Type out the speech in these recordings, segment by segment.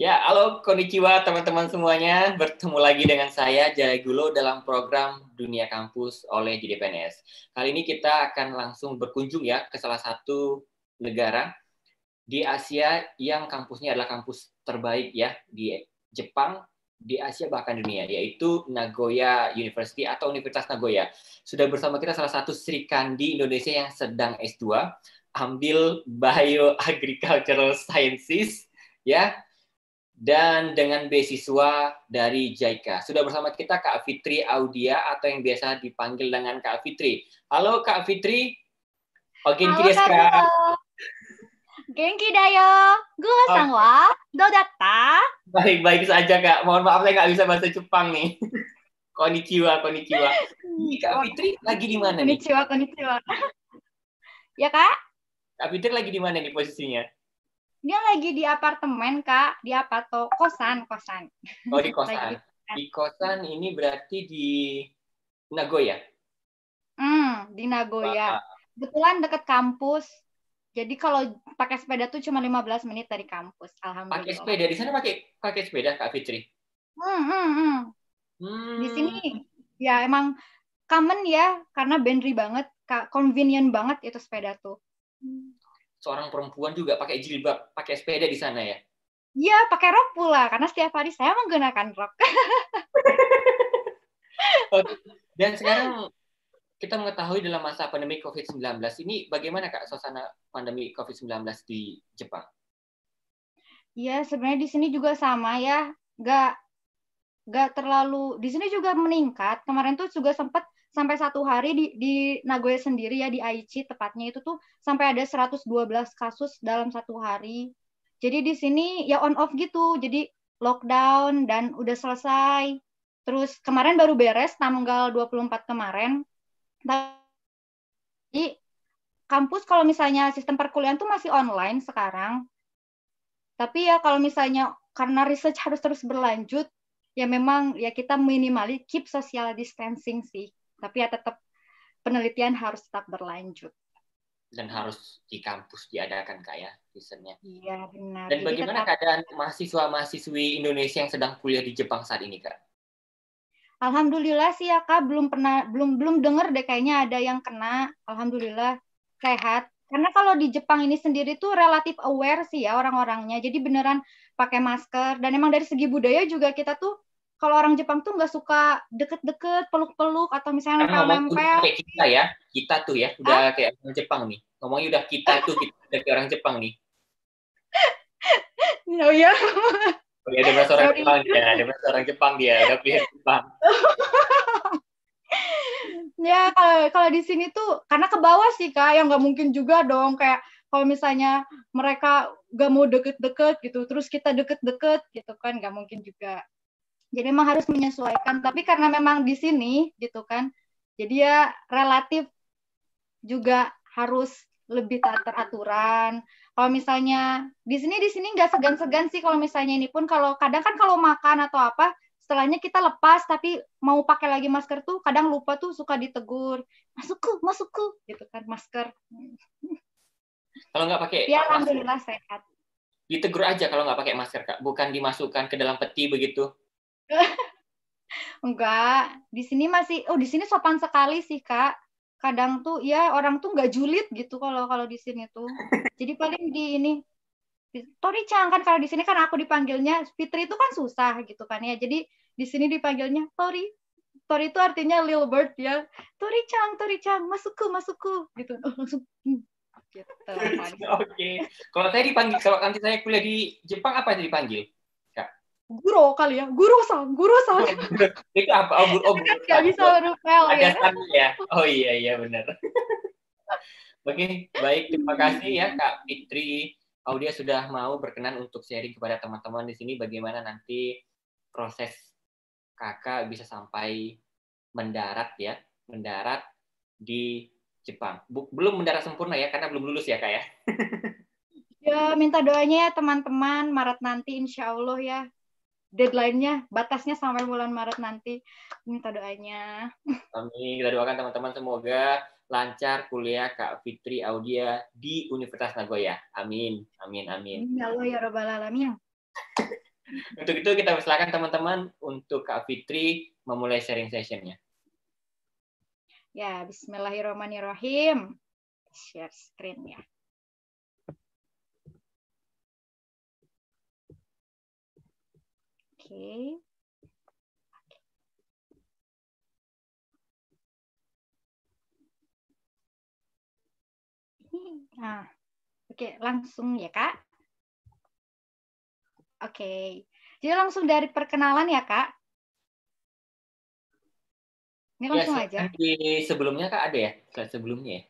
Ya, halo konnichiwa teman-teman semuanya. Bertemu lagi dengan saya, Jaya Gulo, dalam program Dunia Kampus oleh JDPNS. Kali ini kita akan langsung berkunjung ya ke salah satu negara di Asia yang kampusnya adalah kampus terbaik ya di Jepang, di Asia bahkan dunia, yaitu Nagoya University atau Universitas Nagoya. Sudah bersama kita salah satu Sri Kandi Indonesia yang sedang S2, ambil Bio Agricultural Sciences, ya dan dengan beasiswa dari JICA. Sudah bersama kita Kak Fitri Audia atau yang biasa dipanggil dengan Kak Fitri. Halo Kak Fitri. Oke, oh, Kak ka? Genki dayo. Gua sang oh. wa. Dodatta? Baik-baik saja Kak. Mohon maaf saya nggak bisa bahasa Jepang nih. Konnichiwa, konnichiwa. Ini Kak oh. Fitri lagi di mana nih? Konnichiwa, konnichiwa. ya Kak? Kak Fitri lagi di mana nih posisinya? dia lagi di apartemen kak di apa tuh kosan kosan oh di kosan di kosan ini berarti di Nagoya hmm di Nagoya Wah. Ah. kebetulan deket kampus jadi kalau pakai sepeda tuh cuma 15 menit dari kampus alhamdulillah pakai sepeda di sana pakai pakai sepeda kak Fitri hmm, hmm, hmm. Hmm. di sini ya emang common ya karena benri banget kak, convenient banget itu sepeda tuh seorang perempuan juga pakai jilbab, pakai sepeda di sana ya? Iya, pakai rok pula karena setiap hari saya menggunakan rok. Dan sekarang kita mengetahui dalam masa pandemi COVID-19 ini bagaimana Kak suasana pandemi COVID-19 di Jepang? ya sebenarnya di sini juga sama ya. nggak nggak terlalu di sini juga meningkat. Kemarin tuh juga sempat sampai satu hari di, di Nagoya sendiri ya di Aichi tepatnya itu tuh sampai ada 112 kasus dalam satu hari. Jadi di sini ya on off gitu. Jadi lockdown dan udah selesai. Terus kemarin baru beres tanggal 24 kemarin. jadi kampus kalau misalnya sistem perkuliahan tuh masih online sekarang. Tapi ya kalau misalnya karena research harus terus berlanjut, ya memang ya kita minimali keep social distancing sih. Tapi ya tetap penelitian harus tetap berlanjut. Dan harus di kampus diadakan kak ya risetnya. Iya benar. Dan bagaimana tetap... keadaan mahasiswa-mahasiswi Indonesia yang sedang kuliah di Jepang saat ini kak? Alhamdulillah sih ya kak belum pernah belum belum dengar deh kayaknya ada yang kena. Alhamdulillah sehat. Karena kalau di Jepang ini sendiri tuh relatif aware sih ya orang-orangnya. Jadi beneran pakai masker dan emang dari segi budaya juga kita tuh kalau orang Jepang tuh nggak suka deket-deket peluk-peluk atau misalnya nempel-nempel kita ya kita tuh ya udah ah? kayak orang Jepang nih ngomongnya udah kita tuh kita udah orang Jepang nih no iya. Oh iya, ya oh, ya ada orang Jepang dia ada bahasa orang Jepang dia ada pihak Jepang ya kalau kalau di sini tuh karena ke bawah sih kak yang nggak mungkin juga dong kayak kalau misalnya mereka gak mau deket-deket gitu terus kita deket-deket gitu kan nggak mungkin juga jadi memang harus menyesuaikan. Tapi karena memang di sini gitu kan, jadi ya relatif juga harus lebih tak teraturan. Kalau misalnya di sini di sini nggak segan-segan sih kalau misalnya ini pun kalau kadang kan kalau makan atau apa setelahnya kita lepas tapi mau pakai lagi masker tuh kadang lupa tuh suka ditegur masukku masukku gitu kan masker. Kalau nggak pakai. Ya alhamdulillah masker. sehat. Ditegur aja kalau nggak pakai masker kak, bukan dimasukkan ke dalam peti begitu. Enggak, di sini masih oh di sini sopan sekali sih, Kak. Kadang tuh ya orang tuh nggak julid gitu kalau kalau di sini tuh. Jadi paling di ini Tori Chang kan kalau di sini kan aku dipanggilnya Fitri itu kan susah gitu kan ya. Jadi di sini dipanggilnya Tori. Tori itu artinya little bird ya. Tori Chang, Tori Chang, masukku, masukku gitu. langsung oh, hmm, gitu. Kan. Oke. Kalau saya dipanggil kalau nanti saya kuliah di Jepang apa yang dipanggil? guru kali ya guru sang guru sang oh, itu apa oh, guru, oh, guru. bisa rupel, ada ya. ya oh iya iya benar oke baik terima kasih ya kak Fitri Audia sudah mau berkenan untuk sharing kepada teman-teman di sini bagaimana nanti proses kakak bisa sampai mendarat ya mendarat di Jepang belum mendarat sempurna ya karena belum lulus ya kak ya Ya, minta doanya ya teman-teman. Maret nanti insya Allah ya deadline-nya, batasnya sampai bulan Maret nanti. Minta doanya. Amin. Kita doakan teman-teman semoga lancar kuliah Kak Fitri Audia di Universitas Nagoya. Amin. Amin. Amin. Ya Allah ya Rabbal Alamin. untuk itu kita persilakan teman-teman untuk Kak Fitri memulai sharing sessionnya. Ya, Bismillahirrahmanirrahim. Share screen ya. okay. Nah, oke langsung ya kak. Oke, jadi langsung dari perkenalan ya kak. Ini iya, langsung ya, aja. Di sebelumnya kak ada ya slide sebelumnya. Ya?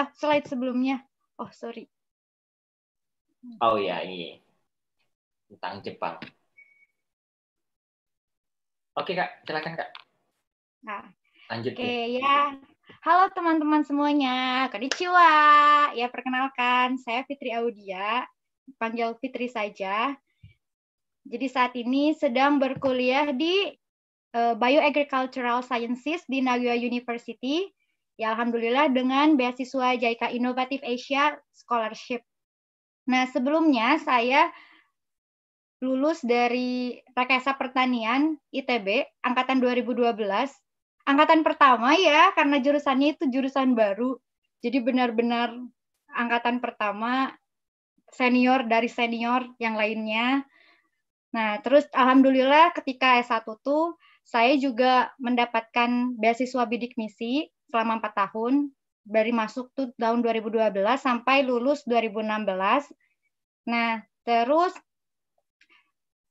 Nah, slide sebelumnya. Oh sorry. Oh ya ini tentang Jepang. Oke kak, silakan kak. Nah, Lanjut. Oke okay, ya. Halo teman-teman semuanya, konnichiwa. Ya perkenalkan, saya Fitri Audia, panggil Fitri saja. Jadi saat ini sedang berkuliah di eh, Bioagricultural Sciences di Nagoya University. Ya Alhamdulillah dengan beasiswa JICA Innovative Asia Scholarship. Nah sebelumnya saya lulus dari Rekayasa Pertanian ITB angkatan 2012. Angkatan pertama ya karena jurusannya itu jurusan baru. Jadi benar-benar angkatan pertama senior dari senior yang lainnya. Nah, terus alhamdulillah ketika S1 tuh saya juga mendapatkan beasiswa bidik misi selama 4 tahun dari masuk tuh tahun 2012 sampai lulus 2016. Nah, terus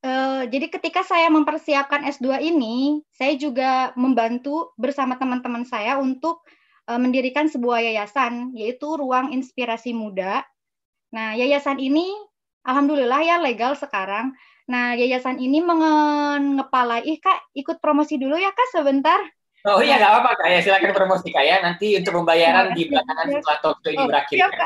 Eh, jadi ketika saya mempersiapkan S2 ini, saya juga membantu bersama teman-teman saya untuk uh, mendirikan sebuah yayasan, yaitu Ruang Inspirasi Muda. Nah, yayasan ini alhamdulillah ya legal sekarang. Nah, yayasan ini mengepalai, ih Kak, ikut promosi dulu ya Kak sebentar. Oh iya nggak apa-apa kak ya silakan promosi kak ya nanti untuk pembayaran di belakangan setelah talk show ini oh, berakhir. Ya,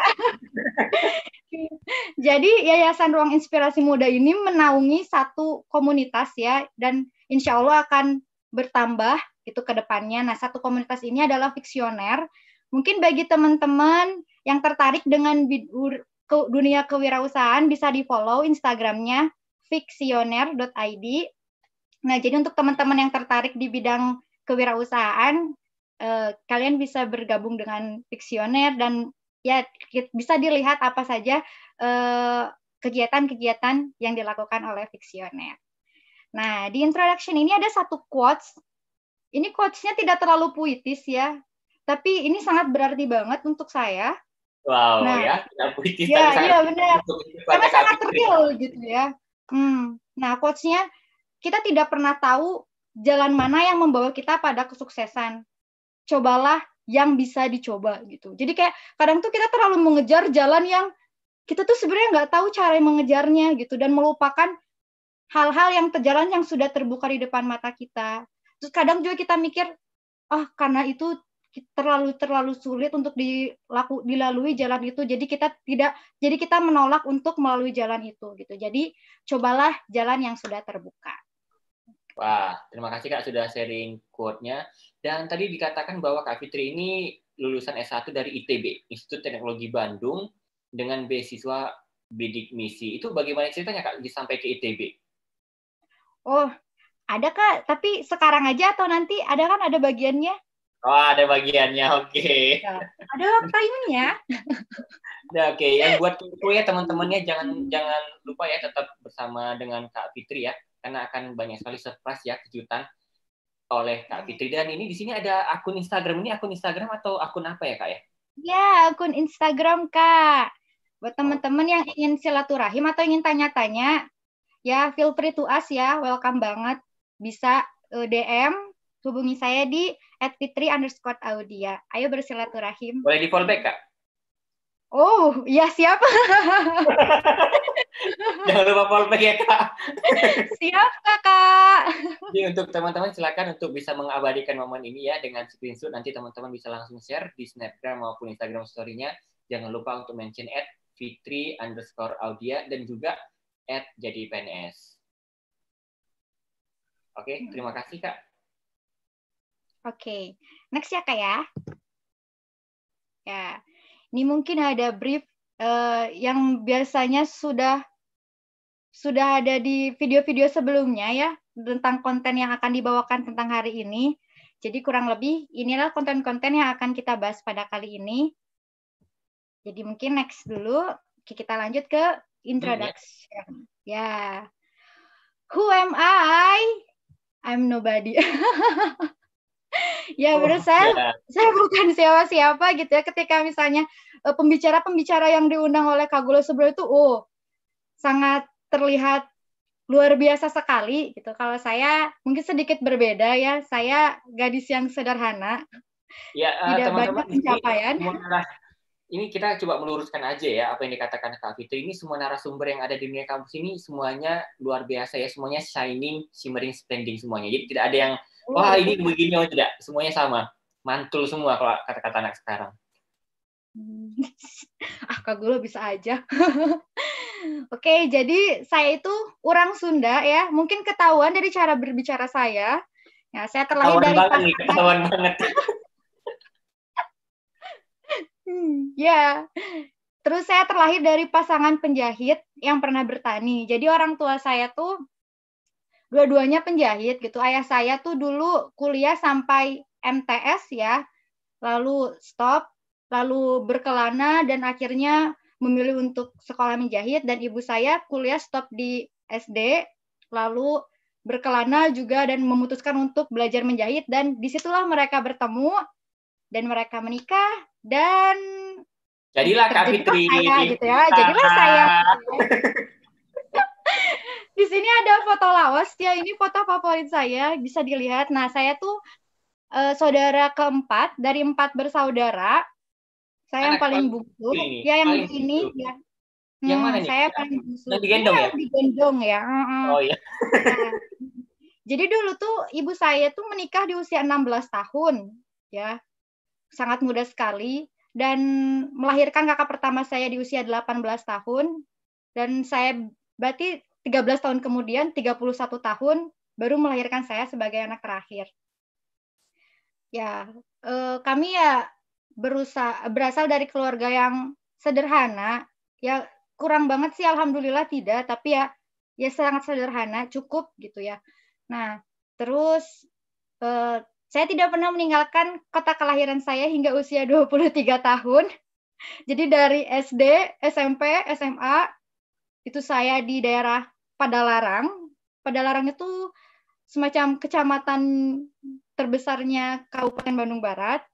Jadi Yayasan Ruang Inspirasi Muda ini menaungi satu komunitas ya dan insya Allah akan bertambah itu ke depannya. Nah satu komunitas ini adalah fiksioner. Mungkin bagi teman-teman yang tertarik dengan dunia kewirausahaan bisa di follow Instagramnya fiksioner.id. Nah jadi untuk teman-teman yang tertarik di bidang kewirausahaan eh, kalian bisa bergabung dengan fiksioner dan ya bisa dilihat apa saja kegiatan eh, kegiatan-kegiatan yang dilakukan oleh fiksioner. Nah, di introduction ini ada satu quotes. Ini quotesnya tidak terlalu puitis ya, tapi ini sangat berarti banget untuk saya. Wow, nah, ya, tidak puitis. Ya, iya benar. Karena sangat real gitu ya. Hmm. Nah, quotesnya kita tidak pernah tahu jalan mana yang membawa kita pada kesuksesan. Cobalah yang bisa dicoba gitu. Jadi kayak kadang tuh kita terlalu mengejar jalan yang kita tuh sebenarnya nggak tahu cara mengejarnya gitu dan melupakan hal-hal yang terjalan yang sudah terbuka di depan mata kita. Terus kadang juga kita mikir, oh karena itu terlalu terlalu sulit untuk dilaku, dilalui jalan itu jadi kita tidak jadi kita menolak untuk melalui jalan itu gitu jadi cobalah jalan yang sudah terbuka Wah, terima kasih Kak sudah sharing quote-nya. Dan tadi dikatakan bahwa Kak Fitri ini lulusan S1 dari ITB, Institut Teknologi Bandung, dengan beasiswa bidik misi. Itu bagaimana ceritanya Kak sampai ke ITB? Oh, ada Kak, tapi sekarang aja atau nanti ada kan ada bagiannya? Oh, ada bagiannya, oke. Okay. Ya, ada waktunya? Nah, oke, okay. yang buat kue ya teman-temannya jangan jangan lupa ya tetap bersama dengan Kak Fitri ya karena akan banyak sekali surprise ya kejutan oleh Kak iya. Fitri. Dan ini di sini ada akun Instagram ini akun Instagram atau akun apa ya Kak ya? Ya akun Instagram Kak. Buat teman-teman yang ingin silaturahim atau ingin tanya-tanya, ya feel free to ask ya, welcome banget. Bisa eh, DM, hubungi saya di @fitri_audia. Ayo bersilaturahim. Boleh di fallback kak? Oh, ya siap. Jangan lupa follow ya, Kak. siap, Kakak. Jadi untuk teman-teman silakan untuk bisa mengabadikan momen ini ya dengan screenshot. Nanti teman-teman bisa langsung share di Snapgram maupun Instagram story-nya. Jangan lupa untuk mention at fitri underscore audia dan juga at jadi PNS. Oke, terima kasih, Kak. Oke, next ya, Kak ya. Ya. Ini mungkin ada brief uh, yang biasanya sudah sudah ada di video-video sebelumnya ya tentang konten yang akan dibawakan tentang hari ini. Jadi kurang lebih inilah konten-konten yang akan kita bahas pada kali ini. Jadi mungkin next dulu kita lanjut ke introduction. Hmm, ya. Yeah. Who am I? I'm nobody. ya menurut saya yeah. saya bukan siapa-siapa gitu ya ketika misalnya eh, pembicara-pembicara yang diundang oleh Kagulo sebelum itu oh sangat terlihat luar biasa sekali gitu. Kalau saya mungkin sedikit berbeda ya. Saya gadis yang sederhana. Ya, uh, tidak teman -teman, banyak pencapaian. Ini, kita coba meluruskan aja ya apa yang dikatakan Kak Vito Ini semua narasumber yang ada di dunia kampus ini semuanya luar biasa ya. Semuanya shining, shimmering, spending semuanya. Jadi tidak ada yang wah hmm. ini begini oh tidak semuanya sama mantul semua kalau kata-kata anak sekarang hmm. ah kak Gulo bisa aja Oke, jadi saya itu orang Sunda ya. Mungkin ketahuan dari cara berbicara saya. Ya, saya terlahir ketahuan dari banget nih, ketahuan banget. Hmm, ya. Terus saya terlahir dari pasangan penjahit yang pernah bertani. Jadi orang tua saya tuh dua-duanya penjahit gitu. Ayah saya tuh dulu kuliah sampai MTS ya, lalu stop, lalu berkelana dan akhirnya memilih untuk sekolah menjahit dan ibu saya kuliah stop di SD, lalu berkelana juga dan memutuskan untuk belajar menjahit dan disitulah mereka bertemu dan mereka menikah dan jadilah Kak Fitri. Saya, gitu ya. Jadilah saya. di sini ada foto lawas ya. Ini foto favorit saya, bisa dilihat. Nah, saya tuh eh, saudara keempat dari empat bersaudara. Saya Anak ya, yang paling bungsu. Ya yang di ini ya. Hmm, yang mana nih? Saya paling bungsu. Yang ya? digendong gendong ya? digendong Oh iya. Nah, jadi dulu tuh ibu saya tuh menikah di usia 16 tahun ya. Sangat muda sekali dan melahirkan kakak pertama saya di usia 18 tahun dan saya berarti 13 tahun kemudian, 31 tahun, baru melahirkan saya sebagai anak terakhir. Ya, eh, kami ya berusaha berasal dari keluarga yang sederhana. Ya kurang banget sih alhamdulillah tidak, tapi ya ya sangat sederhana, cukup gitu ya. Nah, terus eh, saya tidak pernah meninggalkan kota kelahiran saya hingga usia 23 tahun. Jadi dari SD, SMP, SMA itu saya di daerah Padalarang. Padalarang itu semacam kecamatan terbesarnya Kabupaten Bandung Barat.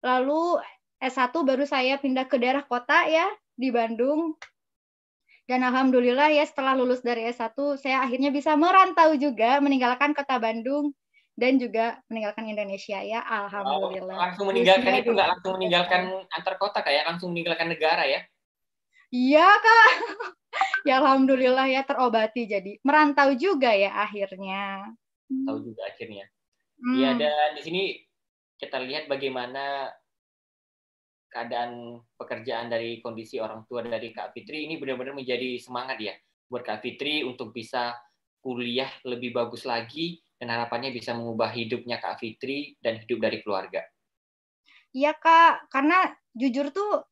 Lalu S1 baru saya pindah ke daerah kota ya di Bandung. Dan alhamdulillah ya setelah lulus dari S1 saya akhirnya bisa merantau juga meninggalkan kota Bandung dan juga meninggalkan Indonesia ya alhamdulillah. langsung meninggalkan Indonesia itu nggak langsung meninggalkan antar kota kayak langsung meninggalkan negara ya? iya kak ya alhamdulillah ya terobati jadi merantau juga ya akhirnya tahu juga akhirnya hmm. iya hmm. dan di sini kita lihat bagaimana keadaan pekerjaan dari kondisi orang tua dari Kak Fitri ini benar-benar menjadi semangat ya buat Kak Fitri untuk bisa kuliah lebih bagus lagi dan harapannya bisa mengubah hidupnya Kak Fitri dan hidup dari keluarga. Iya Kak, karena jujur tuh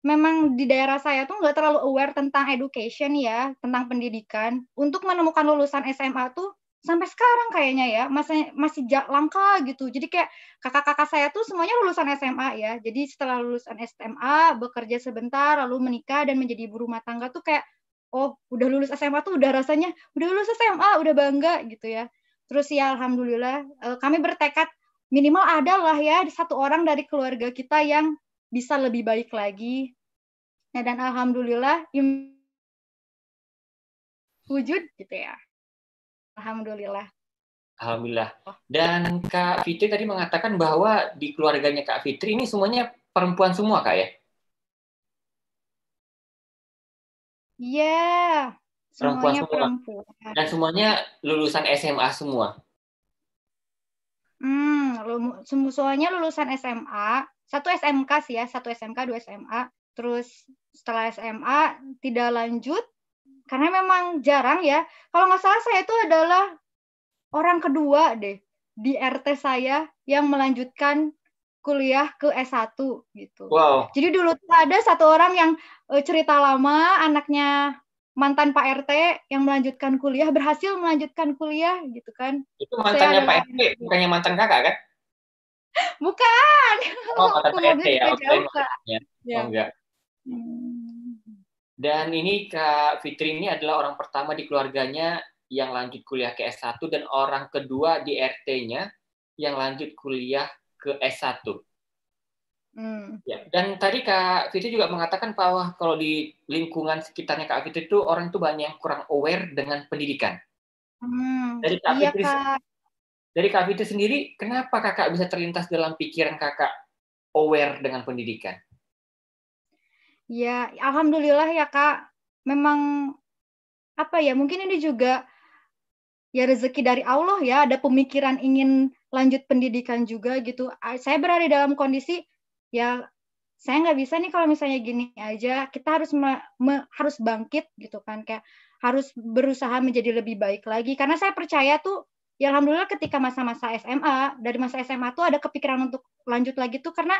memang di daerah saya tuh nggak terlalu aware tentang education ya, tentang pendidikan. Untuk menemukan lulusan SMA tuh sampai sekarang kayaknya ya masih masih langka gitu. Jadi kayak kakak-kakak saya tuh semuanya lulusan SMA ya. Jadi setelah lulusan SMA bekerja sebentar lalu menikah dan menjadi ibu rumah tangga tuh kayak oh udah lulus SMA tuh udah rasanya udah lulus SMA udah bangga gitu ya. Terus ya alhamdulillah eh, kami bertekad minimal ada lah ya satu orang dari keluarga kita yang bisa lebih baik lagi. Nah, dan alhamdulillah wujud gitu ya. Alhamdulillah. Alhamdulillah. Oh. Dan Kak Fitri tadi mengatakan bahwa di keluarganya Kak Fitri ini semuanya perempuan semua, Kak ya? Iya. Perempuan semua. Perempuan. Dan semuanya lulusan SMA semua. Hmm, semuanya lulusan SMA satu SMK sih ya, satu SMK, dua SMA. Terus setelah SMA tidak lanjut karena memang jarang ya. Kalau nggak salah saya itu adalah orang kedua deh di RT saya yang melanjutkan kuliah ke S1 gitu. Wow. Jadi dulu tuh ada satu orang yang e, cerita lama anaknya mantan Pak RT yang melanjutkan kuliah berhasil melanjutkan kuliah gitu kan. Itu mantannya Pak RT bukannya mantan Kakak kan? Bukan. Oh, kata PT ya. okay, Ya. Oh, enggak. Hmm. Dan ini Kak Fitri ini adalah orang pertama di keluarganya yang lanjut kuliah ke S1 dan orang kedua di RT-nya yang lanjut kuliah ke S1. Hmm. Ya. Dan tadi Kak Fitri juga mengatakan bahwa kalau di lingkungan sekitarnya Kak Fitri itu orang itu banyak yang kurang aware dengan pendidikan. Hmm. Dari Kak iya, Fitri Kak dari Kak Fitri sendiri, kenapa kakak bisa terlintas dalam pikiran kakak aware dengan pendidikan? Ya, alhamdulillah ya kak. Memang apa ya? Mungkin ini juga ya rezeki dari Allah ya. Ada pemikiran ingin lanjut pendidikan juga gitu. Saya berada dalam kondisi ya saya nggak bisa nih kalau misalnya gini aja. Kita harus me, me, harus bangkit gitu kan kayak harus berusaha menjadi lebih baik lagi. Karena saya percaya tuh ya alhamdulillah ketika masa-masa SMA dari masa SMA tuh ada kepikiran untuk lanjut lagi tuh karena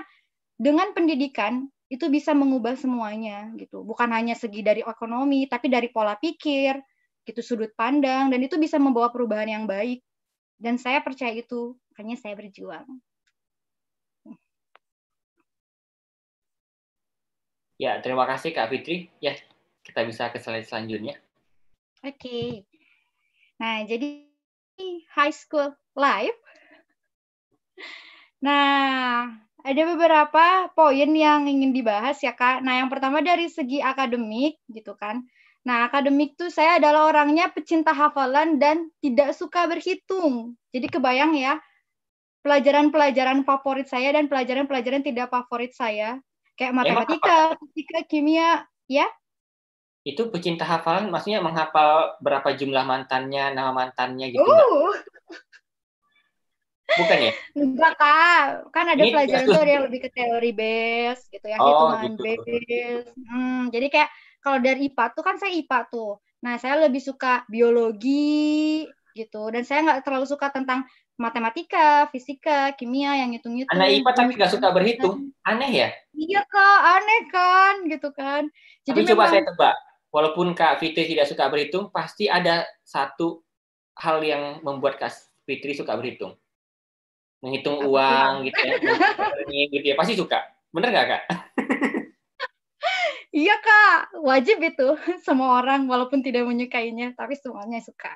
dengan pendidikan itu bisa mengubah semuanya gitu bukan hanya segi dari ekonomi tapi dari pola pikir gitu sudut pandang dan itu bisa membawa perubahan yang baik dan saya percaya itu makanya saya berjuang ya terima kasih kak Fitri ya kita bisa ke slide selanjutnya oke okay. nah jadi high school life. Nah, ada beberapa poin yang ingin dibahas ya Kak. Nah, yang pertama dari segi akademik gitu kan. Nah, akademik tuh saya adalah orangnya pecinta hafalan dan tidak suka berhitung. Jadi kebayang ya, pelajaran-pelajaran favorit saya dan pelajaran-pelajaran tidak favorit saya. Kayak matematika, fisika, kimia, ya itu pecinta hafalan maksudnya menghafal berapa jumlah mantannya nama mantannya gitu uh. bukan ya enggak kak kan ada Ini pelajaran tuh yang lebih ke teori base gitu ya oh, gitu. base hmm, jadi kayak kalau dari IPA tuh kan saya IPA tuh nah saya lebih suka biologi gitu dan saya nggak terlalu suka tentang matematika, fisika, kimia yang hitung-hitung. Anak IPA tapi nggak suka berhitung. Nah. Aneh ya? Iya, Kak. Aneh kan, gitu kan. Jadi tapi memang... coba saya tebak walaupun Kak Fitri tidak suka berhitung, pasti ada satu hal yang membuat Kak Fitri suka berhitung. Menghitung Apa uang ya? gitu ya. gitu ya. Pasti suka. Bener nggak, Kak? Iya, Kak. Wajib itu. Semua orang walaupun tidak menyukainya, tapi semuanya suka.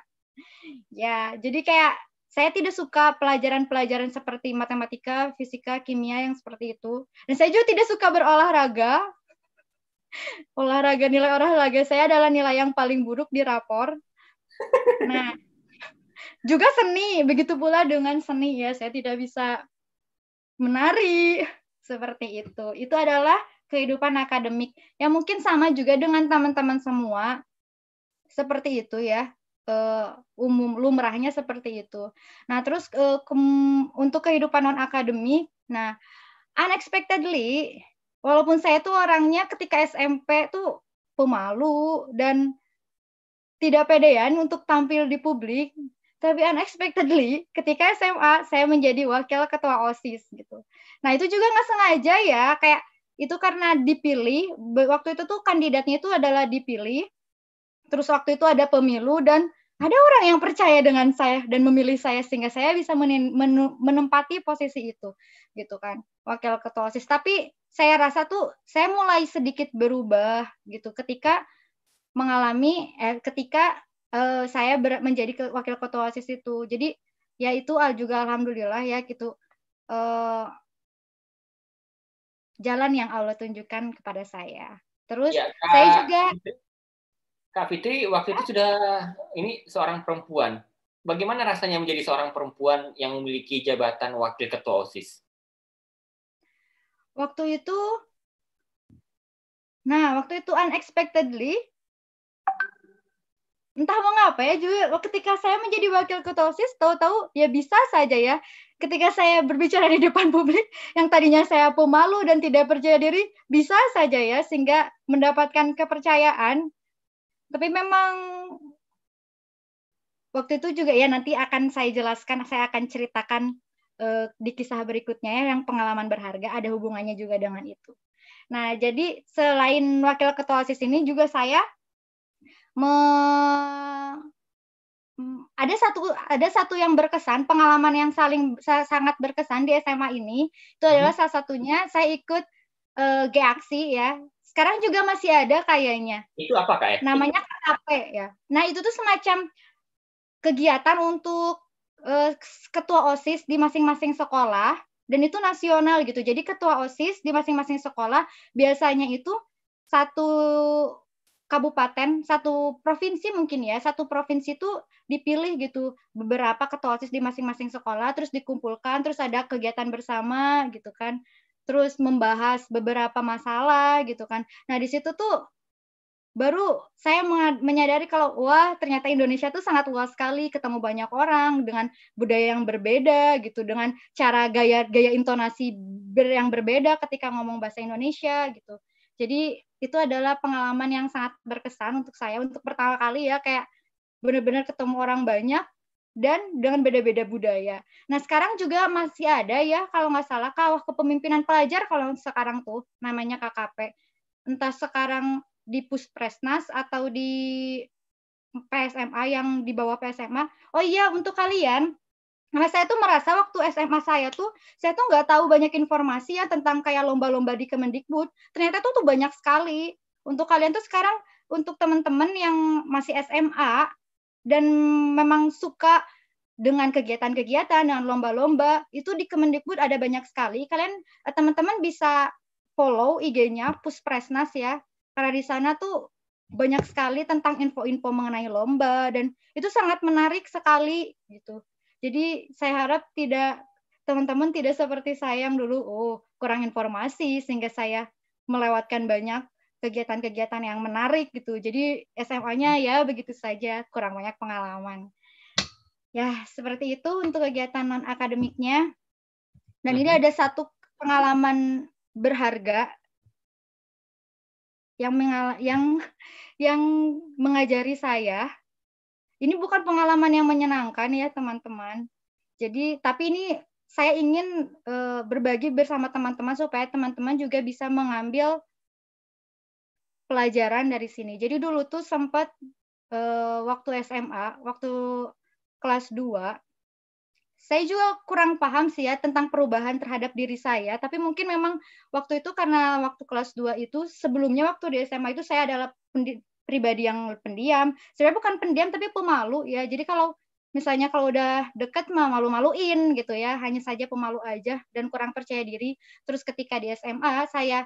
Ya, jadi kayak saya tidak suka pelajaran-pelajaran seperti matematika, fisika, kimia yang seperti itu. Dan saya juga tidak suka berolahraga, olahraga nilai olahraga saya adalah nilai yang paling buruk di rapor. Nah, juga seni, begitu pula dengan seni ya, saya tidak bisa menari seperti itu. Itu adalah kehidupan akademik yang mungkin sama juga dengan teman-teman semua. Seperti itu ya. Eh, umum lumrahnya seperti itu. Nah, terus eh, ke, untuk kehidupan non akademik, nah unexpectedly walaupun saya tuh orangnya ketika SMP tuh pemalu dan tidak pedean untuk tampil di publik, tapi unexpectedly ketika SMA saya menjadi wakil ketua OSIS gitu. Nah, itu juga nggak sengaja ya, kayak itu karena dipilih waktu itu tuh kandidatnya itu adalah dipilih. Terus waktu itu ada pemilu dan ada orang yang percaya dengan saya dan memilih saya sehingga saya bisa menempati posisi itu gitu kan wakil ketua osis tapi saya rasa tuh saya mulai sedikit berubah gitu ketika mengalami eh, ketika eh, saya ber, menjadi ke, wakil ketua osis itu. Jadi ya itu juga alhamdulillah ya gitu eh, jalan yang Allah tunjukkan kepada saya. Terus ya, saya juga Kak Fitri waktu itu sudah ini seorang perempuan. Bagaimana rasanya menjadi seorang perempuan yang memiliki jabatan wakil ketua OSIS? Waktu itu, nah waktu itu unexpectedly, entah mau ngapa ya, juga ketika saya menjadi wakil ketosis tahu-tahu ya bisa saja ya, ketika saya berbicara di depan publik, yang tadinya saya pemalu dan tidak percaya diri, bisa saja ya, sehingga mendapatkan kepercayaan. Tapi memang waktu itu juga ya nanti akan saya jelaskan, saya akan ceritakan uh, di kisah berikutnya ya yang pengalaman berharga ada hubungannya juga dengan itu. Nah, jadi selain wakil ketua OSIS ini juga saya me mm, ada satu ada satu yang berkesan pengalaman yang saling sangat berkesan di SMA ini itu adalah hmm. salah satunya saya ikut uh, eh, geaksi ya sekarang juga masih ada kayaknya itu apa kayak ya? namanya KKP ya nah itu tuh semacam kegiatan untuk Eh, ketua OSIS di masing-masing sekolah dan itu nasional gitu. Jadi ketua OSIS di masing-masing sekolah biasanya itu satu kabupaten, satu provinsi mungkin ya, satu provinsi itu dipilih gitu beberapa ketua OSIS di masing-masing sekolah terus dikumpulkan, terus ada kegiatan bersama gitu kan. Terus membahas beberapa masalah gitu kan. Nah, di situ tuh baru saya menyadari kalau wah ternyata Indonesia tuh sangat luas sekali ketemu banyak orang dengan budaya yang berbeda gitu dengan cara gaya gaya intonasi ber, yang berbeda ketika ngomong bahasa Indonesia gitu jadi itu adalah pengalaman yang sangat berkesan untuk saya untuk pertama kali ya kayak benar-benar ketemu orang banyak dan dengan beda-beda budaya. Nah sekarang juga masih ada ya kalau nggak salah kawah kepemimpinan pelajar kalau sekarang tuh namanya KKP. Entah sekarang di Puspresnas atau di PSMA yang di bawah PSMA. Oh iya, untuk kalian karena saya tuh merasa waktu SMA saya tuh, saya tuh nggak tahu banyak informasi ya tentang kayak lomba-lomba di Kemendikbud. Ternyata tuh tuh banyak sekali. Untuk kalian tuh sekarang, untuk teman-teman yang masih SMA dan memang suka dengan kegiatan-kegiatan, dengan lomba-lomba, itu di Kemendikbud ada banyak sekali. Kalian, eh, teman-teman bisa follow IG-nya Puspresnas ya karena di sana tuh banyak sekali tentang info-info mengenai lomba dan itu sangat menarik sekali gitu. Jadi saya harap tidak teman-teman tidak seperti saya yang dulu oh kurang informasi sehingga saya melewatkan banyak kegiatan-kegiatan yang menarik gitu. Jadi SMA-nya ya begitu saja, kurang banyak pengalaman. Ya, seperti itu untuk kegiatan non akademiknya. Dan ini mhm. ada satu pengalaman berharga yang mengal yang yang mengajari saya. Ini bukan pengalaman yang menyenangkan ya teman-teman. Jadi tapi ini saya ingin uh, berbagi bersama teman-teman supaya teman-teman juga bisa mengambil pelajaran dari sini. Jadi dulu tuh sempat uh, eh, waktu SMA, waktu kelas 2 saya juga kurang paham sih ya tentang perubahan terhadap diri saya, tapi mungkin memang waktu itu karena waktu kelas 2 itu sebelumnya waktu di SMA itu saya adalah pribadi yang pendiam. Sebenarnya bukan pendiam tapi pemalu ya. Jadi kalau misalnya kalau udah deket mah malu-maluin gitu ya, hanya saja pemalu aja dan kurang percaya diri. Terus ketika di SMA saya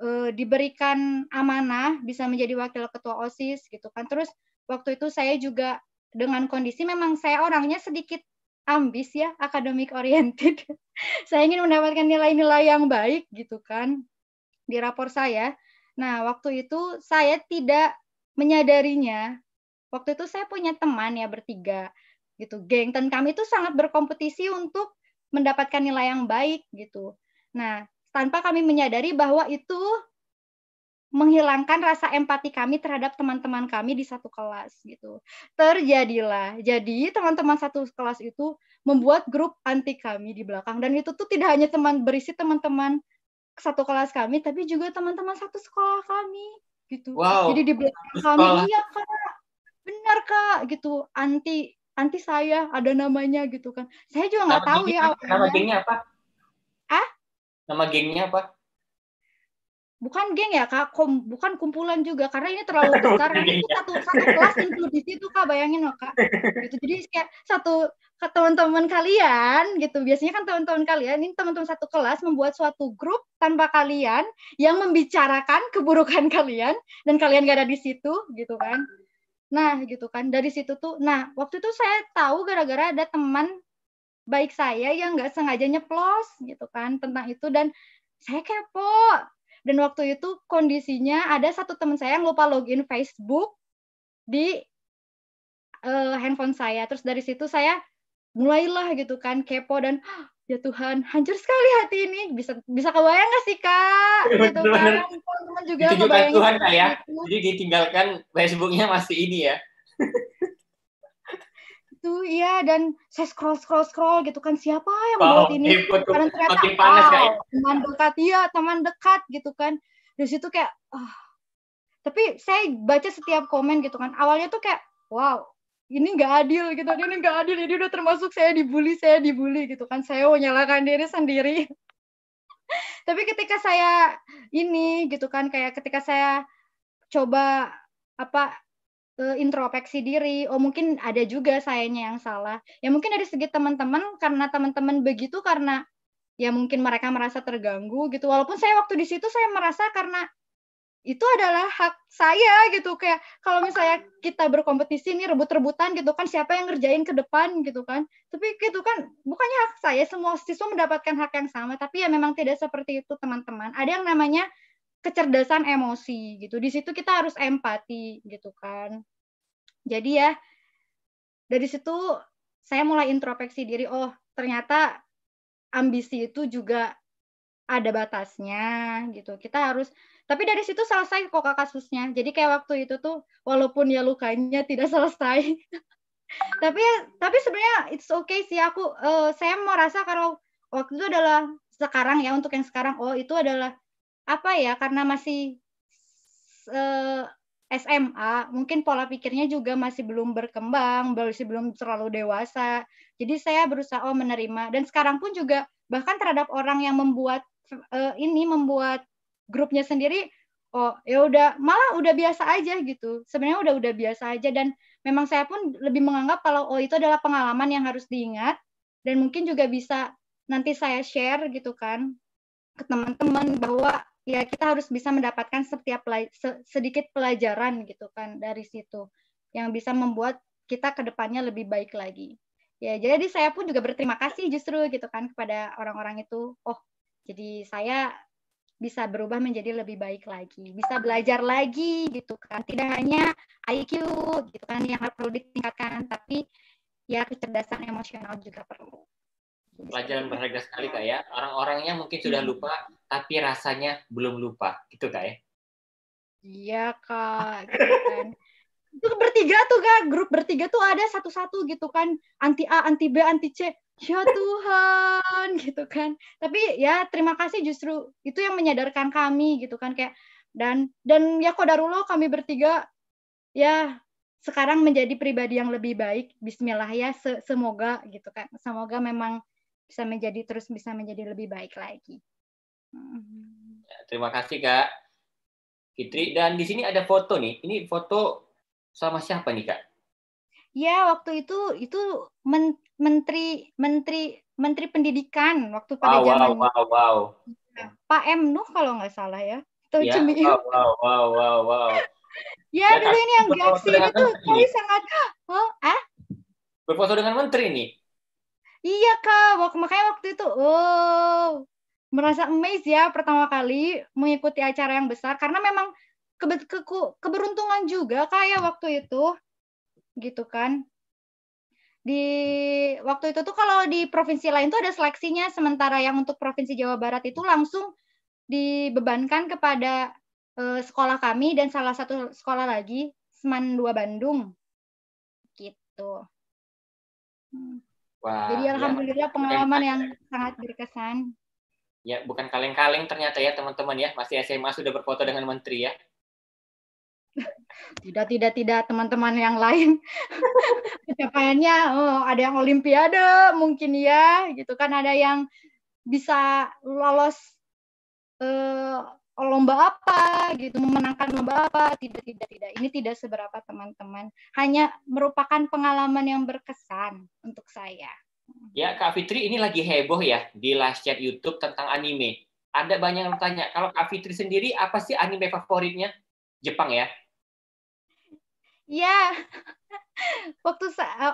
e, diberikan amanah bisa menjadi wakil ketua OSIS gitu kan. Terus waktu itu saya juga dengan kondisi memang saya orangnya sedikit ambis ya, akademik oriented. saya ingin mendapatkan nilai-nilai yang baik gitu kan di rapor saya. Nah, waktu itu saya tidak menyadarinya. Waktu itu saya punya teman ya bertiga gitu, geng dan kami itu sangat berkompetisi untuk mendapatkan nilai yang baik gitu. Nah, tanpa kami menyadari bahwa itu menghilangkan rasa empati kami terhadap teman-teman kami di satu kelas gitu. Terjadilah. Jadi teman-teman satu kelas itu membuat grup anti kami di belakang dan itu tuh tidak hanya teman berisi teman-teman satu kelas kami tapi juga teman-teman satu sekolah kami gitu. Wow. Jadi di belakang kami iya Kak. Benar Kak gitu. Anti anti saya ada namanya gitu kan. Saya juga nggak tahu geng, ya. Nama gengnya apa? Ah? Nama gengnya apa? bukan geng ya kak Kom, bukan kumpulan juga karena ini terlalu besar itu satu satu kelas itu di situ kak bayangin loh kak gitu jadi kayak satu ke teman-teman kalian gitu biasanya kan teman-teman kalian ini teman-teman satu kelas membuat suatu grup tanpa kalian yang membicarakan keburukan kalian dan kalian gak ada di situ gitu kan nah gitu kan dari situ tuh nah waktu itu saya tahu gara-gara ada teman baik saya yang nggak sengaja nyeplos gitu kan tentang itu dan saya kepo dan waktu itu kondisinya ada satu teman saya yang lupa login Facebook di uh, handphone saya. Terus dari situ saya mulailah gitu kan kepo dan ah, ya Tuhan hancur sekali hati ini bisa bisa kebayang gak sih kak iya, gitu kan teman juga kebayang Tuhan lah ya gitu. jadi ditinggalkan Facebooknya masih ini ya gitu iya dan saya scroll scroll scroll gitu kan siapa yang membuat buat ini gitu karena ternyata makin panas, oh, teman dekat iya teman dekat gitu kan dari situ kayak oh. tapi saya baca setiap komen gitu kan awalnya tuh kayak wow ini nggak adil gitu ini nggak adil ini udah termasuk saya dibully saya dibully gitu kan saya menyalahkan diri sendiri tapi ketika saya ini gitu kan kayak ketika saya coba apa Eh, introspeksi diri. Oh mungkin ada juga sayanya yang salah. Ya mungkin dari segi teman-teman karena teman-teman begitu karena ya mungkin mereka merasa terganggu gitu. Walaupun saya waktu di situ saya merasa karena itu adalah hak saya gitu kayak kalau misalnya kita berkompetisi ini rebut-rebutan gitu kan siapa yang ngerjain ke depan gitu kan tapi gitu kan bukannya hak saya semua siswa mendapatkan hak yang sama tapi ya memang tidak seperti itu teman-teman ada yang namanya kecerdasan emosi gitu. Di situ kita harus empati gitu kan. Jadi ya dari situ saya mulai introspeksi diri, oh ternyata ambisi itu juga ada batasnya gitu. Kita harus tapi dari situ selesai kok kasusnya. Jadi kayak waktu itu tuh walaupun ya lukanya tidak selesai. tapi ya, tapi sebenarnya it's okay sih aku uh, saya rasa kalau waktu itu adalah sekarang ya untuk yang sekarang oh itu adalah apa ya karena masih SMA, eh, mungkin pola pikirnya juga masih belum berkembang, masih belum terlalu dewasa. Jadi saya berusaha oh menerima dan sekarang pun juga bahkan terhadap orang yang membuat uh, ini membuat grupnya sendiri oh ya udah malah udah biasa aja gitu. Sebenarnya udah udah biasa aja dan memang saya pun lebih menganggap kalau oh itu adalah pengalaman yang harus diingat dan mungkin juga bisa nanti saya share gitu kan ke teman-teman bahwa ya kita harus bisa mendapatkan setiap sedikit pelajaran gitu kan dari situ yang bisa membuat kita ke depannya lebih baik lagi. Ya, jadi saya pun juga berterima kasih justru gitu kan kepada orang-orang itu. Oh, jadi saya bisa berubah menjadi lebih baik lagi, bisa belajar lagi gitu kan. Tidak hanya IQ gitu kan yang perlu ditingkatkan, tapi ya kecerdasan emosional juga perlu pelajaran hmm. berharga sekali kak ya. Orang-orangnya mungkin sudah hmm. lupa, tapi rasanya belum lupa, gitu kak ya? Iya kak. Gitu kan. itu bertiga tuh kak, grup bertiga tuh ada satu-satu gitu kan, anti A, anti B, anti C. Ya Tuhan, gitu kan. Tapi ya terima kasih justru itu yang menyadarkan kami gitu kan kayak dan dan ya kodarulo kami bertiga ya sekarang menjadi pribadi yang lebih baik Bismillah ya semoga gitu kan semoga memang bisa menjadi terus bisa menjadi lebih baik lagi. Hmm. Terima kasih Kak Fitri dan di sini ada foto nih. Ini foto sama siapa nih Kak? Ya, waktu itu itu men menteri menteri menteri pendidikan waktu pada wow, ah, zaman wow, wow, wow. Ya, Pak M Nuh kalau nggak salah ya. Tuh ya, cemil. Wow, wow, wow, wow, wow. ya, ya dulu ini yang gaksi itu kami sangat oh, ah? Berfoto dengan menteri nih iya kak makanya waktu itu oh merasa amazed ya pertama kali mengikuti acara yang besar karena memang ke, ke, keberuntungan juga kayak ya waktu itu gitu kan di waktu itu tuh kalau di provinsi lain tuh ada seleksinya sementara yang untuk provinsi Jawa Barat itu langsung dibebankan kepada uh, sekolah kami dan salah satu sekolah lagi Seman dua Bandung gitu. Hmm. Wah, Jadi iya. alhamdulillah ya. pengalaman yang sangat berkesan. Ya, bukan kaleng-kaleng ternyata ya teman-teman ya, masih SMA sudah berfoto dengan menteri ya. tidak, tidak, tidak teman-teman yang lain. Pencapaiannya oh, ada yang olimpiade mungkin ya, gitu kan ada yang bisa lolos eh, lomba apa gitu memenangkan lomba apa tidak tidak tidak ini tidak seberapa teman-teman hanya merupakan pengalaman yang berkesan untuk saya ya Kak Fitri ini lagi heboh ya di live chat YouTube tentang anime ada banyak yang tanya kalau Kak Fitri sendiri apa sih anime favoritnya Jepang ya ya waktu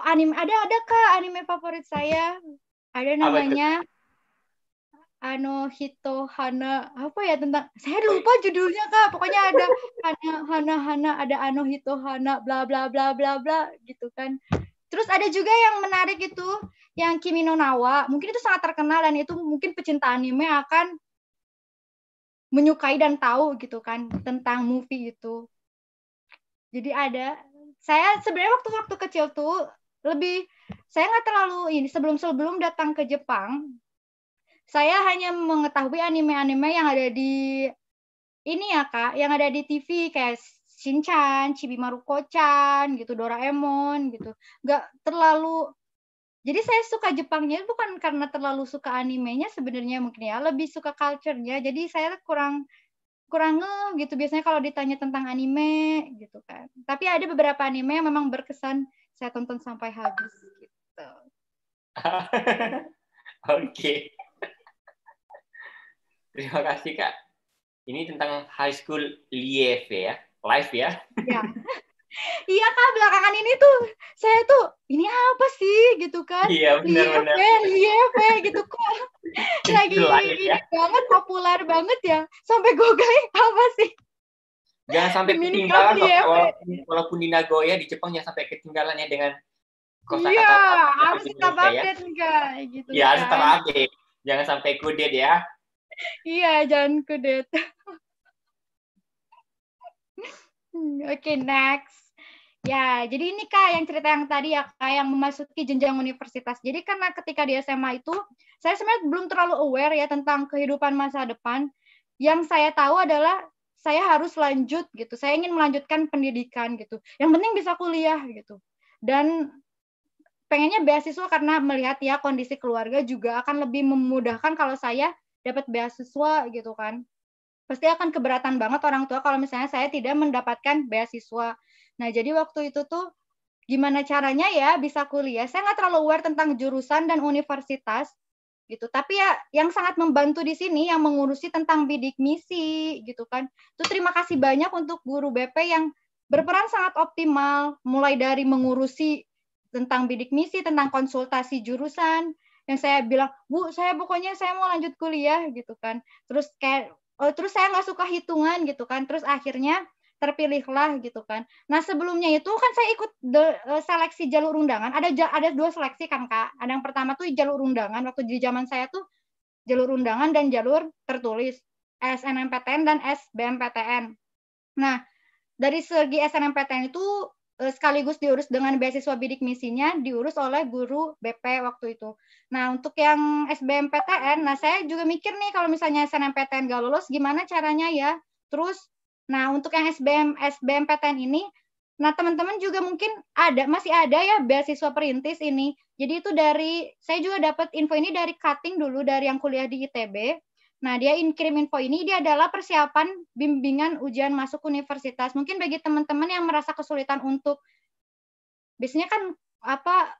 anime ada ada Kak anime favorit saya ada namanya Ano Hito Hana apa ya tentang saya lupa judulnya kak pokoknya ada Hana Hana Hana ada Ano Hito Hana bla bla bla bla bla gitu kan terus ada juga yang menarik itu yang Kimi no Nawa mungkin itu sangat terkenal dan itu mungkin pecinta anime akan menyukai dan tahu gitu kan tentang movie itu jadi ada saya sebenarnya waktu waktu kecil tuh lebih saya nggak terlalu ini sebelum sebelum datang ke Jepang saya hanya mengetahui anime-anime yang ada di ini ya kak, yang ada di TV kayak Shinchan, maruko Kocan, gitu, Doraemon, gitu. Gak terlalu jadi saya suka Jepangnya bukan karena terlalu suka animenya sebenarnya mungkin ya, lebih suka culture-nya. Jadi saya kurang kurang nge, gitu biasanya kalau ditanya tentang anime gitu kan. Tapi ada beberapa anime yang memang berkesan saya tonton sampai habis gitu. Oke. okay. Terima kasih Kak. Ini tentang high school life ya, life ya. Iya. iya Kak, belakangan ini tuh saya tuh ini apa sih gitu kan? Iya benar benar. Ya, life, ya, gitu kok. Lagi life, ya. banget populer banget ya. Sampai Google apa sih? Jangan sampai ketinggalan ya, walaupun, walaupun di Nagoya di Jepang jangan sampai ketinggalan ya dengan kosa Iya, harus tetap update ya. enggak gitu. Iya, harus tetap kan. update. Jangan sampai kudet ya iya jangan kudet. Hmm, oke next Ya, jadi ini Kak yang cerita yang tadi ya Kak yang memasuki jenjang universitas. Jadi karena ketika di SMA itu saya sebenarnya belum terlalu aware ya tentang kehidupan masa depan. Yang saya tahu adalah saya harus lanjut gitu. Saya ingin melanjutkan pendidikan gitu. Yang penting bisa kuliah gitu. Dan pengennya beasiswa karena melihat ya kondisi keluarga juga akan lebih memudahkan kalau saya dapat beasiswa gitu kan pasti akan keberatan banget orang tua kalau misalnya saya tidak mendapatkan beasiswa nah jadi waktu itu tuh gimana caranya ya bisa kuliah saya nggak terlalu aware tentang jurusan dan universitas gitu tapi ya yang sangat membantu di sini yang mengurusi tentang bidik misi gitu kan tuh terima kasih banyak untuk guru BP yang berperan sangat optimal mulai dari mengurusi tentang bidik misi, tentang konsultasi jurusan, yang saya bilang bu saya pokoknya saya mau lanjut kuliah gitu kan terus kayak oh, terus saya nggak suka hitungan gitu kan terus akhirnya terpilihlah gitu kan nah sebelumnya itu kan saya ikut de, eh, seleksi jalur undangan ada ada dua seleksi kan kak ada yang pertama tuh jalur undangan waktu di zaman saya tuh jalur undangan dan jalur tertulis SNMPTN dan SBMPTN nah dari segi SNMPTN itu Eh, sekaligus diurus dengan beasiswa bidik misinya diurus oleh guru BP waktu itu. Nah, untuk yang SBMPTN, nah saya juga mikir nih kalau misalnya SNMPTN nggak lulus gimana caranya ya. Terus nah untuk yang SBM SBMPTN ini nah teman-teman juga mungkin ada masih ada ya beasiswa perintis ini. Jadi itu dari saya juga dapat info ini dari cutting dulu dari yang kuliah di ITB. Nah, dia kirim info ini dia adalah persiapan bimbingan ujian masuk universitas. Mungkin bagi teman-teman yang merasa kesulitan untuk biasanya kan apa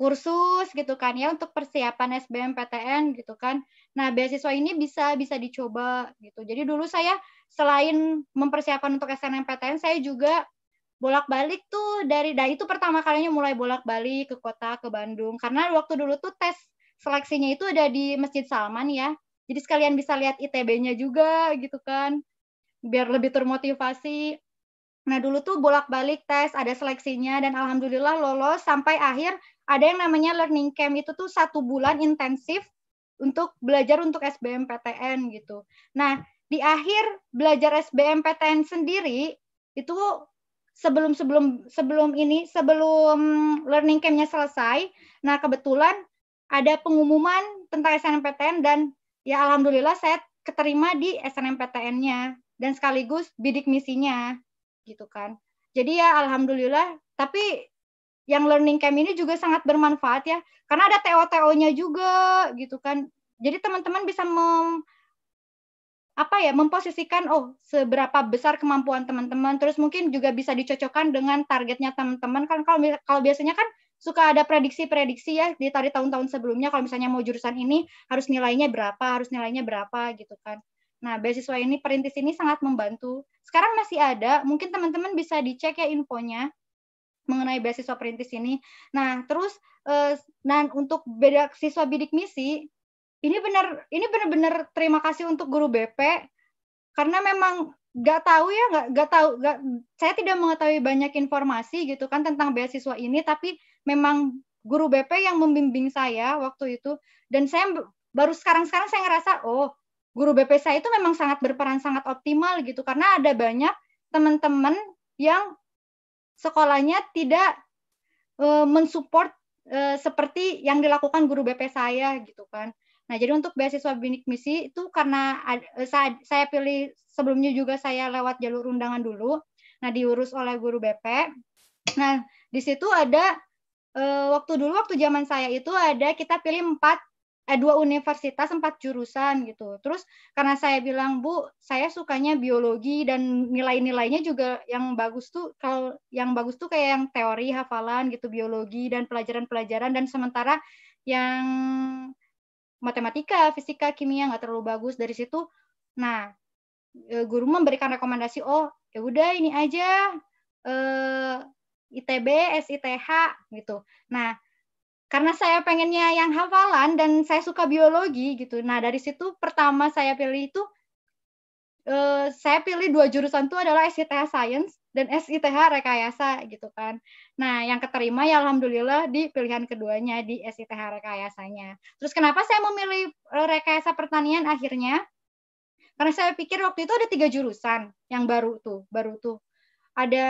kursus gitu kan ya untuk persiapan SBMPTN gitu kan. Nah, beasiswa ini bisa bisa dicoba gitu. Jadi dulu saya selain mempersiapkan untuk SNMPTN, saya juga bolak-balik tuh dari dari itu pertama kalinya mulai bolak-balik ke kota ke Bandung karena waktu dulu tuh tes seleksinya itu ada di Masjid Salman ya jadi sekalian bisa lihat ITB-nya juga gitu kan, biar lebih termotivasi. Nah dulu tuh bolak-balik tes, ada seleksinya dan alhamdulillah lolos sampai akhir ada yang namanya learning camp itu tuh satu bulan intensif untuk belajar untuk SBMPTN gitu. Nah di akhir belajar SBMPTN sendiri itu sebelum sebelum sebelum ini sebelum learning campnya selesai, nah kebetulan ada pengumuman tentang SNMPTN dan ya alhamdulillah saya keterima di SNMPTN-nya dan sekaligus bidik misinya gitu kan. Jadi ya alhamdulillah tapi yang learning camp ini juga sangat bermanfaat ya karena ada TO-TO-nya juga gitu kan. Jadi teman-teman bisa mem apa ya memposisikan oh seberapa besar kemampuan teman-teman terus mungkin juga bisa dicocokkan dengan targetnya teman-teman kan kalau kalau biasanya kan suka ada prediksi-prediksi ya di tadi tahun-tahun sebelumnya kalau misalnya mau jurusan ini harus nilainya berapa, harus nilainya berapa gitu kan. Nah, beasiswa ini perintis ini sangat membantu. Sekarang masih ada, mungkin teman-teman bisa dicek ya infonya mengenai beasiswa perintis ini. Nah, terus eh, dan untuk beda siswa bidik misi ini benar ini benar-benar terima kasih untuk guru BP karena memang nggak tahu ya nggak nggak tahu nggak saya tidak mengetahui banyak informasi gitu kan tentang beasiswa ini tapi memang guru BP yang membimbing saya waktu itu dan saya baru sekarang-sekarang saya ngerasa oh guru BP saya itu memang sangat berperan sangat optimal gitu karena ada banyak teman-teman yang sekolahnya tidak e, mensupport e, seperti yang dilakukan guru BP saya gitu kan. Nah, jadi untuk beasiswa Binik Misi itu karena eh, saya, saya pilih sebelumnya juga saya lewat jalur undangan dulu. Nah, diurus oleh guru BP. Nah, di situ ada uh, waktu dulu waktu zaman saya itu ada kita pilih empat eh, dua universitas empat jurusan gitu. Terus karena saya bilang bu saya sukanya biologi dan nilai-nilainya juga yang bagus tuh kalau yang bagus tuh kayak yang teori hafalan gitu biologi dan pelajaran-pelajaran dan sementara yang matematika, fisika, kimia nggak terlalu bagus dari situ. Nah, eh, guru memberikan rekomendasi, oh ya udah ini aja eh, ITB, SITH gitu. Nah, karena saya pengennya yang hafalan dan saya suka biologi gitu. Nah, dari situ pertama saya pilih itu eh, saya pilih dua jurusan itu adalah SITH Science dan SITH Rekayasa gitu kan. Nah, yang keterima ya alhamdulillah di pilihan keduanya di SITH Rekayasanya. Terus kenapa saya memilih eh, Rekayasa Pertanian akhirnya? Karena saya pikir waktu itu ada tiga jurusan yang baru tuh, baru tuh ada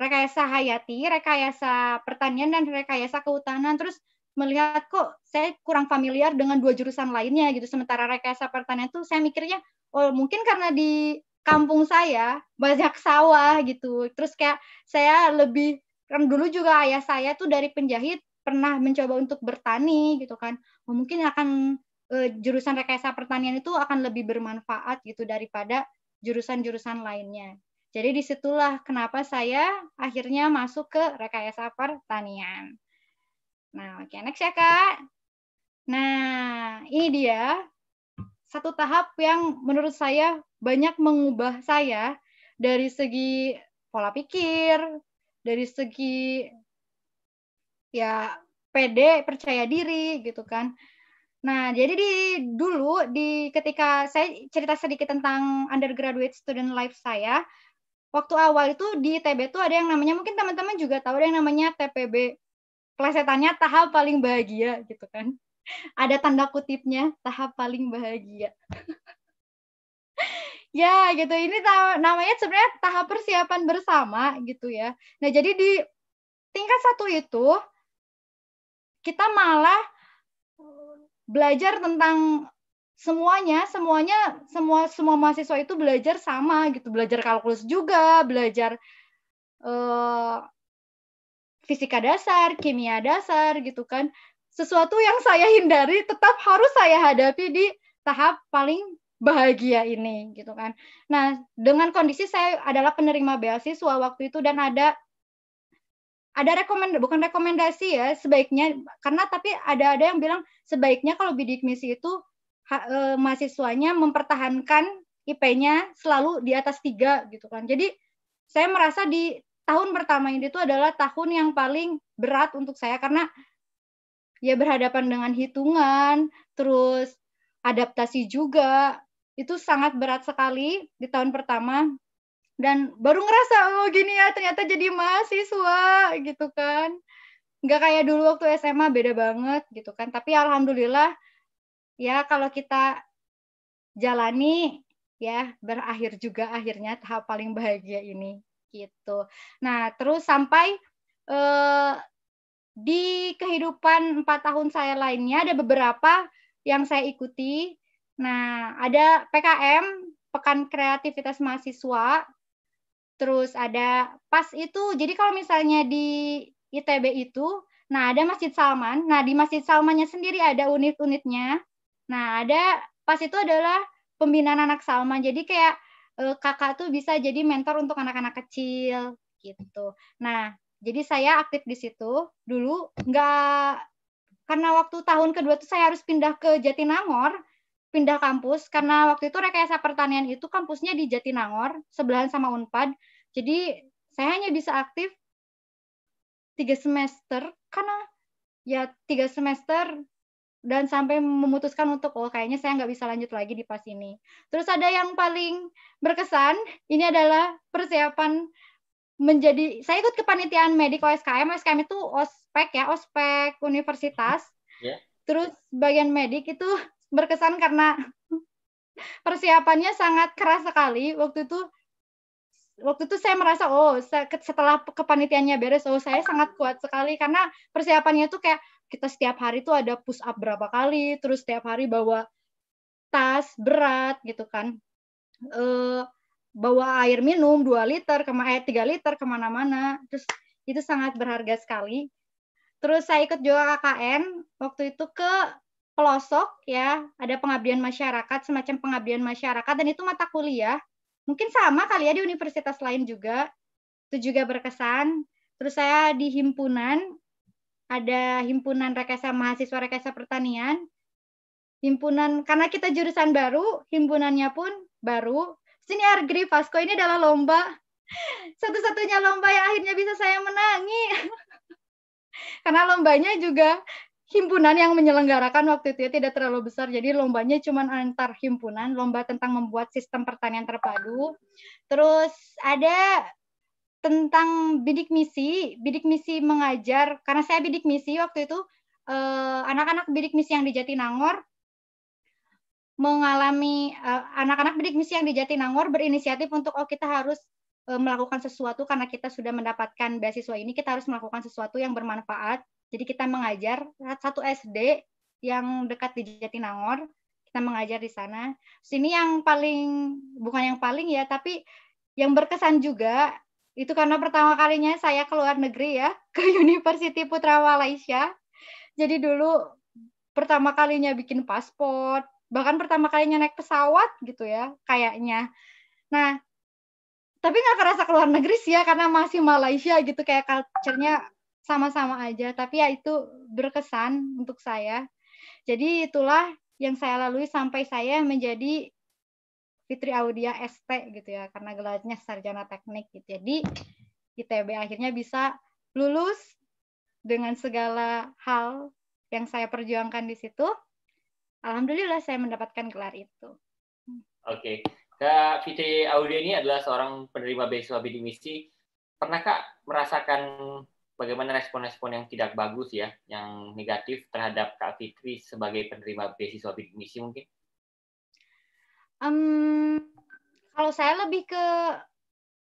rekayasa hayati, rekayasa pertanian dan rekayasa kehutanan. Terus melihat kok saya kurang familiar dengan dua jurusan lainnya gitu. Sementara rekayasa pertanian itu saya mikirnya oh mungkin karena di kampung saya banyak sawah gitu. Terus kayak saya lebih kan dulu juga ayah saya tuh dari penjahit pernah mencoba untuk bertani gitu kan. Oh, mungkin akan eh, jurusan rekayasa pertanian itu akan lebih bermanfaat gitu daripada jurusan-jurusan lainnya. Jadi disitulah kenapa saya akhirnya masuk ke rekayasa pertanian. Nah, oke okay, next ya kak. Nah, ini dia satu tahap yang menurut saya banyak mengubah saya dari segi pola pikir, dari segi ya pede, percaya diri gitu kan. Nah, jadi di dulu di ketika saya cerita sedikit tentang undergraduate student life saya, waktu awal itu di T.B itu ada yang namanya mungkin teman-teman juga tahu ada yang namanya TPB plesetannya tahap paling bahagia gitu kan ada tanda kutipnya tahap paling bahagia ya gitu ini namanya sebenarnya tahap persiapan bersama gitu ya nah jadi di tingkat satu itu kita malah belajar tentang semuanya semuanya semua semua mahasiswa itu belajar sama gitu belajar kalkulus juga belajar uh, fisika dasar kimia dasar gitu kan sesuatu yang saya hindari tetap harus saya hadapi di tahap paling bahagia ini gitu kan nah dengan kondisi saya adalah penerima beasiswa waktu itu dan ada ada rekomend bukan rekomendasi ya sebaiknya karena tapi ada ada yang bilang sebaiknya kalau bidik misi itu e, mahasiswanya mempertahankan IP-nya selalu di atas tiga gitu kan. Jadi saya merasa di tahun pertama ini itu adalah tahun yang paling berat untuk saya karena ya berhadapan dengan hitungan, terus adaptasi juga. Itu sangat berat sekali di tahun pertama dan baru ngerasa oh gini ya ternyata jadi mahasiswa gitu kan. Nggak kayak dulu waktu SMA beda banget gitu kan. Tapi alhamdulillah ya kalau kita jalani ya berakhir juga akhirnya tahap paling bahagia ini gitu. Nah, terus sampai eh, di kehidupan empat tahun saya lainnya ada beberapa yang saya ikuti. Nah, ada PKM, Pekan Kreativitas Mahasiswa. Terus ada pas itu, jadi kalau misalnya di ITB itu, nah ada Masjid Salman. Nah, di Masjid Salmannya sendiri ada unit-unitnya. Nah, ada pas itu adalah pembinaan anak salman Jadi kayak uh, kakak tuh bisa jadi mentor untuk anak-anak kecil gitu. Nah, jadi saya aktif di situ dulu nggak karena waktu tahun kedua tuh saya harus pindah ke Jatinangor, pindah kampus karena waktu itu rekayasa pertanian itu kampusnya di Jatinangor, sebelahan sama Unpad. Jadi saya hanya bisa aktif tiga semester karena ya tiga semester dan sampai memutuskan untuk oh kayaknya saya nggak bisa lanjut lagi di pas ini. Terus ada yang paling berkesan, ini adalah persiapan menjadi saya ikut kepanitiaan medik OSKM. OSKM itu ospek ya, ospek universitas. Yeah. Terus bagian medik itu berkesan karena persiapannya sangat keras sekali. Waktu itu waktu itu saya merasa oh setelah kepanitiannya beres oh saya sangat kuat sekali karena persiapannya itu kayak kita setiap hari tuh ada push up berapa kali, terus setiap hari bawa tas berat gitu kan. E, bawa air minum 2 liter, kema eh, 3 liter kemana-mana. Terus itu sangat berharga sekali. Terus saya ikut juga KKN waktu itu ke pelosok ya, ada pengabdian masyarakat, semacam pengabdian masyarakat dan itu mata kuliah. Mungkin sama kali ya di universitas lain juga. Itu juga berkesan. Terus saya di himpunan ada himpunan rekayasa mahasiswa rekayasa pertanian. Himpunan karena kita jurusan baru, himpunannya pun baru. Sini Argri Vasco ini adalah lomba satu-satunya lomba yang akhirnya bisa saya menangi. karena lombanya juga himpunan yang menyelenggarakan waktu itu ya tidak terlalu besar. Jadi lombanya cuma antar himpunan, lomba tentang membuat sistem pertanian terpadu. Terus ada tentang bidik misi, bidik misi mengajar karena saya bidik misi waktu itu eh, anak-anak eh, bidik misi yang di Jatinangor mengalami eh, anak-anak eh, bidik misi yang di Jatinangor berinisiatif untuk oh kita harus eh, melakukan sesuatu karena kita sudah mendapatkan beasiswa ini kita harus melakukan sesuatu yang bermanfaat. Jadi kita mengajar satu SD yang dekat di Jatinangor, kita mengajar di sana. Sini yang paling bukan yang paling ya, tapi yang berkesan juga itu karena pertama kalinya saya ke luar negeri ya, ke University Putra Malaysia. Jadi dulu pertama kalinya bikin paspor, bahkan pertama kalinya naik pesawat gitu ya, kayaknya. Nah, tapi nggak kerasa ke luar negeri sih ya, karena masih Malaysia gitu, kayak culture-nya sama-sama aja. Tapi ya itu berkesan untuk saya. Jadi itulah yang saya lalui sampai saya menjadi Fitri Audia ST gitu ya karena gelarnya sarjana teknik gitu. Jadi ITB akhirnya bisa lulus dengan segala hal yang saya perjuangkan di situ. Alhamdulillah saya mendapatkan gelar itu. Oke. Okay. Kak Fitri Audia ini adalah seorang penerima beasiswa bidik misi. Pernah Kak merasakan bagaimana respon-respon yang tidak bagus ya, yang negatif terhadap Kak Fitri sebagai penerima beasiswa bidik misi mungkin? Um, kalau saya lebih ke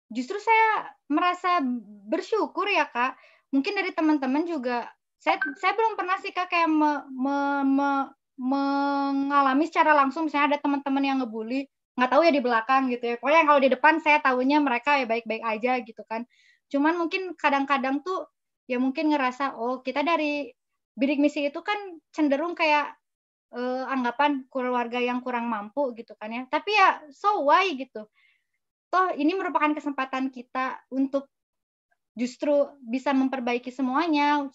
justru saya merasa bersyukur ya kak. Mungkin dari teman-teman juga. Saya saya belum pernah sih kak kayak me, me, me, mengalami secara langsung. Misalnya ada teman-teman yang ngebully, nggak tahu ya di belakang gitu ya. Pokoknya kalau di depan saya tahunya mereka ya baik-baik aja gitu kan. Cuman mungkin kadang-kadang tuh ya mungkin ngerasa oh kita dari bidik misi itu kan cenderung kayak uh, anggapan keluarga yang kurang mampu gitu kan ya. Tapi ya so why gitu. Toh ini merupakan kesempatan kita untuk justru bisa memperbaiki semuanya,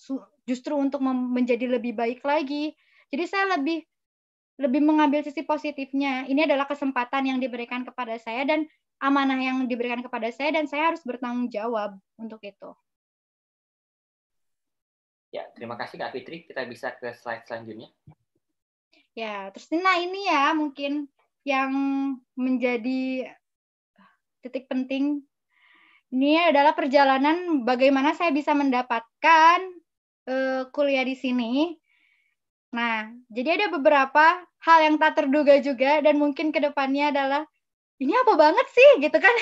justru untuk menjadi lebih baik lagi. Jadi saya lebih lebih mengambil sisi positifnya. Ini adalah kesempatan yang diberikan kepada saya dan amanah yang diberikan kepada saya dan saya harus bertanggung jawab untuk itu. Ya, terima kasih Kak Fitri. Kita bisa ke slide selanjutnya. Ya, terus nah ini ya mungkin yang menjadi titik penting ini adalah perjalanan bagaimana saya bisa mendapatkan uh, kuliah di sini. Nah, jadi ada beberapa hal yang tak terduga juga dan mungkin kedepannya adalah ini apa banget sih gitu kan?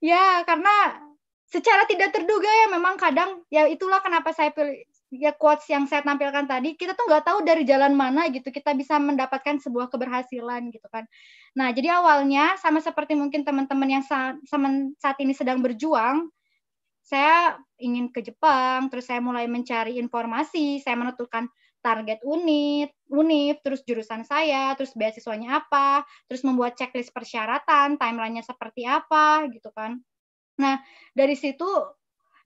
ya karena secara tidak terduga ya memang kadang ya itulah kenapa saya pilih ya quotes yang saya tampilkan tadi kita tuh nggak tahu dari jalan mana gitu kita bisa mendapatkan sebuah keberhasilan gitu kan nah jadi awalnya sama seperti mungkin teman-teman yang saat, saat ini sedang berjuang saya ingin ke Jepang terus saya mulai mencari informasi saya menentukan target unit unif terus jurusan saya terus beasiswanya apa terus membuat checklist persyaratan timelinenya seperti apa gitu kan nah dari situ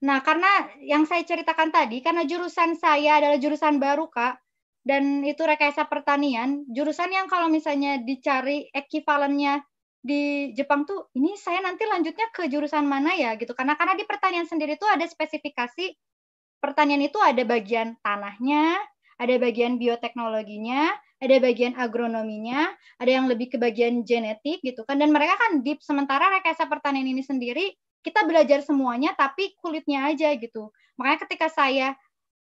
Nah, karena yang saya ceritakan tadi, karena jurusan saya adalah jurusan baru, Kak, dan itu rekayasa pertanian, jurusan yang kalau misalnya dicari ekivalennya di Jepang tuh, ini saya nanti lanjutnya ke jurusan mana ya gitu. Karena karena di pertanian sendiri tuh ada spesifikasi pertanian itu ada bagian tanahnya, ada bagian bioteknologinya, ada bagian agronominya, ada yang lebih ke bagian genetik gitu kan. Dan mereka kan deep sementara rekayasa pertanian ini sendiri kita belajar semuanya tapi kulitnya aja gitu. Makanya ketika saya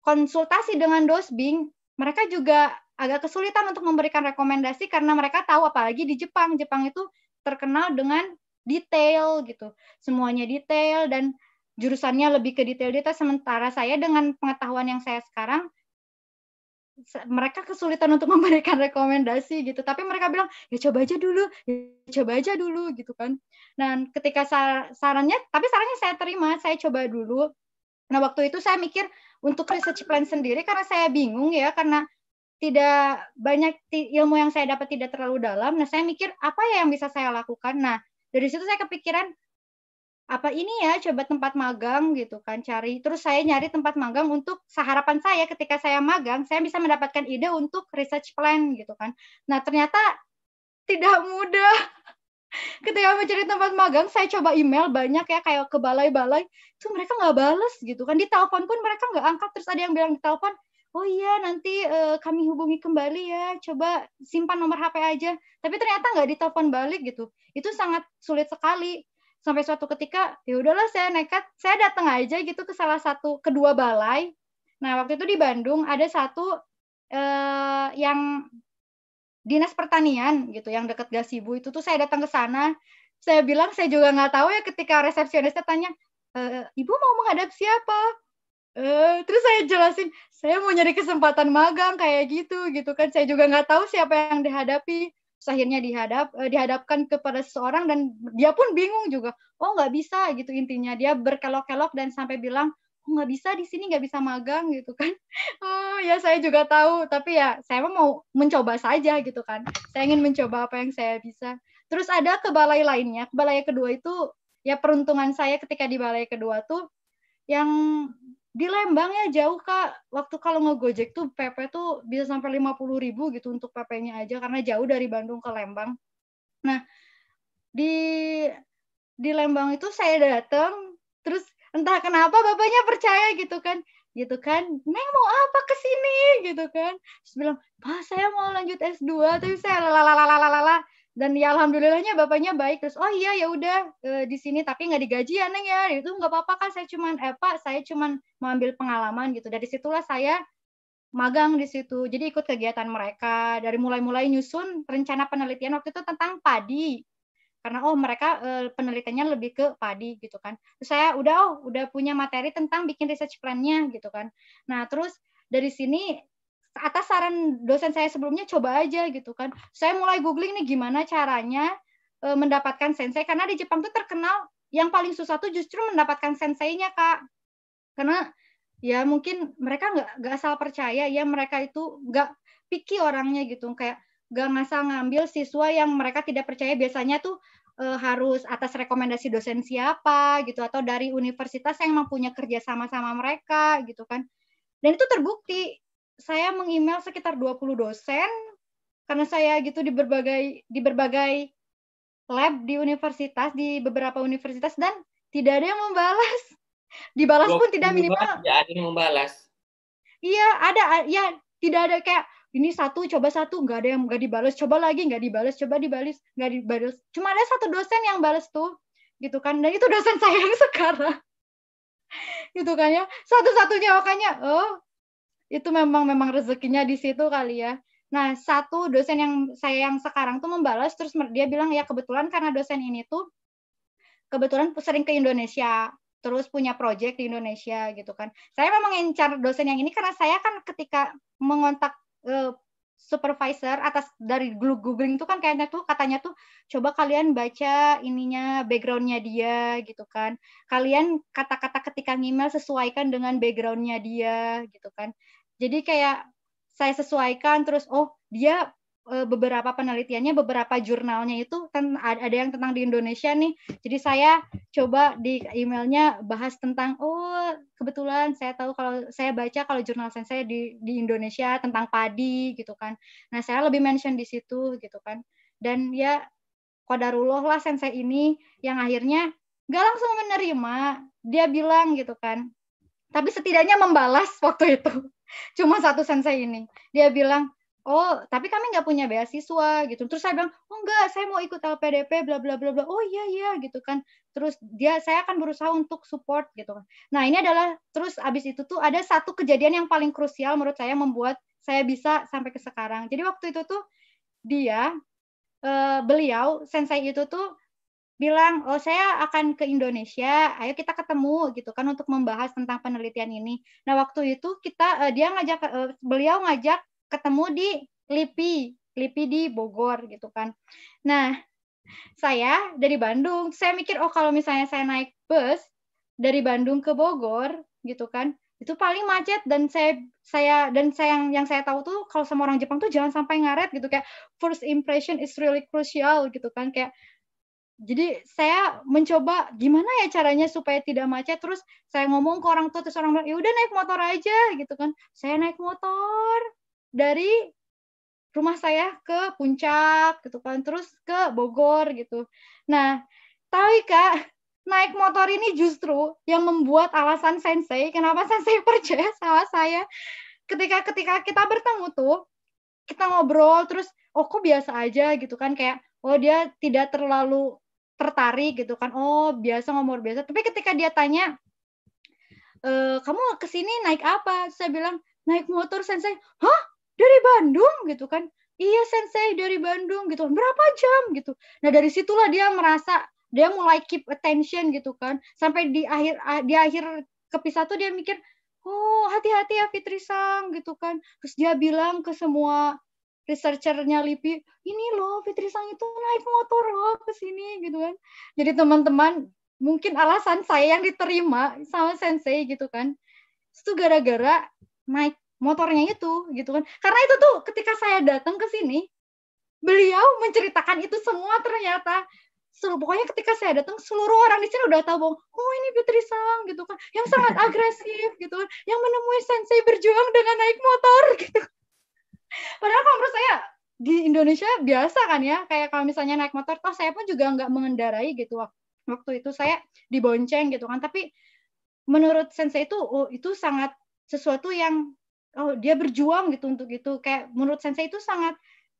konsultasi dengan dosbing, mereka juga agak kesulitan untuk memberikan rekomendasi karena mereka tahu apalagi di Jepang. Jepang itu terkenal dengan detail gitu. Semuanya detail dan jurusannya lebih ke detail-detail sementara saya dengan pengetahuan yang saya sekarang mereka kesulitan untuk memberikan rekomendasi gitu tapi mereka bilang ya coba aja dulu ya coba aja dulu gitu kan dan ketika sar sarannya tapi sarannya saya terima saya coba dulu nah waktu itu saya mikir untuk research plan sendiri karena saya bingung ya karena tidak banyak ilmu yang saya dapat tidak terlalu dalam nah saya mikir apa ya yang bisa saya lakukan nah dari situ saya kepikiran apa ini ya coba tempat magang gitu kan cari terus saya nyari tempat magang untuk seharapan saya ketika saya magang saya bisa mendapatkan ide untuk research plan gitu kan nah ternyata tidak mudah ketika mencari tempat magang saya coba email banyak ya kayak ke balai-balai itu mereka nggak bales gitu kan di telepon pun mereka nggak angkat terus ada yang bilang di telepon oh iya nanti uh, kami hubungi kembali ya coba simpan nomor HP aja tapi ternyata nggak telepon balik gitu itu sangat sulit sekali sampai suatu ketika ya udahlah saya nekat saya datang aja gitu ke salah satu kedua balai nah waktu itu di Bandung ada satu eh, yang dinas pertanian gitu yang dekat Gasibu itu tuh saya datang ke sana saya bilang saya juga nggak tahu ya ketika resepsionisnya tanya e, ibu mau menghadap siapa e, terus saya jelasin saya mau nyari kesempatan magang kayak gitu gitu kan saya juga nggak tahu siapa yang dihadapi Terus akhirnya dihadap eh, dihadapkan kepada seseorang dan dia pun bingung juga oh nggak bisa gitu intinya dia berkelok-kelok dan sampai bilang oh, nggak bisa di sini nggak bisa magang gitu kan oh ya saya juga tahu tapi ya saya mau mencoba saja gitu kan saya ingin mencoba apa yang saya bisa terus ada ke balai lainnya ke balai kedua itu ya peruntungan saya ketika di balai kedua tuh yang di Lembang ya jauh kak waktu kalau ngegojek tuh PP tuh bisa sampai lima puluh ribu gitu untuk PP-nya aja karena jauh dari Bandung ke Lembang nah di di Lembang itu saya datang terus entah kenapa bapaknya percaya gitu kan gitu kan Neng mau apa ke sini gitu kan terus bilang Pak saya mau lanjut S2 tapi saya lalalalala dan ya alhamdulillahnya bapaknya baik terus oh iya ya udah e, di sini tapi nggak digaji ya neng ya itu nggak apa-apa kan saya cuman eh pak saya cuman mau ambil pengalaman gitu dari situlah saya magang di situ jadi ikut kegiatan mereka dari mulai-mulai nyusun rencana penelitian waktu itu tentang padi karena oh mereka e, penelitiannya lebih ke padi gitu kan terus saya udah oh udah punya materi tentang bikin research plan-nya gitu kan nah terus dari sini atas saran dosen saya sebelumnya coba aja gitu kan. Saya mulai googling nih gimana caranya e, mendapatkan sensei karena di Jepang tuh terkenal yang paling susah tuh justru mendapatkan senseinya kak. Karena ya mungkin mereka nggak nggak asal percaya ya mereka itu nggak picky orangnya gitu kayak nggak ngasal ngambil siswa yang mereka tidak percaya biasanya tuh e, harus atas rekomendasi dosen siapa gitu atau dari universitas yang mempunyai punya kerja sama sama mereka gitu kan dan itu terbukti saya mengemail sekitar 20 dosen karena saya gitu di berbagai di berbagai lab di universitas di beberapa universitas dan tidak ada yang membalas. Dibalas pun tidak minimal. Tidak ada yang membalas. Iya, ada ya tidak ada kayak ini satu coba satu nggak ada yang nggak dibalas coba lagi nggak dibalas coba dibalas nggak dibalas cuma ada satu dosen yang balas tuh gitu kan dan itu dosen saya yang sekarang gitu kan ya satu-satunya makanya oh itu memang memang rezekinya di situ kali ya. Nah, satu dosen yang saya yang sekarang tuh membalas terus dia bilang ya kebetulan karena dosen ini tuh kebetulan sering ke Indonesia, terus punya proyek di Indonesia gitu kan. Saya memang incar dosen yang ini karena saya kan ketika mengontak uh, supervisor atas dari googling tuh kan kayaknya tuh katanya tuh coba kalian baca ininya backgroundnya dia gitu kan kalian kata-kata ketika email sesuaikan dengan backgroundnya dia gitu kan jadi kayak saya sesuaikan terus oh dia eh, beberapa penelitiannya, beberapa jurnalnya itu ada yang tentang di Indonesia nih. Jadi saya coba di emailnya bahas tentang oh kebetulan saya tahu kalau saya baca kalau jurnal sains saya di di Indonesia tentang padi gitu kan. Nah saya lebih mention di situ gitu kan. Dan ya kodarullah lah sensei ini yang akhirnya gak langsung menerima dia bilang gitu kan tapi setidaknya membalas waktu itu cuma satu sensei ini dia bilang oh tapi kami nggak punya beasiswa gitu terus saya bilang oh enggak saya mau ikut LPDP bla bla bla bla oh iya iya gitu kan terus dia saya akan berusaha untuk support gitu kan nah ini adalah terus abis itu tuh ada satu kejadian yang paling krusial menurut saya membuat saya bisa sampai ke sekarang jadi waktu itu tuh dia uh, beliau sensei itu tuh bilang, oh saya akan ke Indonesia, ayo kita ketemu gitu kan untuk membahas tentang penelitian ini. Nah waktu itu kita uh, dia ngajak uh, beliau ngajak ketemu di LIPI, LIPI di Bogor gitu kan. Nah saya dari Bandung, saya mikir oh kalau misalnya saya naik bus dari Bandung ke Bogor gitu kan, itu paling macet dan saya saya dan saya yang yang saya tahu tuh kalau sama orang Jepang tuh jangan sampai ngaret gitu kayak first impression is really crucial gitu kan kayak jadi saya mencoba gimana ya caranya supaya tidak macet terus saya ngomong ke orang tua terus orang bilang ya udah naik motor aja gitu kan saya naik motor dari rumah saya ke puncak gitu kan terus ke Bogor gitu nah tapi ya, kak naik motor ini justru yang membuat alasan sensei kenapa sensei percaya sama saya ketika ketika kita bertemu tuh kita ngobrol terus oh kok biasa aja gitu kan kayak oh dia tidak terlalu tertarik gitu kan oh biasa ngomor biasa tapi ketika dia tanya e, kamu kesini naik apa saya bilang naik motor sensei hah dari Bandung gitu kan iya sensei dari Bandung gitu berapa jam gitu nah dari situlah dia merasa dia mulai keep attention gitu kan sampai di akhir di akhir kepisah tuh dia mikir oh hati-hati ya Fitri Sang gitu kan terus dia bilang ke semua researchernya Lipi ini loh Fitri Sang itu naik motor loh ke sini gitu kan jadi teman-teman mungkin alasan saya yang diterima sama sensei gitu kan itu gara-gara naik motornya itu gitu kan karena itu tuh ketika saya datang ke sini beliau menceritakan itu semua ternyata seluruh pokoknya ketika saya datang seluruh orang di sini udah tahu bahwa oh ini Putri Sang gitu kan yang sangat agresif gitu kan yang menemui sensei berjuang dengan naik motor gitu kan. Padahal kalau menurut saya di Indonesia biasa kan ya, kayak kalau misalnya naik motor, toh saya pun juga nggak mengendarai gitu waktu itu saya dibonceng gitu kan. Tapi menurut sensei itu, oh itu sangat sesuatu yang oh dia berjuang gitu untuk itu. Kayak menurut sensei itu sangat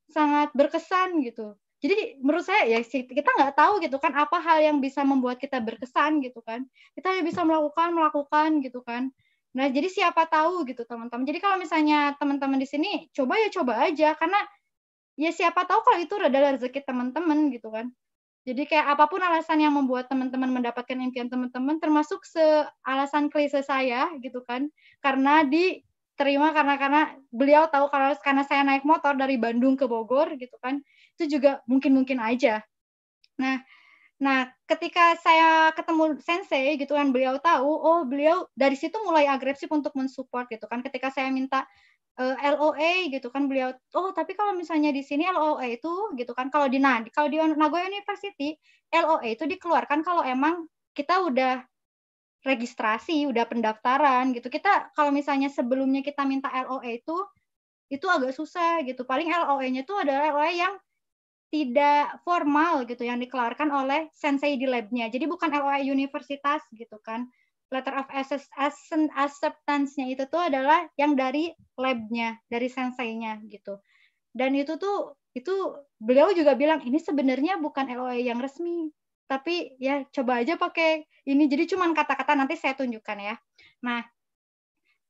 sangat berkesan gitu. Jadi menurut saya ya kita nggak tahu gitu kan apa hal yang bisa membuat kita berkesan gitu kan. Kita bisa melakukan melakukan gitu kan Nah, jadi siapa tahu gitu teman-teman. Jadi kalau misalnya teman-teman di sini coba ya coba aja karena ya siapa tahu kalau itu adalah rezeki teman-teman gitu kan. Jadi kayak apapun alasan yang membuat teman-teman mendapatkan impian teman-teman, termasuk se alasan klise saya gitu kan, karena diterima karena karena beliau tahu kalau karena saya naik motor dari Bandung ke Bogor gitu kan, itu juga mungkin mungkin aja. Nah, Nah, ketika saya ketemu sensei gitu kan beliau tahu, oh beliau dari situ mulai agresif untuk mensupport gitu kan. Ketika saya minta uh, eh, LOA gitu kan beliau, oh tapi kalau misalnya di sini LOA itu gitu kan kalau di Nadi, kalau di Nagoya University LOA itu dikeluarkan kalau emang kita udah registrasi, udah pendaftaran gitu. Kita kalau misalnya sebelumnya kita minta LOA itu itu agak susah gitu. Paling loa nya itu adalah LOA yang tidak formal gitu yang dikeluarkan oleh sensei di labnya. Jadi bukan LOA universitas gitu kan. Letter of acceptance-nya itu tuh adalah yang dari labnya, dari senseinya gitu. Dan itu tuh itu beliau juga bilang ini sebenarnya bukan LOA yang resmi, tapi ya coba aja pakai ini. Jadi cuman kata-kata nanti saya tunjukkan ya. Nah,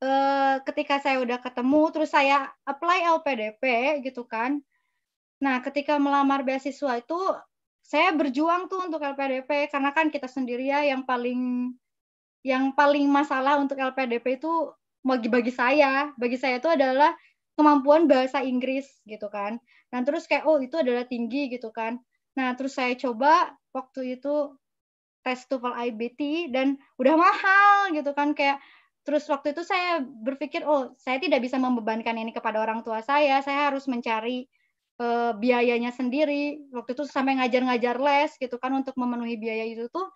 eh, ketika saya udah ketemu terus saya apply LPDP gitu kan Nah, ketika melamar beasiswa itu saya berjuang tuh untuk LPDP karena kan kita sendiri ya yang paling yang paling masalah untuk LPDP itu bagi bagi saya, bagi saya itu adalah kemampuan bahasa Inggris gitu kan. Nah, terus kayak oh itu adalah tinggi gitu kan. Nah, terus saya coba waktu itu tes TOEFL IBT dan udah mahal gitu kan kayak terus waktu itu saya berpikir oh, saya tidak bisa membebankan ini kepada orang tua saya, saya harus mencari uh, biayanya sendiri waktu itu sampai ngajar-ngajar les gitu kan untuk memenuhi biaya itu tuh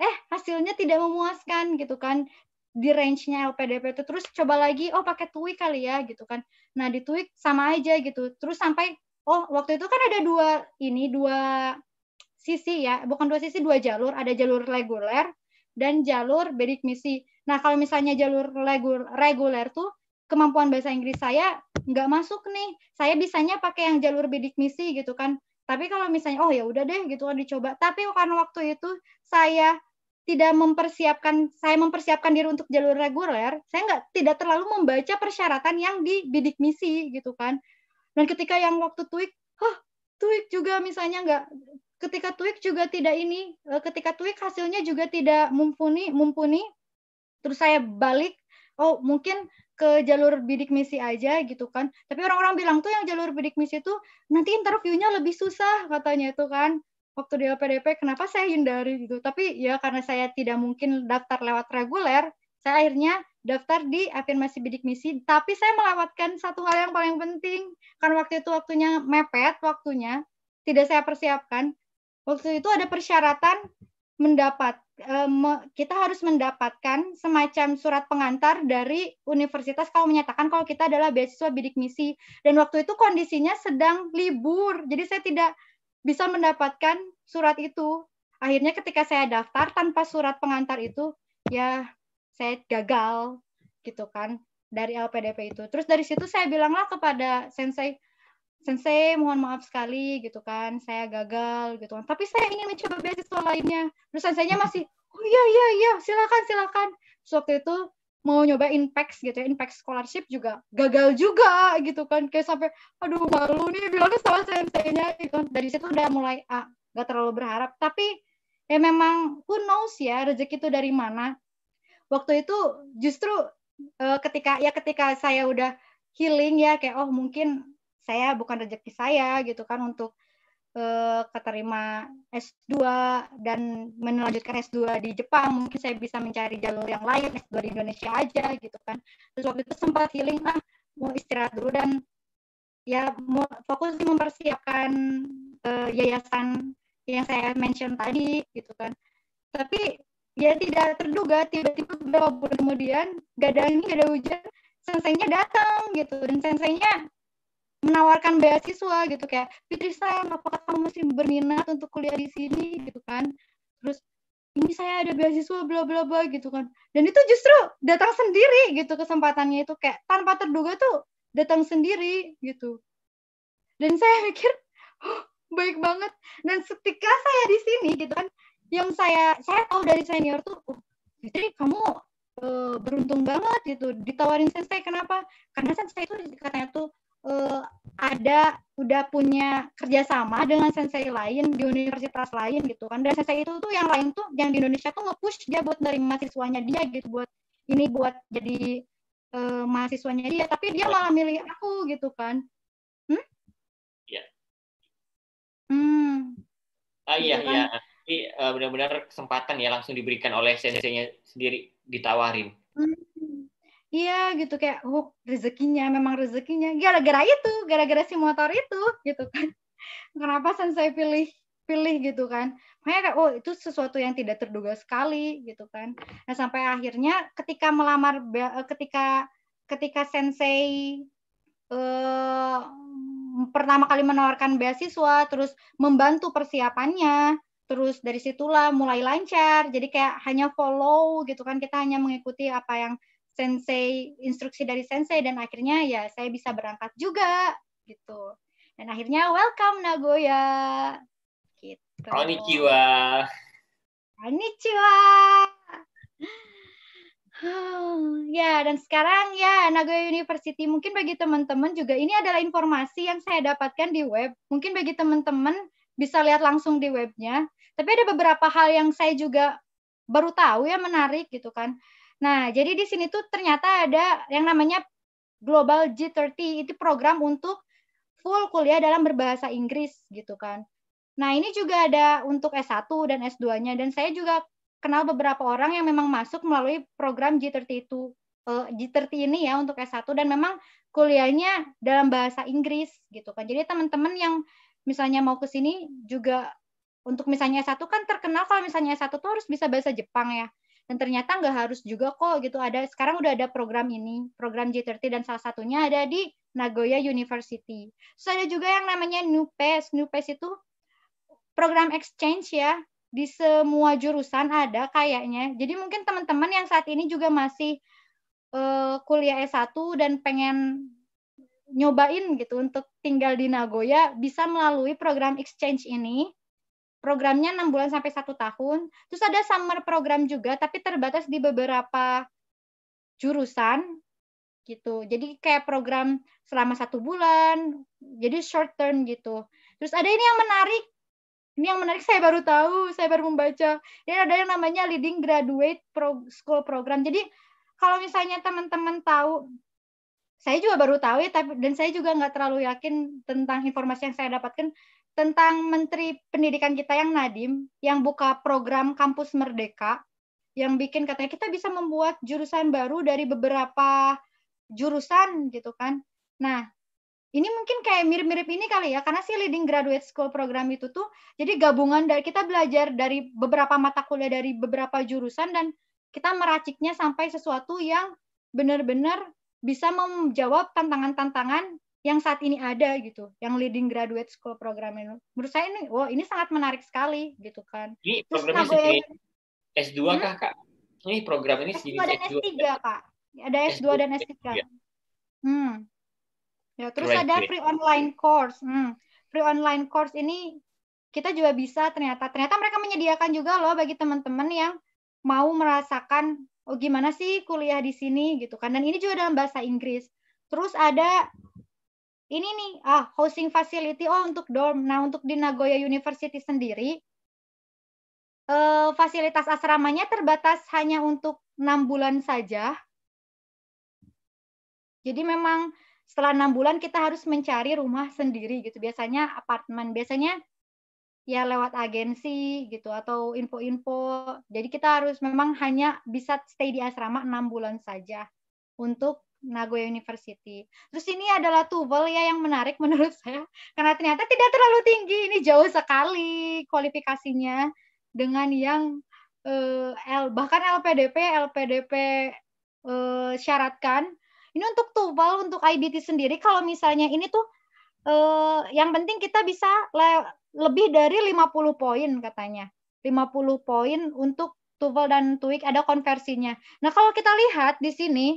eh hasilnya tidak memuaskan gitu kan di range-nya LPDP itu terus coba lagi oh pakai TUI kali ya gitu kan nah di TUI sama aja gitu terus sampai oh waktu itu kan ada dua ini dua sisi ya bukan dua sisi dua jalur ada jalur reguler dan jalur bedik misi nah kalau misalnya jalur reguler tuh kemampuan bahasa Inggris saya nggak masuk nih. Saya bisanya pakai yang jalur bidik misi gitu kan. Tapi kalau misalnya oh ya udah deh gitu kan dicoba. Tapi karena waktu itu saya tidak mempersiapkan saya mempersiapkan diri untuk jalur reguler, saya nggak tidak terlalu membaca persyaratan yang di bidik misi gitu kan. Dan ketika yang waktu TUIK, huh, TUIK juga misalnya nggak ketika TUIK juga tidak ini, eh, ketika TUIK hasilnya juga tidak mumpuni, mumpuni, terus saya balik oh mungkin ke jalur bidik misi aja gitu kan. Tapi orang-orang bilang tuh yang jalur bidik misi itu nanti interviewnya lebih susah katanya itu kan. Waktu di LPDP kenapa saya hindari gitu. Tapi ya karena saya tidak mungkin daftar lewat reguler, saya akhirnya daftar di afirmasi bidik misi. Tapi saya melewatkan satu hal yang paling penting. Karena waktu itu waktunya mepet waktunya, tidak saya persiapkan. Waktu itu ada persyaratan mendapat Eh, kita harus mendapatkan semacam surat pengantar dari universitas kalau menyatakan kalau kita adalah beasiswa bidik misi dan waktu itu kondisinya sedang libur jadi saya tidak bisa mendapatkan surat itu akhirnya ketika saya daftar tanpa surat pengantar itu ya saya gagal gitu kan dari LPDP itu terus dari situ saya bilanglah kepada sensei sensei mohon maaf sekali gitu kan saya gagal gitu kan tapi saya ingin mencoba beasiswa lainnya terus senseinya masih oh iya iya iya silakan silakan terus waktu itu mau nyoba impact gitu ya impact scholarship juga gagal juga gitu kan kayak sampai aduh malu nih bilangnya sama senseinya gitu kan. dari situ udah mulai ah gak terlalu berharap tapi ya memang who knows ya rezeki itu dari mana waktu itu justru eh, ketika ya ketika saya udah healing ya kayak oh mungkin saya bukan rezeki saya gitu kan untuk uh, keterima S2 dan melanjutkan S2 di Jepang mungkin saya bisa mencari jalur yang lain S2 di Indonesia aja gitu kan terus waktu itu sempat healing ah mau istirahat dulu dan ya mau fokus mempersiapkan uh, yayasan yang saya mention tadi gitu kan tapi ya tidak terduga tiba-tiba beberapa bulan kemudian gak ada angin gak ada hujan sensenya datang gitu dan sensenya menawarkan beasiswa gitu kayak Fitri saya, apakah kamu masih berminat untuk kuliah di sini gitu kan terus ini saya ada beasiswa bla bla bla gitu kan dan itu justru datang sendiri gitu kesempatannya itu kayak tanpa terduga tuh datang sendiri gitu dan saya pikir, oh, baik banget dan ketika saya di sini gitu kan yang saya saya tahu dari senior tuh oh, Fitri kamu eh, beruntung banget gitu ditawarin sensei kenapa karena sensei itu katanya tuh uh, ada udah punya kerjasama dengan sensei lain di universitas lain gitu kan dan sensei itu tuh yang lain tuh yang di Indonesia tuh nge-push dia buat dari mahasiswanya dia gitu buat ini buat jadi uh, mahasiswanya dia tapi dia malah milih aku gitu kan hmm ya hmm ah iya gitu iya kan? jadi uh, benar-benar kesempatan ya langsung diberikan oleh sensei-nya sendiri ditawarin hmm iya gitu kayak oh rezekinya memang rezekinya ya, gara-gara itu gara-gara si motor itu gitu kan kenapa sensei pilih pilih gitu kan makanya kayak oh itu sesuatu yang tidak terduga sekali gitu kan nah sampai akhirnya ketika melamar eh, ketika ketika sensei eh, pertama kali menawarkan beasiswa terus membantu persiapannya terus dari situlah mulai lancar jadi kayak hanya follow gitu kan kita hanya mengikuti apa yang sensei instruksi dari sensei dan akhirnya ya saya bisa berangkat juga gitu dan akhirnya welcome Nagoya gitu Konnichiwa Konnichiwa Oh, ya, dan sekarang ya Nagoya University mungkin bagi teman-teman juga ini adalah informasi yang saya dapatkan di web. Mungkin bagi teman-teman bisa lihat langsung di webnya. Tapi ada beberapa hal yang saya juga baru tahu ya menarik gitu kan. Nah, jadi di sini tuh ternyata ada yang namanya Global G30 itu program untuk full kuliah dalam berbahasa Inggris gitu kan. Nah, ini juga ada untuk S1 dan S2-nya dan saya juga kenal beberapa orang yang memang masuk melalui program G30 itu eh, G30 ini ya untuk S1 dan memang kuliahnya dalam bahasa Inggris gitu kan. Jadi teman-teman yang misalnya mau ke sini juga untuk misalnya S1 kan terkenal kalau misalnya S1 tuh harus bisa bahasa Jepang ya dan ternyata nggak harus juga kok gitu ada sekarang udah ada program ini program G30 dan salah satunya ada di Nagoya University So ada juga yang namanya New New NUPES itu program exchange ya di semua jurusan ada kayaknya jadi mungkin teman-teman yang saat ini juga masih uh, kuliah S1 dan pengen nyobain gitu untuk tinggal di Nagoya bisa melalui program exchange ini programnya enam bulan sampai satu tahun. Terus ada summer program juga, tapi terbatas di beberapa jurusan gitu. Jadi kayak program selama satu bulan, jadi short term gitu. Terus ada ini yang menarik, ini yang menarik saya baru tahu, saya baru membaca. Ini ada yang namanya leading graduate pro school program. Jadi kalau misalnya teman-teman tahu saya juga baru tahu ya tapi dan saya juga nggak terlalu yakin tentang informasi yang saya dapatkan tentang Menteri Pendidikan kita yang Nadim yang buka program kampus merdeka yang bikin katanya kita bisa membuat jurusan baru dari beberapa jurusan gitu kan. Nah, ini mungkin kayak mirip-mirip ini kali ya karena si leading graduate school program itu tuh jadi gabungan dari kita belajar dari beberapa mata kuliah dari beberapa jurusan dan kita meraciknya sampai sesuatu yang benar-benar bisa menjawab tantangan-tantangan yang saat ini ada gitu, yang leading graduate school program ini. Menurut saya ini, wow ini sangat menarik sekali gitu kan. Ini Terus programnya Nagoya, S2 hmm? kah kak? Ini program ini S2 dan S2. S3 kak. Ada S2, S2 dan S3. S3. Hmm. Ya, terus right. ada free right. online course. Hmm. Free online course ini kita juga bisa ternyata ternyata mereka menyediakan juga loh bagi teman-teman yang mau merasakan oh gimana sih kuliah di sini gitu kan. Dan ini juga dalam bahasa Inggris. Terus ada ini nih ah housing facility oh untuk dorm. Nah untuk di Nagoya University sendiri eh, fasilitas asramanya terbatas hanya untuk enam bulan saja. Jadi memang setelah enam bulan kita harus mencari rumah sendiri gitu. Biasanya apartemen, biasanya ya lewat agensi gitu atau info-info. Jadi kita harus memang hanya bisa stay di asrama enam bulan saja untuk Nagoya University. Terus ini adalah TOEFL ya yang menarik menurut saya karena ternyata tidak terlalu tinggi, ini jauh sekali kualifikasinya dengan yang eh, L bahkan LPDP LPDP eh, syaratkan. Ini untuk TOEFL untuk IBT sendiri kalau misalnya ini tuh eh, yang penting kita bisa le lebih dari 50 poin katanya. 50 poin untuk TOEFL dan TUIK ada konversinya. Nah, kalau kita lihat di sini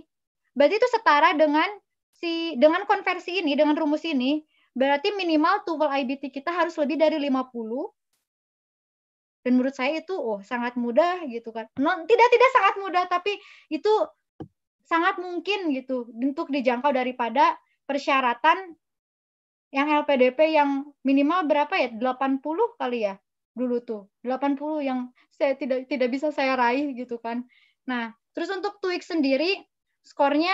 Berarti itu setara dengan si dengan konversi ini, dengan rumus ini, berarti minimal tuval IBT kita harus lebih dari 50. Dan menurut saya itu oh sangat mudah gitu kan. Non, tidak tidak sangat mudah tapi itu sangat mungkin gitu untuk dijangkau daripada persyaratan yang LPDP yang minimal berapa ya? 80 kali ya dulu tuh. 80 yang saya tidak tidak bisa saya raih gitu kan. Nah, terus untuk TUIK sendiri skornya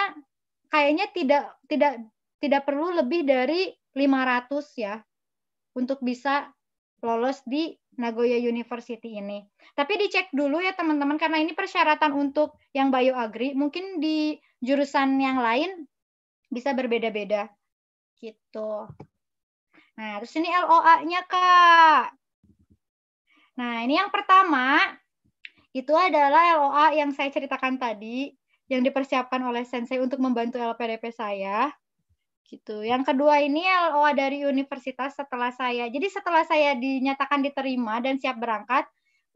kayaknya tidak tidak tidak perlu lebih dari 500 ya untuk bisa lolos di Nagoya University ini. Tapi dicek dulu ya teman-teman karena ini persyaratan untuk yang bioagri. Mungkin di jurusan yang lain bisa berbeda-beda gitu. Nah, terus ini LOA-nya Kak. Nah, ini yang pertama itu adalah LOA yang saya ceritakan tadi yang dipersiapkan oleh sensei untuk membantu LPDP saya gitu. Yang kedua ini LOA dari universitas setelah saya. Jadi setelah saya dinyatakan diterima dan siap berangkat,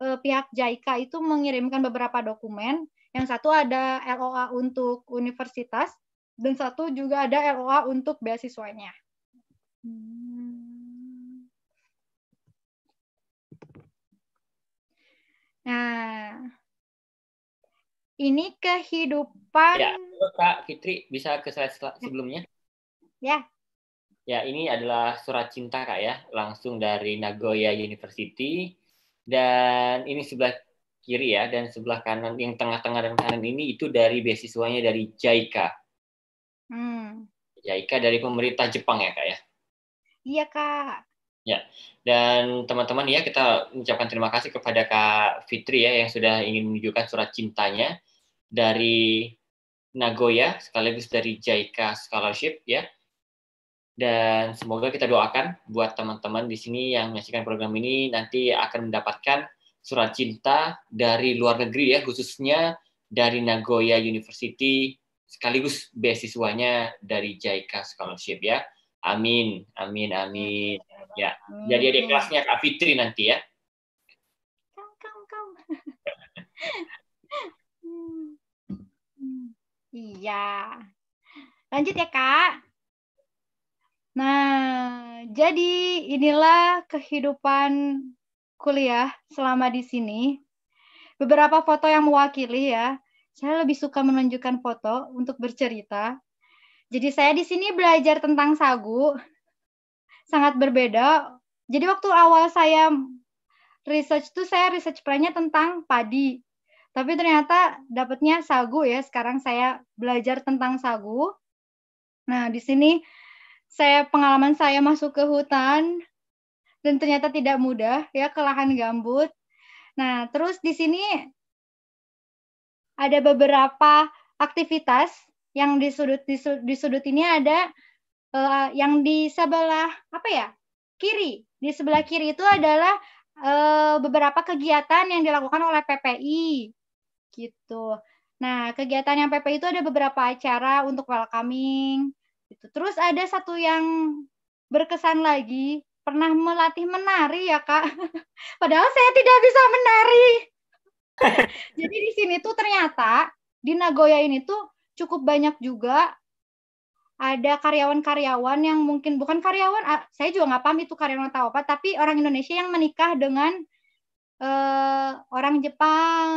eh, pihak JICA itu mengirimkan beberapa dokumen. Yang satu ada LOA untuk universitas dan satu juga ada LOA untuk beasiswanya. Hmm. Nah, ini kehidupan. Ya, Kak Fitri bisa ke slide sebelumnya. Ya. ya. Ya, ini adalah surat cinta Kak ya, langsung dari Nagoya University. Dan ini sebelah kiri ya, dan sebelah kanan, yang tengah-tengah dan kanan ini itu dari beasiswanya dari JICA. Hmm. JICA dari pemerintah Jepang ya Kak ya? Iya Kak. Ya, dan teman-teman ya kita mengucapkan terima kasih kepada Kak Fitri ya yang sudah ingin menunjukkan surat cintanya dari Nagoya sekaligus dari JICA Scholarship ya. Dan semoga kita doakan buat teman-teman di sini yang menyaksikan program ini nanti akan mendapatkan surat cinta dari luar negeri ya khususnya dari Nagoya University sekaligus beasiswanya dari JICA Scholarship ya. Amin, amin, amin. Ya, Amin. Hmm, jadi ada hmm. kelasnya Kak Fitri nanti ya. Kam, kam, kam. Iya. Lanjut ya, Kak. Nah, jadi inilah kehidupan kuliah selama di sini. Beberapa foto yang mewakili ya. Saya lebih suka menunjukkan foto untuk bercerita. Jadi saya di sini belajar tentang sagu sangat berbeda. Jadi waktu awal saya research tuh saya research perannya tentang padi. Tapi ternyata dapatnya sagu ya. Sekarang saya belajar tentang sagu. Nah, di sini saya pengalaman saya masuk ke hutan dan ternyata tidak mudah ya ke lahan gambut. Nah, terus di sini ada beberapa aktivitas yang di sudut di sudut, di sudut ini ada uh, yang di sebelah apa ya kiri di sebelah hmm. kiri itu adalah uh, beberapa kegiatan yang dilakukan oleh PPI gitu. Nah kegiatan yang PPI itu ada beberapa acara untuk welcoming gitu. Terus ada satu yang berkesan lagi pernah melatih menari ya kak. Padahal saya tidak bisa menari. Jadi di sini tuh ternyata di Nagoya ini tuh cukup banyak juga ada karyawan-karyawan yang mungkin bukan karyawan, ah, saya juga nggak paham itu karyawan atau apa, tapi orang Indonesia yang menikah dengan eh, orang Jepang,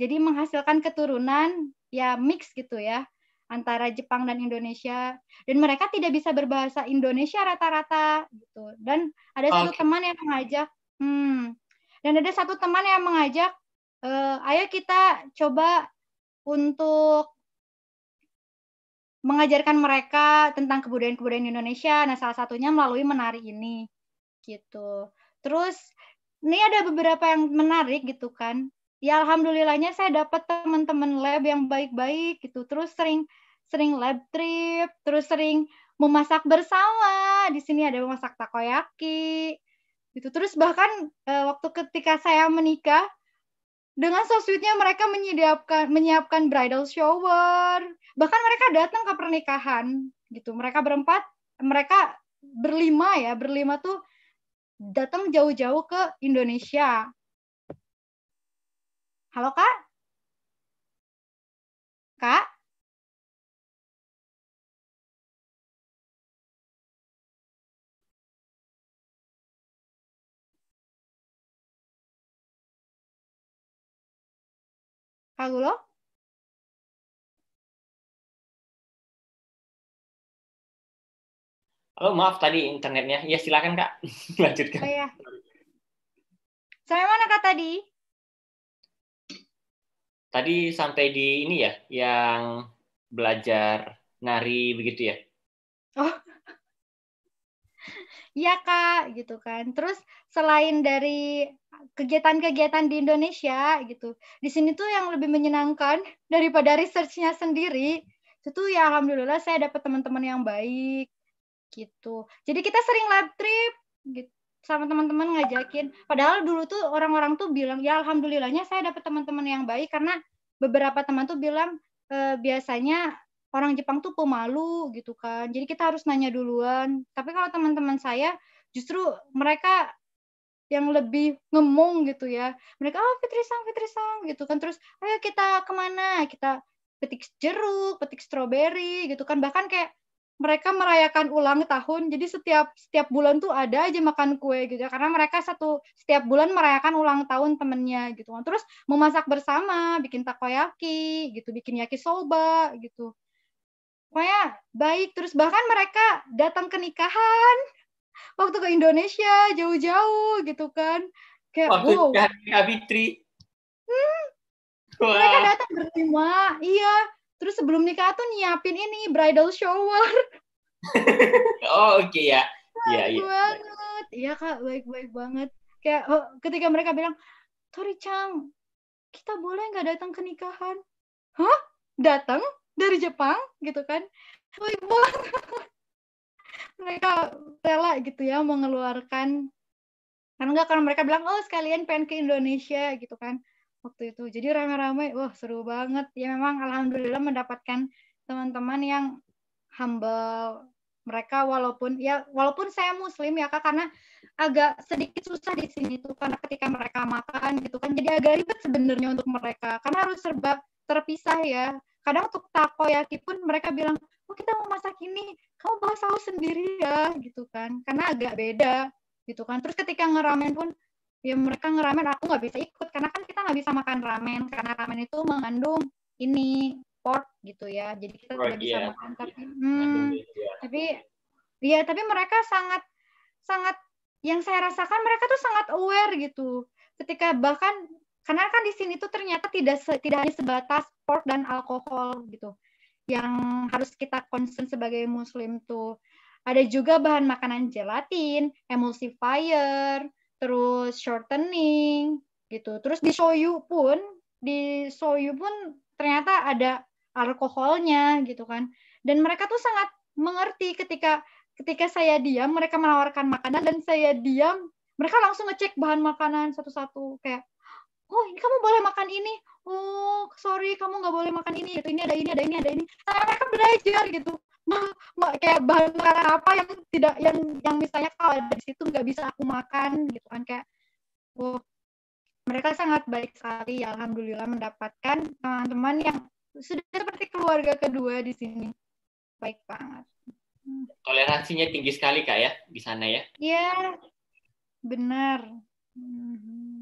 jadi menghasilkan keturunan ya mix gitu ya antara Jepang dan Indonesia dan mereka tidak bisa berbahasa Indonesia rata-rata gitu dan ada okay. satu teman yang mengajak hmm, dan ada satu teman yang mengajak eh, ayo kita coba untuk mengajarkan mereka tentang kebudayaan-kebudayaan Indonesia. Nah, salah satunya melalui menari ini. Gitu. Terus ini ada beberapa yang menarik gitu kan. Ya alhamdulillahnya saya dapat teman-teman lab yang baik-baik gitu. Terus sering sering lab trip, terus sering memasak bersama. Di sini ada memasak takoyaki. Gitu. Terus bahkan eh, waktu ketika saya menikah, dengan so sweetnya mereka menyiapkan menyiapkan bridal shower bahkan mereka datang ke pernikahan gitu mereka berempat mereka berlima ya berlima tuh datang jauh-jauh ke Indonesia halo kak kak halo Halo, maaf tadi internetnya. Ya, silakan Kak. Lanjutkan. Oh, ya. Sampai mana Kak tadi? Tadi sampai di ini ya, yang belajar nari begitu ya. Oh, iya kak gitu kan terus selain dari kegiatan-kegiatan di Indonesia gitu di sini tuh yang lebih menyenangkan daripada researchnya sendiri itu tuh ya alhamdulillah saya dapat teman-teman yang baik gitu jadi kita sering lab trip gitu sama teman-teman ngajakin padahal dulu tuh orang-orang tuh bilang ya alhamdulillahnya saya dapat teman-teman yang baik karena beberapa teman tuh bilang e, biasanya orang Jepang tuh pemalu gitu kan. Jadi kita harus nanya duluan. Tapi kalau teman-teman saya justru mereka yang lebih ngemong gitu ya. Mereka oh Fitri Sang, Fitri Sang gitu kan. Terus ayo kita kemana? Kita petik jeruk, petik stroberi gitu kan. Bahkan kayak mereka merayakan ulang tahun. Jadi setiap setiap bulan tuh ada aja makan kue gitu ya. Karena mereka satu setiap bulan merayakan ulang tahun temennya gitu kan. Terus memasak bersama, bikin takoyaki gitu, bikin yakisoba gitu pokoknya baik terus bahkan mereka datang ke nikahan waktu ke Indonesia jauh-jauh gitu kan kayak waktu wow. Abitri hmm, mereka datang berlima iya terus sebelum nikah tuh nyiapin ini bridal shower oh oke okay, ya Iya, iya. banget. Iya, Kak, baik-baik banget. Kayak oh, ketika mereka bilang, "Tori Chang, kita boleh nggak datang ke nikahan?" Hah? Datang? dari Jepang gitu kan libur mereka rela gitu ya mengeluarkan karena enggak karena mereka bilang oh sekalian pengen ke Indonesia gitu kan waktu itu jadi ramai-ramai, wah seru banget ya memang alhamdulillah mendapatkan teman-teman yang humble mereka walaupun ya walaupun saya muslim ya kak karena agak sedikit susah di sini tuh karena ketika mereka makan gitu kan jadi agak ribet sebenarnya untuk mereka karena harus serba terpisah ya kadang untuk takoyaki pun mereka bilang oh kita mau masak ini kamu bawa saus sendiri ya gitu kan karena agak beda gitu kan terus ketika ngeramen pun ya mereka ngeramen aku nggak bisa ikut karena kan kita nggak bisa makan ramen karena ramen itu mengandung ini pork gitu ya jadi kita tidak right, bisa yeah. makan tapi yeah. hmm, yeah. tapi ya tapi mereka sangat sangat yang saya rasakan mereka tuh sangat aware gitu ketika bahkan karena kan di sini tuh ternyata tidak se, tidak hanya sebatas pork dan alkohol gitu yang harus kita concern sebagai muslim tuh. Ada juga bahan makanan gelatin, emulsifier, terus shortening gitu. Terus di soyu pun di soyu pun ternyata ada alkoholnya gitu kan. Dan mereka tuh sangat mengerti ketika ketika saya diam mereka menawarkan makanan dan saya diam mereka langsung ngecek bahan makanan satu-satu kayak oh ini kamu boleh makan ini oh sorry kamu nggak boleh makan ini itu ini ada ini ada ini ada ini nah, mereka belajar gitu nah, kayak bahan makanan apa yang tidak yang yang misalnya kalau ada di situ nggak bisa aku makan gitu kan kayak oh mereka sangat baik sekali ya alhamdulillah mendapatkan teman-teman eh, yang sudah seperti keluarga kedua di sini baik banget toleransinya tinggi sekali kak ya di sana ya iya benar mhm.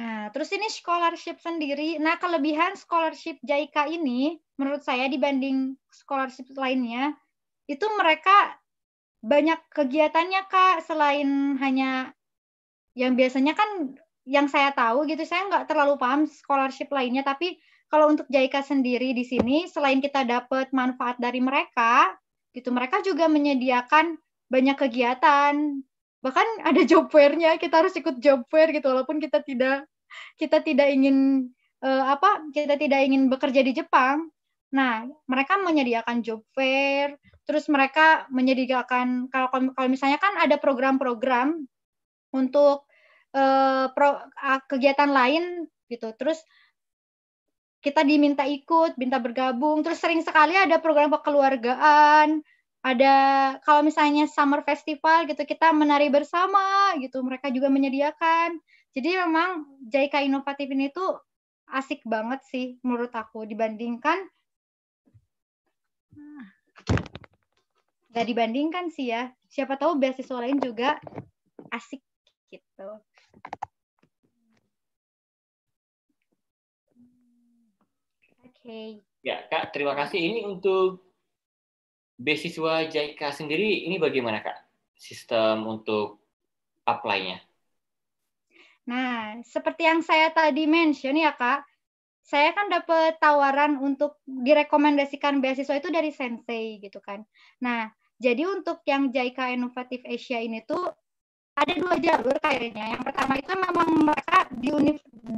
Nah, terus ini scholarship sendiri. Nah, kelebihan scholarship JIKA ini menurut saya dibanding scholarship lainnya, itu mereka banyak kegiatannya, Kak, selain hanya yang biasanya kan yang saya tahu gitu, saya nggak terlalu paham scholarship lainnya, tapi kalau untuk JIKA sendiri di sini, selain kita dapat manfaat dari mereka, gitu, mereka juga menyediakan banyak kegiatan, bahkan ada job fairnya kita harus ikut job fair gitu walaupun kita tidak kita tidak ingin uh, apa kita tidak ingin bekerja di Jepang nah mereka menyediakan job fair terus mereka menyediakan kalau kalau misalnya kan ada program-program untuk uh, pro, uh, kegiatan lain gitu terus kita diminta ikut, minta bergabung. Terus sering sekali ada program kekeluargaan, ada kalau misalnya summer festival gitu kita menari bersama gitu mereka juga menyediakan jadi memang JK inovatif ini tuh asik banget sih menurut aku dibandingkan nggak dibandingkan sih ya siapa tahu beasiswa lain juga asik gitu oke okay. ya kak terima kasih ini untuk beasiswa JICA sendiri ini bagaimana kak sistem untuk apply-nya? Nah, seperti yang saya tadi mention ya kak, saya kan dapat tawaran untuk direkomendasikan beasiswa itu dari sensei gitu kan. Nah, jadi untuk yang JICA Innovative Asia ini tuh ada dua jalur kayaknya. Yang pertama itu memang mereka di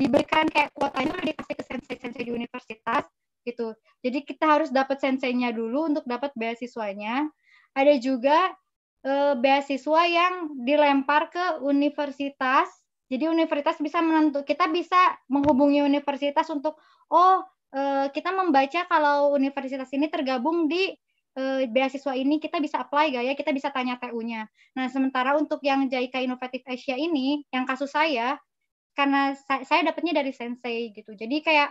diberikan kayak kuotanya udah dikasih ke sensei-sensei di universitas gitu. Jadi kita harus dapat senseinya dulu untuk dapat beasiswanya. Ada juga e, beasiswa yang dilempar ke universitas. Jadi universitas bisa menentu kita bisa menghubungi universitas untuk oh e, kita membaca kalau universitas ini tergabung di e, beasiswa ini kita bisa apply gak ya? Kita bisa tanya TU-nya. Nah, sementara untuk yang JICA Innovative Asia ini yang kasus saya karena saya dapatnya dari sensei gitu. Jadi kayak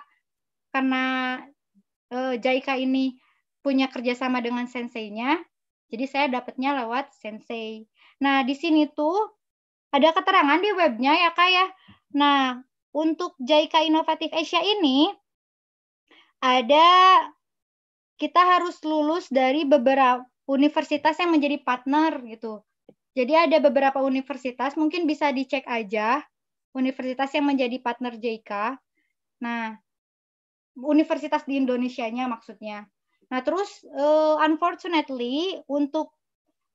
karena uh, Jaika ini punya kerjasama dengan senseinya, jadi saya dapatnya lewat sensei. Nah, di sini tuh ada keterangan di webnya ya Kak ya. Nah, untuk Jaika Inovatif Asia ini ada kita harus lulus dari beberapa universitas yang menjadi partner gitu. Jadi ada beberapa universitas, mungkin bisa dicek aja universitas yang menjadi partner JK. Nah, universitas di Indonesia-nya maksudnya. Nah, terus uh, unfortunately untuk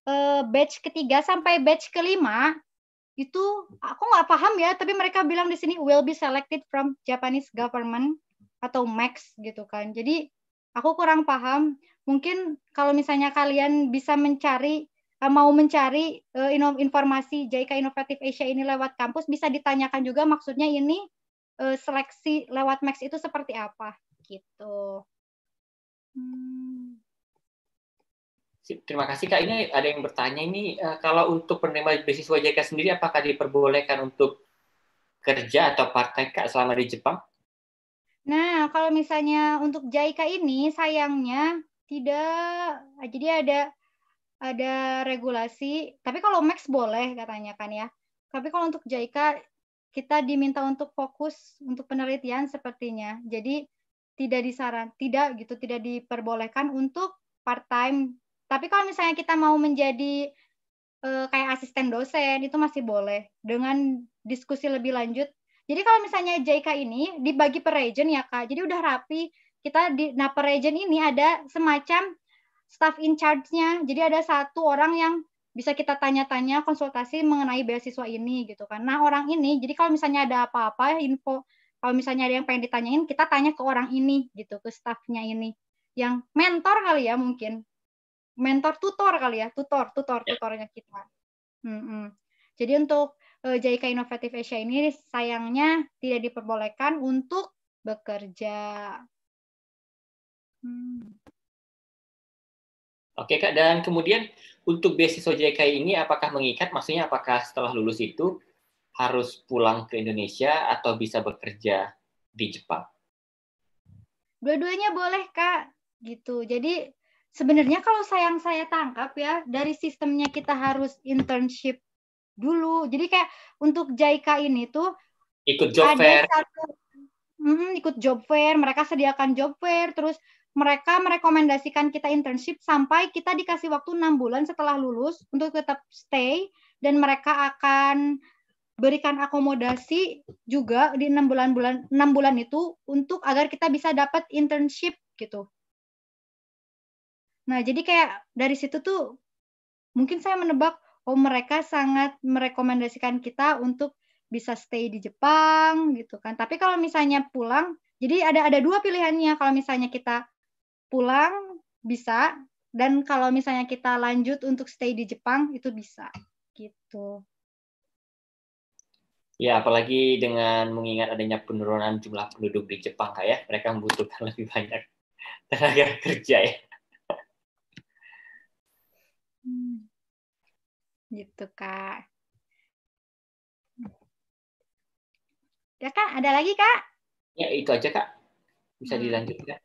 uh, batch ketiga sampai batch kelima itu aku nggak paham ya, tapi mereka bilang di sini will be selected from Japanese government atau max gitu kan. Jadi aku kurang paham. Mungkin kalau misalnya kalian bisa mencari eh, mau mencari uh, informasi JIKA Innovative Asia ini lewat kampus bisa ditanyakan juga maksudnya ini uh, seleksi lewat Max itu seperti apa gitu. Hmm. Terima kasih Kak. Ini ada yang bertanya ini uh, kalau untuk penerima beasiswa JK sendiri apakah diperbolehkan untuk kerja atau partai Kak selama di Jepang? Nah, kalau misalnya untuk JICA ini sayangnya tidak jadi ada ada regulasi, tapi kalau Max boleh katanya kan ya. Tapi kalau untuk JICA kita diminta untuk fokus untuk penelitian sepertinya. Jadi tidak disaran, tidak gitu, tidak diperbolehkan untuk part time. Tapi kalau misalnya kita mau menjadi e, kayak asisten dosen itu masih boleh dengan diskusi lebih lanjut. Jadi kalau misalnya JK ini dibagi per region ya kak, jadi udah rapi. Kita di nah per region ini ada semacam staff in charge-nya. Jadi ada satu orang yang bisa kita tanya-tanya konsultasi mengenai beasiswa ini gitu kan. Nah orang ini jadi kalau misalnya ada apa-apa info kalau misalnya ada yang pengen ditanyain kita tanya ke orang ini gitu ke staffnya ini yang mentor kali ya mungkin mentor tutor kali ya tutor tutor ya. tutornya kita. Hmm, hmm. Jadi untuk uh, eh, JIK Innovative Asia ini sayangnya tidak diperbolehkan untuk bekerja. Hmm. Oke Kak, dan kemudian untuk beasiswa JKI ini apakah mengikat? Maksudnya apakah setelah lulus itu harus pulang ke Indonesia atau bisa bekerja di Jepang? Dua-duanya boleh Kak, gitu. Jadi sebenarnya kalau sayang saya tangkap ya, dari sistemnya kita harus internship dulu. Jadi kayak untuk JICA ini tuh ikut job ada fair. Satu, hmm, ikut job fair, mereka sediakan job fair, terus mereka merekomendasikan kita internship sampai kita dikasih waktu enam bulan setelah lulus untuk tetap stay dan mereka akan berikan akomodasi juga di enam bulan bulan enam bulan itu untuk agar kita bisa dapat internship gitu. Nah jadi kayak dari situ tuh mungkin saya menebak oh mereka sangat merekomendasikan kita untuk bisa stay di Jepang gitu kan. Tapi kalau misalnya pulang jadi ada ada dua pilihannya kalau misalnya kita pulang bisa dan kalau misalnya kita lanjut untuk stay di Jepang itu bisa gitu. Ya, apalagi dengan mengingat adanya penurunan jumlah penduduk di Jepang, kak ya, mereka membutuhkan lebih banyak tenaga kerja ya. Hmm. Gitu kak. Ya kak, ada lagi kak? Ya itu aja kak, bisa hmm. dilanjut ya.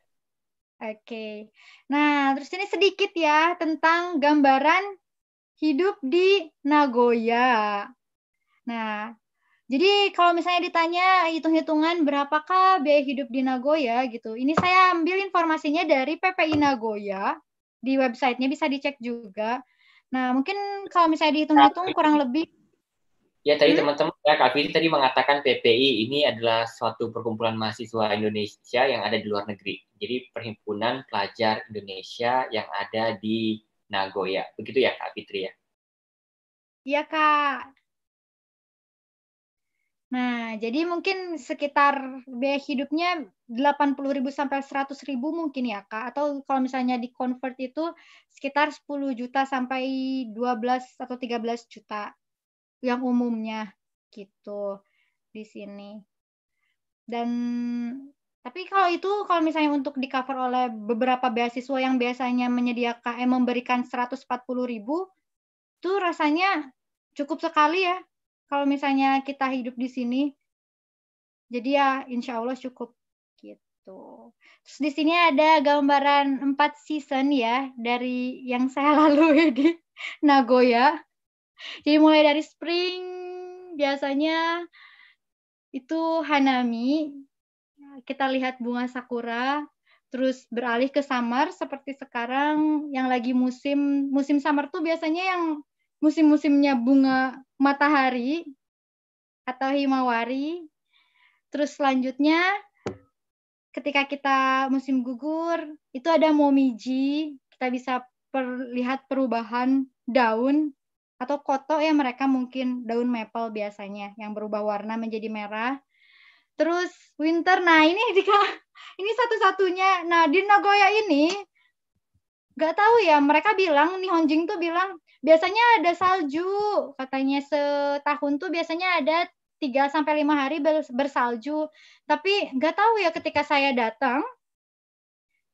Oke. Nah, terus ini sedikit ya tentang gambaran hidup di Nagoya. Nah, jadi kalau misalnya ditanya hitung-hitungan berapakah biaya hidup di Nagoya gitu. Ini saya ambil informasinya dari PPI Nagoya di websitenya bisa dicek juga. Nah, mungkin kalau misalnya dihitung-hitung kurang lebih Ya tadi hmm? teman-teman, hmm? ya, Kak Fitri tadi mengatakan PPI ini adalah suatu perkumpulan mahasiswa Indonesia yang ada di luar negeri. Jadi perhimpunan pelajar Indonesia yang ada di Nagoya. Begitu ya Kak Fitri ya? Iya Kak. Nah, jadi mungkin sekitar biaya hidupnya ribu sampai ribu mungkin ya Kak. Atau kalau misalnya di convert itu sekitar 10 juta sampai 12 atau 13 juta yang umumnya gitu di sini. Dan tapi kalau itu kalau misalnya untuk di cover oleh beberapa beasiswa yang biasanya menyediakan eh, memberikan 140 ribu itu rasanya cukup sekali ya kalau misalnya kita hidup di sini. Jadi ya insya Allah cukup gitu. Terus di sini ada gambaran empat season ya dari yang saya lalui di Nagoya. Jadi mulai dari spring biasanya itu hanami, kita lihat bunga sakura, terus beralih ke summer seperti sekarang yang lagi musim musim summer tuh biasanya yang musim-musimnya bunga matahari atau himawari. Terus selanjutnya ketika kita musim gugur itu ada momiji, kita bisa perlihat perubahan daun atau koto ya mereka mungkin daun maple biasanya yang berubah warna menjadi merah. Terus winter, nah ini jika ini satu-satunya. Nah di Nagoya ini nggak tahu ya mereka bilang nih honjing tuh bilang biasanya ada salju katanya setahun tuh biasanya ada 3 sampai lima hari bersalju. Tapi nggak tahu ya ketika saya datang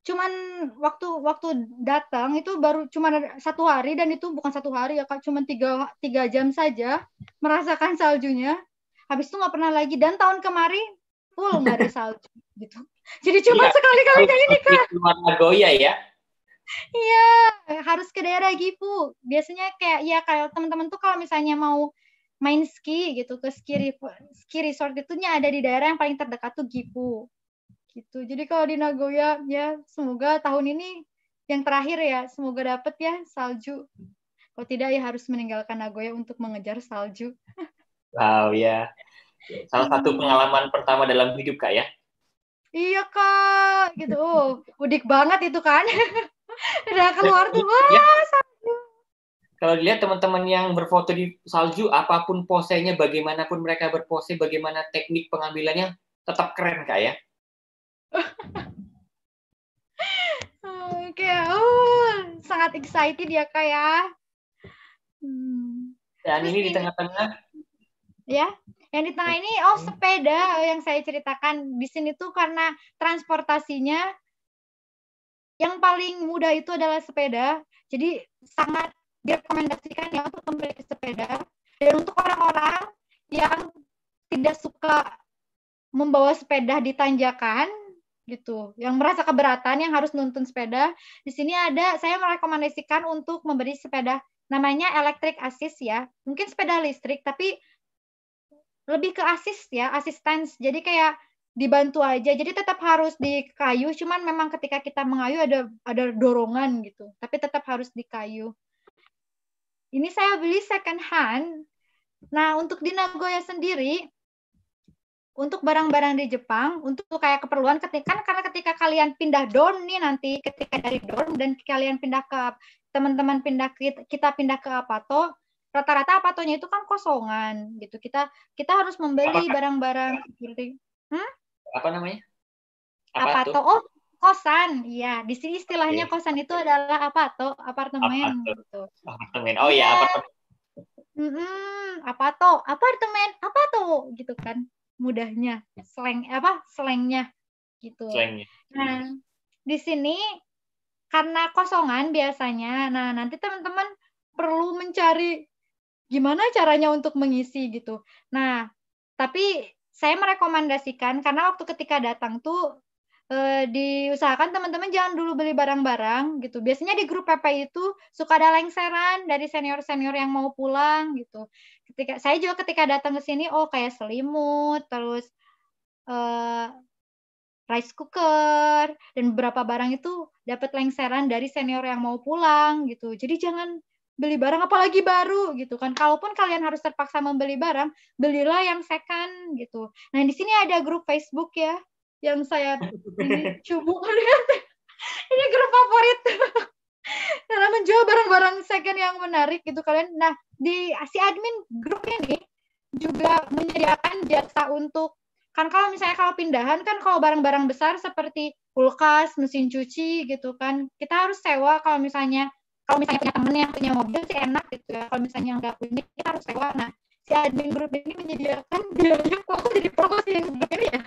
cuman waktu waktu datang itu baru cuma satu hari dan itu bukan satu hari ya kak cuman tiga tiga jam saja merasakan saljunya habis itu nggak pernah lagi dan tahun kemarin full nggak ada salju gitu jadi cuma ya, sekali kali kayak ini kak luar Nagoya ya iya harus ke daerah Gifu biasanya kayak ya kayak teman-teman tuh kalau misalnya mau main ski gitu ke ski, ski resort itu ada di daerah yang paling terdekat tuh Gifu gitu. Jadi kalau di Nagoya ya semoga tahun ini yang terakhir ya, semoga dapat ya salju. Kalau tidak ya harus meninggalkan Nagoya untuk mengejar salju. Wow ya. Salah iya. satu pengalaman pertama dalam hidup Kak ya. Iya Kak, gitu. Oh, udik banget itu kan. Udah keluar tuh, iya. wah ya. salju. Kalau dilihat teman-teman yang berfoto di salju, apapun posenya, bagaimanapun mereka berpose, bagaimana teknik pengambilannya, tetap keren kak ya Oke, okay. oh, sangat excited ya kak ya. Hmm. Dan ini di tengah-tengah. Ya, yang di tengah ini oh hmm. sepeda yang saya ceritakan di sini tuh karena transportasinya yang paling mudah itu adalah sepeda. Jadi sangat direkomendasikan ya untuk membeli sepeda dan untuk orang-orang yang tidak suka membawa sepeda di tanjakan gitu. Yang merasa keberatan yang harus nuntun sepeda, di sini ada saya merekomendasikan untuk memberi sepeda namanya electric assist ya. Mungkin sepeda listrik tapi lebih ke assist ya, assistance. Jadi kayak dibantu aja. Jadi tetap harus di kayu cuman memang ketika kita mengayu ada ada dorongan gitu. Tapi tetap harus di kayu Ini saya beli second hand. Nah, untuk di Nagoya sendiri untuk barang-barang di Jepang untuk kayak keperluan ketika kan karena ketika kalian pindah dorm nih nanti ketika dari dorm dan kalian pindah ke teman-teman pindah kita, pindah ke apa apato rata-rata apatonya itu kan kosongan gitu kita kita harus membeli barang-barang seperti hmm? apa namanya apa apato oh kosan iya di sini istilahnya okay. kosan itu adalah apa apato apartemen gitu apartemen oh iya ya apartemen mm -mm, apa tuh apartemen apa tuh gitu kan mudahnya slang apa slangnya gitu. Slangnya. Nah di sini karena kosongan biasanya, nah nanti teman-teman perlu mencari gimana caranya untuk mengisi gitu. Nah tapi saya merekomendasikan karena waktu ketika datang tuh eh, diusahakan teman-teman jangan dulu beli barang-barang gitu. Biasanya di grup PP itu suka ada lengseran dari senior-senior yang mau pulang gitu. Ketika saya juga ketika datang ke sini oh kayak selimut, terus eh, rice cooker dan beberapa barang itu dapat lengseran dari senior yang mau pulang gitu. Jadi jangan beli barang apalagi baru gitu kan. Kalaupun kalian harus terpaksa membeli barang, belilah yang second gitu. Nah, di sini ada grup Facebook ya yang saya ini cubu ini grup favorit karena menjual barang-barang second yang menarik gitu kalian nah di si admin grup ini juga menyediakan jasa untuk kan kalau misalnya kalau pindahan kan kalau barang-barang besar seperti kulkas mesin cuci gitu kan kita harus sewa kalau misalnya kalau misalnya punya temen yang punya mobil sih enak gitu ya kalau misalnya nggak punya kita harus sewa nah si admin grup ini menyediakan biaya kok jadi promosi yang begini ya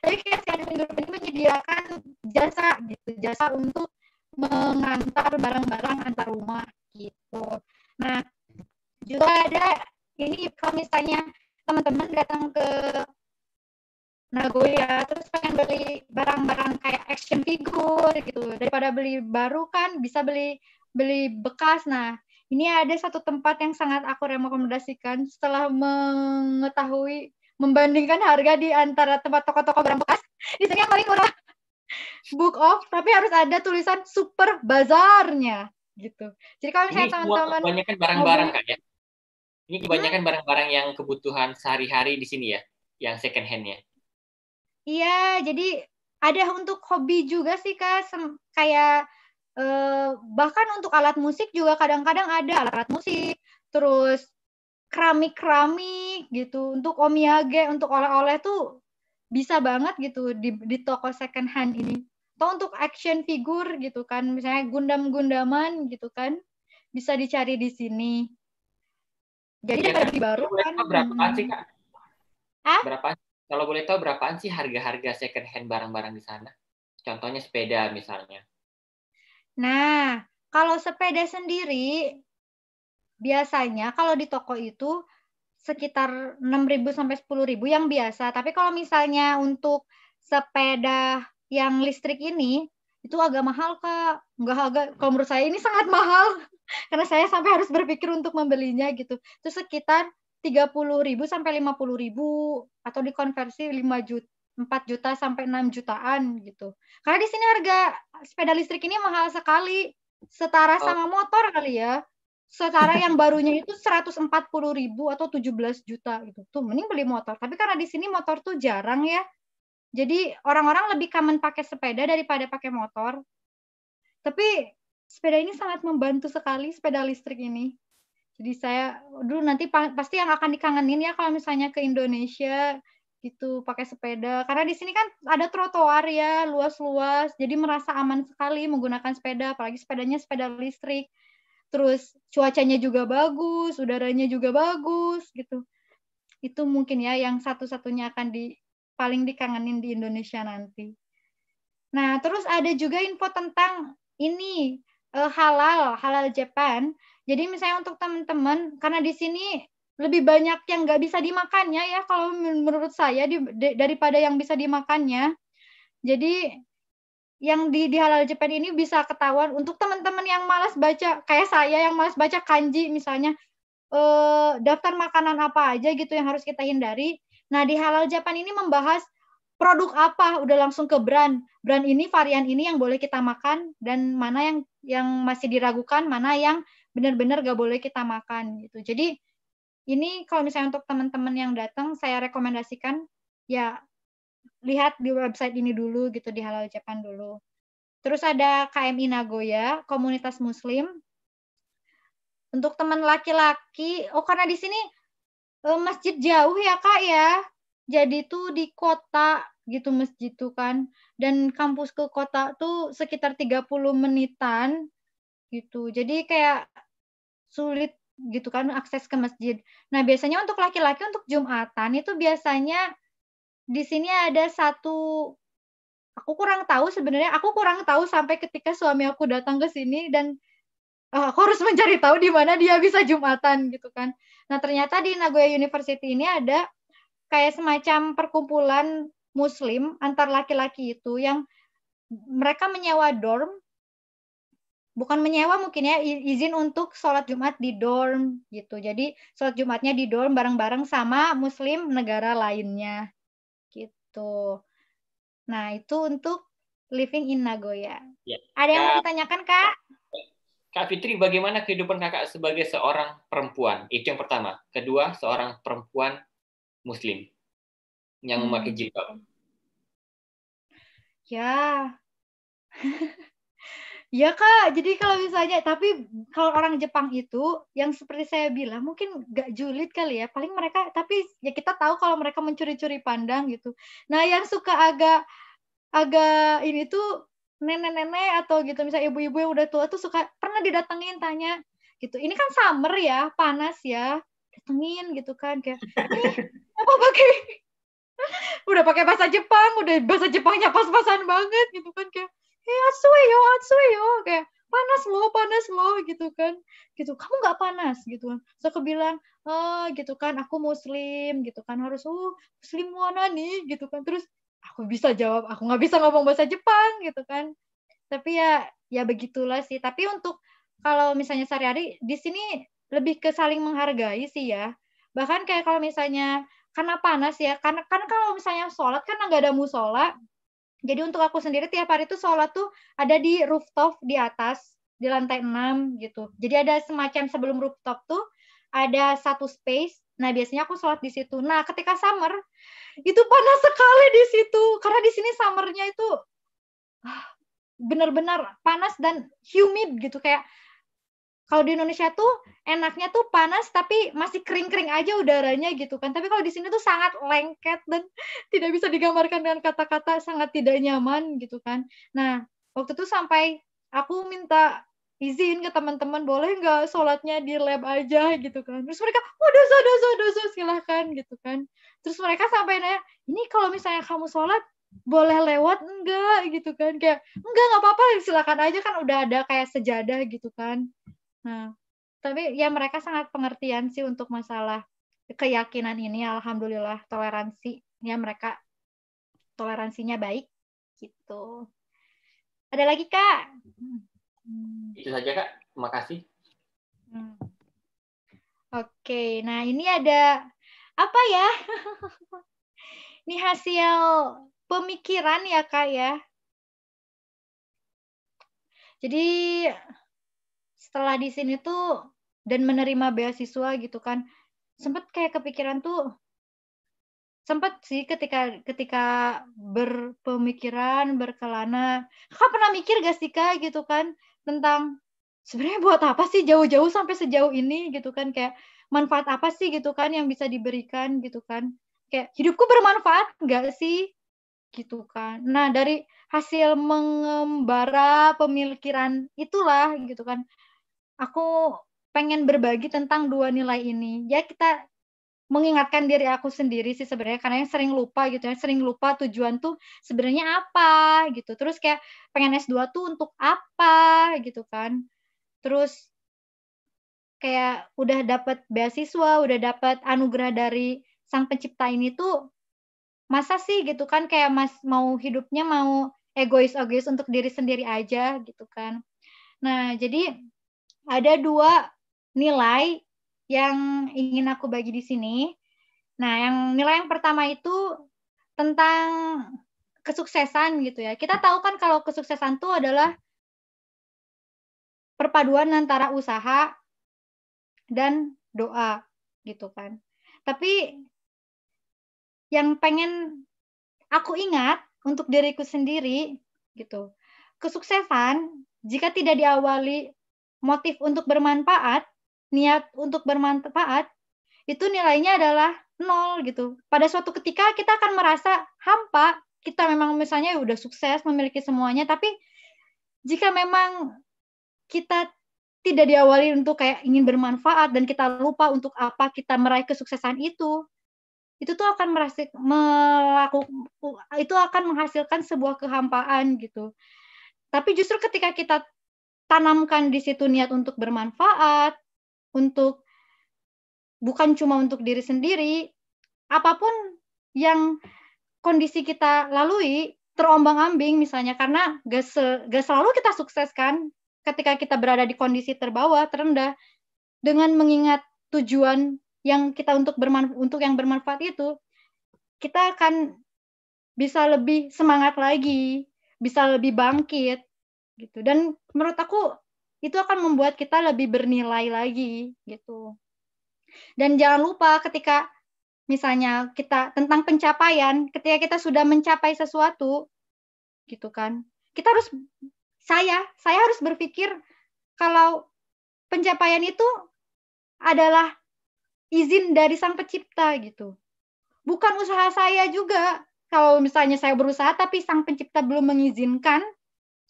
tapi kayak scan group ini menyediakan jasa gitu jasa untuk mengantar barang-barang antar rumah gitu nah juga ada ini kalau misalnya teman-teman datang ke Nagoya terus pengen beli barang-barang kayak action figure gitu daripada beli baru kan bisa beli beli bekas nah ini ada satu tempat yang sangat aku rekomendasikan setelah mengetahui membandingkan harga di antara tempat toko-toko barang bekas di sini yang paling murah book off tapi harus ada tulisan super bazarnya gitu jadi kalau misalnya teman-teman kebanyakan barang-barang kan ya ini hmm? kebanyakan barang-barang hmm. yang kebutuhan sehari-hari di sini ya yang second hand handnya iya jadi ada untuk hobi juga sih kak kayak eh, bahkan untuk alat musik juga kadang-kadang ada alat musik terus keramik-keramik gitu untuk omiyage untuk oleh-oleh tuh bisa banget gitu di, di toko second hand ini atau untuk action figure gitu kan misalnya gundam-gundaman gitu kan bisa dicari di sini jadi ya, baru kan berapa sih kak Hah? berapa kalau boleh tahu berapaan sih harga-harga second hand barang-barang di sana contohnya sepeda misalnya nah kalau sepeda sendiri biasanya kalau di toko itu sekitar 6.000 sampai 10.000 yang biasa. Tapi kalau misalnya untuk sepeda yang listrik ini itu agak mahal Kak. Enggak agak kalau menurut saya ini sangat mahal karena saya sampai harus berpikir untuk membelinya gitu. Itu sekitar 30.000 sampai 50.000 atau dikonversi 5 juta 4 juta sampai 6 jutaan gitu. Karena di sini harga sepeda listrik ini mahal sekali, setara sama oh. motor kali ya secara yang barunya itu 140 ribu atau 17 juta gitu tuh mending beli motor tapi karena di sini motor tuh jarang ya jadi orang-orang lebih common pakai sepeda daripada pakai motor tapi sepeda ini sangat membantu sekali sepeda listrik ini jadi saya dulu nanti pasti yang akan dikangenin ya kalau misalnya ke Indonesia gitu pakai sepeda karena di sini kan ada trotoar ya luas-luas jadi merasa aman sekali menggunakan sepeda apalagi sepedanya sepeda listrik terus cuacanya juga bagus, udaranya juga bagus gitu. Itu mungkin ya yang satu-satunya akan di paling dikangenin di Indonesia nanti. Nah, terus ada juga info tentang ini uh, halal, halal Japan. Jadi misalnya untuk teman-teman karena di sini lebih banyak yang nggak bisa dimakannya ya kalau menurut saya di, daripada yang bisa dimakannya. Jadi yang di, di halal Jepang ini bisa ketahuan untuk teman-teman yang malas baca kayak saya yang malas baca kanji misalnya eh, daftar makanan apa aja gitu yang harus kita hindari nah di halal Jepang ini membahas produk apa udah langsung ke brand brand ini varian ini yang boleh kita makan dan mana yang yang masih diragukan mana yang benar-benar gak boleh kita makan gitu jadi ini kalau misalnya untuk teman-teman yang datang saya rekomendasikan ya lihat di website ini dulu gitu di Halal Japan dulu. Terus ada KMI Nagoya, komunitas muslim. Untuk teman laki-laki, oh karena di sini eh, masjid jauh ya Kak ya. Jadi tuh di kota gitu masjid tuh kan. Dan kampus ke kota tuh sekitar 30 menitan gitu. Jadi kayak sulit gitu kan akses ke masjid. Nah, biasanya untuk laki-laki untuk Jumatan itu biasanya di sini ada satu aku kurang tahu sebenarnya aku kurang tahu sampai ketika suami aku datang ke sini dan uh, aku harus mencari tahu di mana dia bisa jumatan gitu kan. Nah, ternyata di Nagoya University ini ada kayak semacam perkumpulan muslim antar laki-laki itu yang mereka menyewa dorm bukan menyewa mungkin ya izin untuk sholat Jumat di dorm gitu. Jadi sholat Jumatnya di dorm bareng-bareng sama Muslim negara lainnya gitu. Nah, itu untuk living in Nagoya. Ya. Ada yang mau ditanyakan, Kak? Kak Fitri, bagaimana kehidupan Kakak sebagai seorang perempuan? Itu yang pertama. Kedua, seorang perempuan muslim yang memakai hmm. jilbab. Ya. Iya kak, jadi kalau misalnya, tapi kalau orang Jepang itu, yang seperti saya bilang, mungkin gak julid kali ya, paling mereka, tapi ya kita tahu kalau mereka mencuri-curi pandang gitu. Nah yang suka agak, agak ini tuh nenek-nenek atau gitu, misalnya ibu-ibu yang udah tua tuh suka, pernah didatengin tanya gitu, ini kan summer ya, panas ya, datengin gitu kan, kayak, eh, apa pakai, udah pakai bahasa Jepang, udah bahasa Jepangnya pas-pasan banget gitu kan, kayak, eh atsue yo oh, atsue yo oh. kayak panas lo panas lo gitu kan gitu kamu nggak panas gitu kan so aku bilang oh, gitu kan aku muslim gitu kan harus oh muslim mana nih gitu kan terus aku bisa jawab aku nggak bisa ngomong bahasa Jepang gitu kan tapi ya ya begitulah sih tapi untuk kalau misalnya sehari-hari di sini lebih ke saling menghargai sih ya bahkan kayak kalau misalnya karena panas ya karena kan kalau misalnya sholat kan nggak ada musola jadi untuk aku sendiri tiap hari itu sholat tuh ada di rooftop di atas di lantai 6 gitu. Jadi ada semacam sebelum rooftop tuh ada satu space. Nah biasanya aku sholat di situ. Nah ketika summer itu panas sekali di situ karena di sini summernya itu ah, benar-benar panas dan humid gitu kayak kalau di Indonesia tuh enaknya tuh panas tapi masih kering-kering aja udaranya gitu kan. Tapi kalau di sini tuh sangat lengket dan tidak bisa digambarkan dengan kata-kata sangat tidak nyaman gitu kan. Nah, waktu itu sampai aku minta izin ke teman-teman boleh nggak sholatnya di lab aja gitu kan. Terus mereka, oh dosa, dosa, dosa, silahkan gitu kan. Terus mereka sampai nanya, ini kalau misalnya kamu sholat, boleh lewat enggak gitu kan kayak enggak nggak apa-apa silakan aja kan udah ada kayak sejadah gitu kan Nah, tapi ya mereka sangat pengertian sih untuk masalah keyakinan ini. Alhamdulillah toleransi ya mereka toleransinya baik gitu. Ada lagi kak? Itu saja kak. Terima kasih. Hmm. Oke, nah ini ada apa ya? ini hasil pemikiran ya kak ya. Jadi setelah di sini tuh dan menerima beasiswa gitu kan sempet kayak kepikiran tuh sempet sih ketika ketika berpemikiran berkelana kau pernah mikir gak sih kak gitu kan tentang sebenarnya buat apa sih jauh-jauh sampai sejauh ini gitu kan kayak manfaat apa sih gitu kan yang bisa diberikan gitu kan kayak hidupku bermanfaat nggak sih gitu kan nah dari hasil mengembara pemikiran itulah gitu kan aku pengen berbagi tentang dua nilai ini. Ya kita mengingatkan diri aku sendiri sih sebenarnya karena yang sering lupa gitu ya, sering lupa tujuan tuh sebenarnya apa gitu. Terus kayak pengen S2 tuh untuk apa gitu kan. Terus kayak udah dapat beasiswa, udah dapat anugerah dari sang pencipta ini tuh masa sih gitu kan kayak mas mau hidupnya mau egois egois untuk diri sendiri aja gitu kan nah jadi ada dua nilai yang ingin aku bagi di sini. Nah, yang nilai yang pertama itu tentang kesuksesan gitu ya. Kita tahu kan kalau kesuksesan itu adalah perpaduan antara usaha dan doa gitu kan. Tapi yang pengen aku ingat untuk diriku sendiri gitu. Kesuksesan jika tidak diawali motif untuk bermanfaat, niat untuk bermanfaat, itu nilainya adalah nol gitu. Pada suatu ketika kita akan merasa hampa, kita memang misalnya udah sukses memiliki semuanya, tapi jika memang kita tidak diawali untuk kayak ingin bermanfaat dan kita lupa untuk apa kita meraih kesuksesan itu, itu tuh akan merasik, melakukan itu akan menghasilkan sebuah kehampaan gitu. Tapi justru ketika kita tanamkan di situ niat untuk bermanfaat, untuk bukan cuma untuk diri sendiri, apapun yang kondisi kita lalui terombang-ambing misalnya karena gak, se, gak selalu kita sukses kan ketika kita berada di kondisi terbawah terendah dengan mengingat tujuan yang kita untuk untuk yang bermanfaat itu kita akan bisa lebih semangat lagi bisa lebih bangkit gitu dan menurut aku itu akan membuat kita lebih bernilai lagi gitu dan jangan lupa ketika misalnya kita tentang pencapaian ketika kita sudah mencapai sesuatu gitu kan kita harus saya saya harus berpikir kalau pencapaian itu adalah izin dari sang pencipta gitu bukan usaha saya juga kalau misalnya saya berusaha tapi sang pencipta belum mengizinkan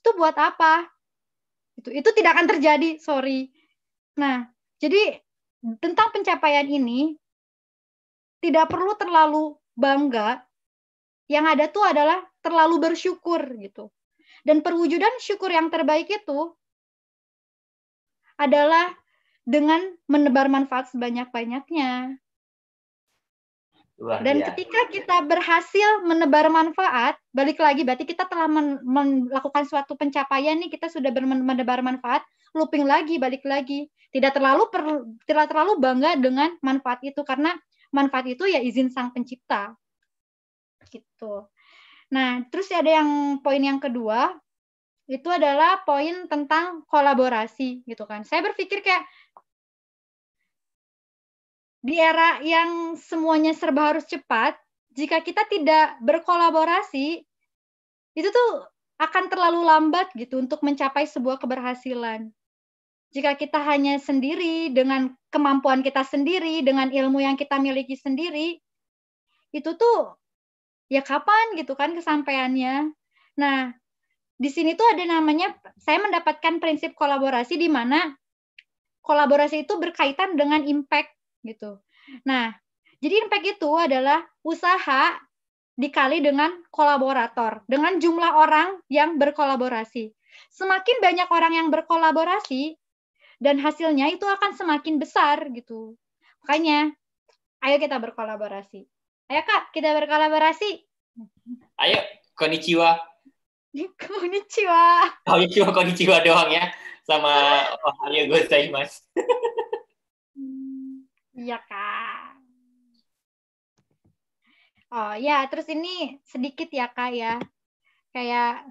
itu buat apa itu itu tidak akan terjadi sorry nah jadi tentang pencapaian ini tidak perlu terlalu bangga yang ada tuh adalah terlalu bersyukur gitu dan perwujudan syukur yang terbaik itu adalah dengan menebar manfaat sebanyak-banyaknya Luar Dan biasa. ketika kita berhasil menebar manfaat, balik lagi berarti kita telah men melakukan suatu pencapaian nih, kita sudah menebar manfaat, looping lagi, balik lagi. Tidak terlalu per, tidak terlalu bangga dengan manfaat itu karena manfaat itu ya izin sang pencipta. Gitu. Nah, terus ada yang poin yang kedua itu adalah poin tentang kolaborasi gitu kan. Saya berpikir kayak di era yang semuanya serba harus cepat, jika kita tidak berkolaborasi, itu tuh akan terlalu lambat gitu untuk mencapai sebuah keberhasilan. Jika kita hanya sendiri dengan kemampuan kita sendiri, dengan ilmu yang kita miliki sendiri, itu tuh ya kapan gitu kan kesampaiannya. Nah, di sini tuh ada namanya saya mendapatkan prinsip kolaborasi di mana kolaborasi itu berkaitan dengan impact gitu. Nah, jadi impact itu adalah usaha dikali dengan kolaborator, dengan jumlah orang yang berkolaborasi. Semakin banyak orang yang berkolaborasi dan hasilnya itu akan semakin besar gitu. Makanya ayo kita berkolaborasi. Ayo Kak, kita berkolaborasi. Ayo, konnichiwa. Konnichiwa. Konnichiwa, konnichiwa doang ya. Sama Ohayo gozaimasu. Iya kak. Oh ya, terus ini sedikit ya kak ya, kayak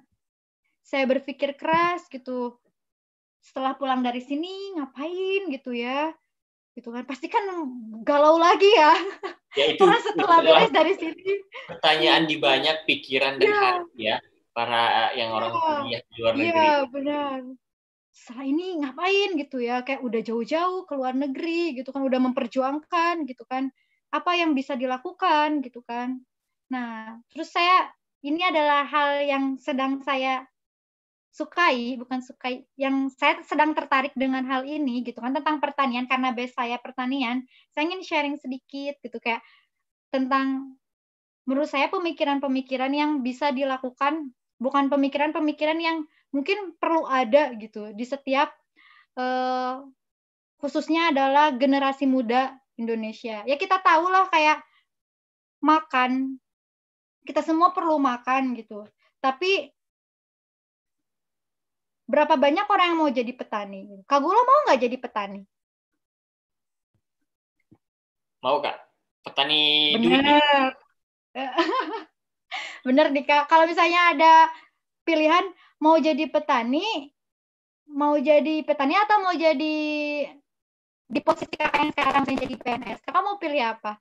saya berpikir keras gitu. Setelah pulang dari sini ngapain gitu ya, gitu kan? Pasti kan galau lagi ya. ya itu, Karena setelah itu beres dari sini. Pertanyaan di banyak pikiran dan ya. hati ya para yang orang ya, di luar iya, negeri. Iya benar setelah ini ngapain gitu ya kayak udah jauh-jauh ke luar negeri gitu kan udah memperjuangkan gitu kan apa yang bisa dilakukan gitu kan nah terus saya ini adalah hal yang sedang saya sukai bukan sukai yang saya sedang tertarik dengan hal ini gitu kan tentang pertanian karena base saya pertanian saya ingin sharing sedikit gitu kayak tentang menurut saya pemikiran-pemikiran yang bisa dilakukan bukan pemikiran-pemikiran yang mungkin perlu ada gitu di setiap eh, khususnya adalah generasi muda Indonesia. Ya kita tahu lah kayak makan kita semua perlu makan gitu. Tapi berapa banyak orang yang mau jadi petani? Kagulah mau nggak jadi petani? Mau kak? Petani Bener. Bener nih kak kalau misalnya ada pilihan mau jadi petani, mau jadi petani atau mau jadi di posisi kakak yang sekarang saya jadi PNS, kakak mau pilih apa?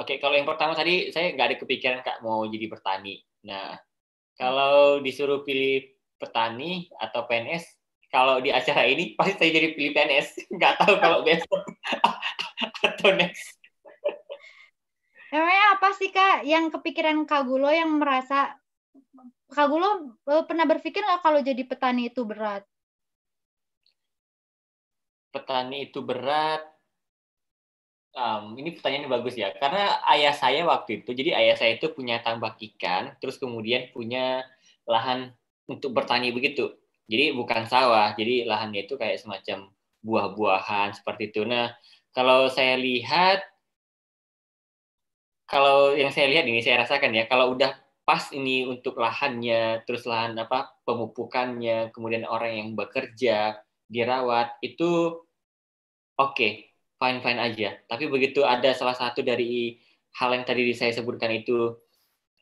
Oke, kalau yang pertama tadi saya nggak ada kepikiran kak mau jadi petani. Nah, hmm. kalau disuruh pilih petani atau PNS, kalau di acara ini pasti saya jadi pilih PNS. Nggak tahu kalau besok atau next Emangnya apa sih Kak yang kepikiran kak gulo yang merasa kak gulo e, pernah berpikir nggak kalau jadi petani itu berat? Petani itu berat. Um, ini pertanyaan yang bagus ya, karena ayah saya waktu itu, jadi ayah saya itu punya tambak ikan, terus kemudian punya lahan untuk bertani begitu. Jadi bukan sawah, jadi lahannya itu kayak semacam buah-buahan seperti itu. Nah, kalau saya lihat kalau yang saya lihat ini saya rasakan ya kalau udah pas ini untuk lahannya terus lahan apa pemupukannya kemudian orang yang bekerja dirawat itu oke okay, fine fine aja tapi begitu ada salah satu dari hal yang tadi saya sebutkan itu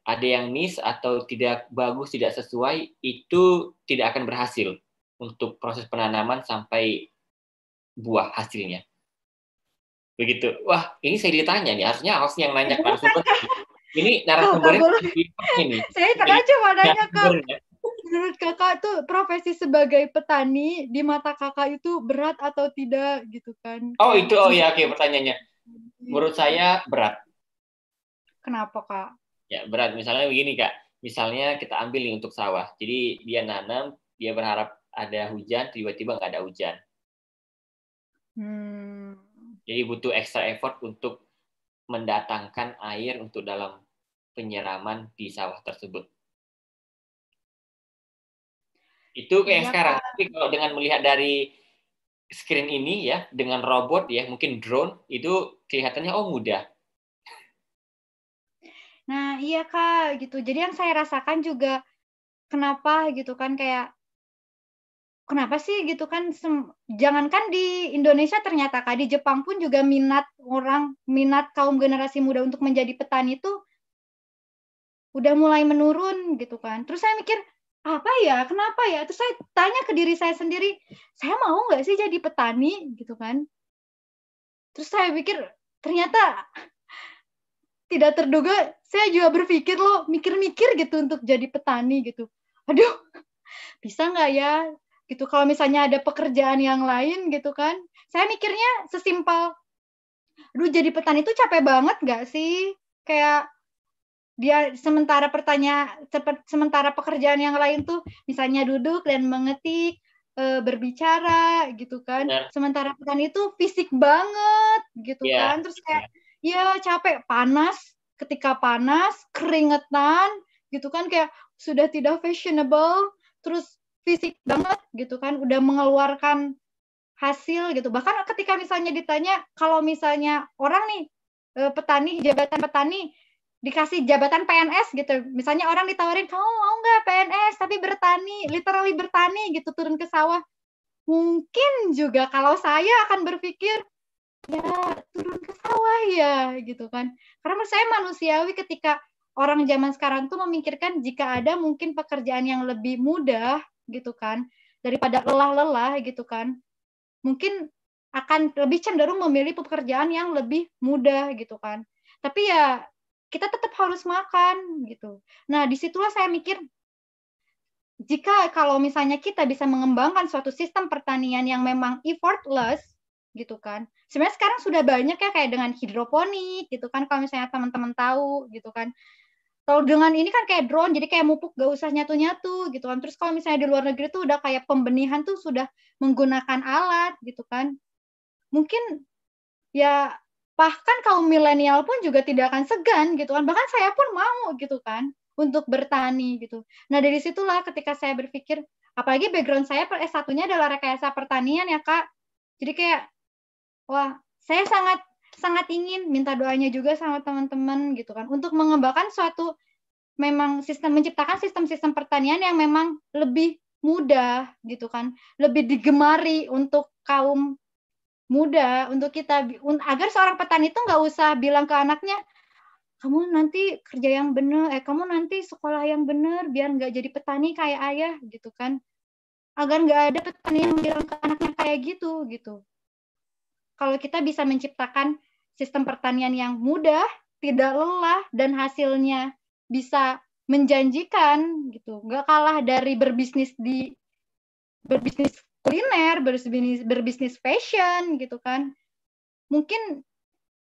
ada yang miss atau tidak bagus tidak sesuai itu tidak akan berhasil untuk proses penanaman sampai buah hasilnya begitu wah ini saya ditanya nih harusnya harusnya yang nanya narasumber ini narasumber ini saya tadi mau nanya ke menurut kakak tuh profesi sebagai petani di mata kakak itu berat atau tidak gitu kan oh itu oh ya oke okay, pertanyaannya iya. menurut saya berat kenapa kak ya berat misalnya begini kak misalnya kita ambil nih untuk sawah jadi dia nanam dia berharap ada hujan tiba-tiba nggak ada hujan hmm jadi ya, butuh extra effort untuk mendatangkan air untuk dalam penyiraman di sawah tersebut. Itu kayak ya, sekarang. Tapi kalau dengan melihat dari screen ini ya, dengan robot ya, mungkin drone, itu kelihatannya oh mudah. Nah iya kak gitu. Jadi yang saya rasakan juga kenapa gitu kan kayak kenapa sih gitu kan sem- jangankan di Indonesia ternyata kak di Jepang pun juga minat orang minat kaum generasi muda untuk menjadi petani itu udah mulai menurun gitu kan. Terus saya mikir, apa ya, kenapa ya? Terus saya tanya ke diri saya sendiri, saya mau nggak sih jadi petani gitu kan? Terus saya pikir, ternyata tidak terduga saya juga berpikir loh, mikir-mikir gitu untuk jadi petani gitu. Aduh, bisa nggak ya gitu kalau misalnya ada pekerjaan yang lain gitu kan saya mikirnya sesimpel aduh jadi petani itu capek banget nggak sih kayak dia sementara pertanyaan sementara pekerjaan yang lain tuh misalnya duduk dan mengetik e, berbicara gitu kan Ya. sementara petani itu fisik banget gitu ya. kan terus kayak ya capek panas ketika panas keringetan gitu kan kayak sudah tidak fashionable terus fisik banget gitu kan udah mengeluarkan hasil gitu bahkan ketika misalnya ditanya kalau misalnya orang nih eh, petani jabatan petani dikasih jabatan PNS gitu misalnya orang ditawarin kamu mau nggak PNS tapi bertani literally bertani gitu turun ke sawah mungkin juga kalau saya akan berpikir ya turun ke sawah ya gitu kan karena menurut saya manusiawi ketika orang zaman sekarang tuh memikirkan jika ada mungkin pekerjaan yang lebih mudah gitu kan daripada lelah-lelah gitu kan mungkin akan lebih cenderung memilih pekerjaan yang lebih mudah gitu kan tapi ya kita tetap harus makan gitu nah disitulah saya mikir jika kalau misalnya kita bisa mengembangkan suatu sistem pertanian yang memang effortless gitu kan. Sebenarnya sekarang sudah banyak ya kayak dengan hidroponik gitu kan kalau misalnya teman-teman tahu gitu kan. Kalau dengan ini kan kayak drone, jadi kayak mupuk gak usah nyatu-nyatu gitu kan. Terus kalau misalnya di luar negeri tuh udah kayak pembenihan tuh sudah menggunakan alat gitu kan. Mungkin ya bahkan kaum milenial pun juga tidak akan segan gitu kan. Bahkan saya pun mau gitu kan untuk bertani gitu. Nah dari situlah ketika saya berpikir, apalagi background saya eh, S1-nya adalah rekayasa pertanian ya kak. Jadi kayak, wah saya sangat sangat ingin minta doanya juga sama teman-teman gitu kan untuk mengembangkan suatu memang sistem menciptakan sistem-sistem pertanian yang memang lebih mudah gitu kan lebih digemari untuk kaum muda untuk kita agar seorang petani itu nggak usah bilang ke anaknya kamu nanti kerja yang benar eh kamu nanti sekolah yang benar biar nggak jadi petani kayak ayah gitu kan agar nggak ada petani yang bilang ke anaknya kayak gitu gitu kalau kita bisa menciptakan sistem pertanian yang mudah, tidak lelah, dan hasilnya bisa menjanjikan gitu. Gak kalah dari berbisnis di berbisnis kuliner, berbisnis berbisnis fashion gitu kan. Mungkin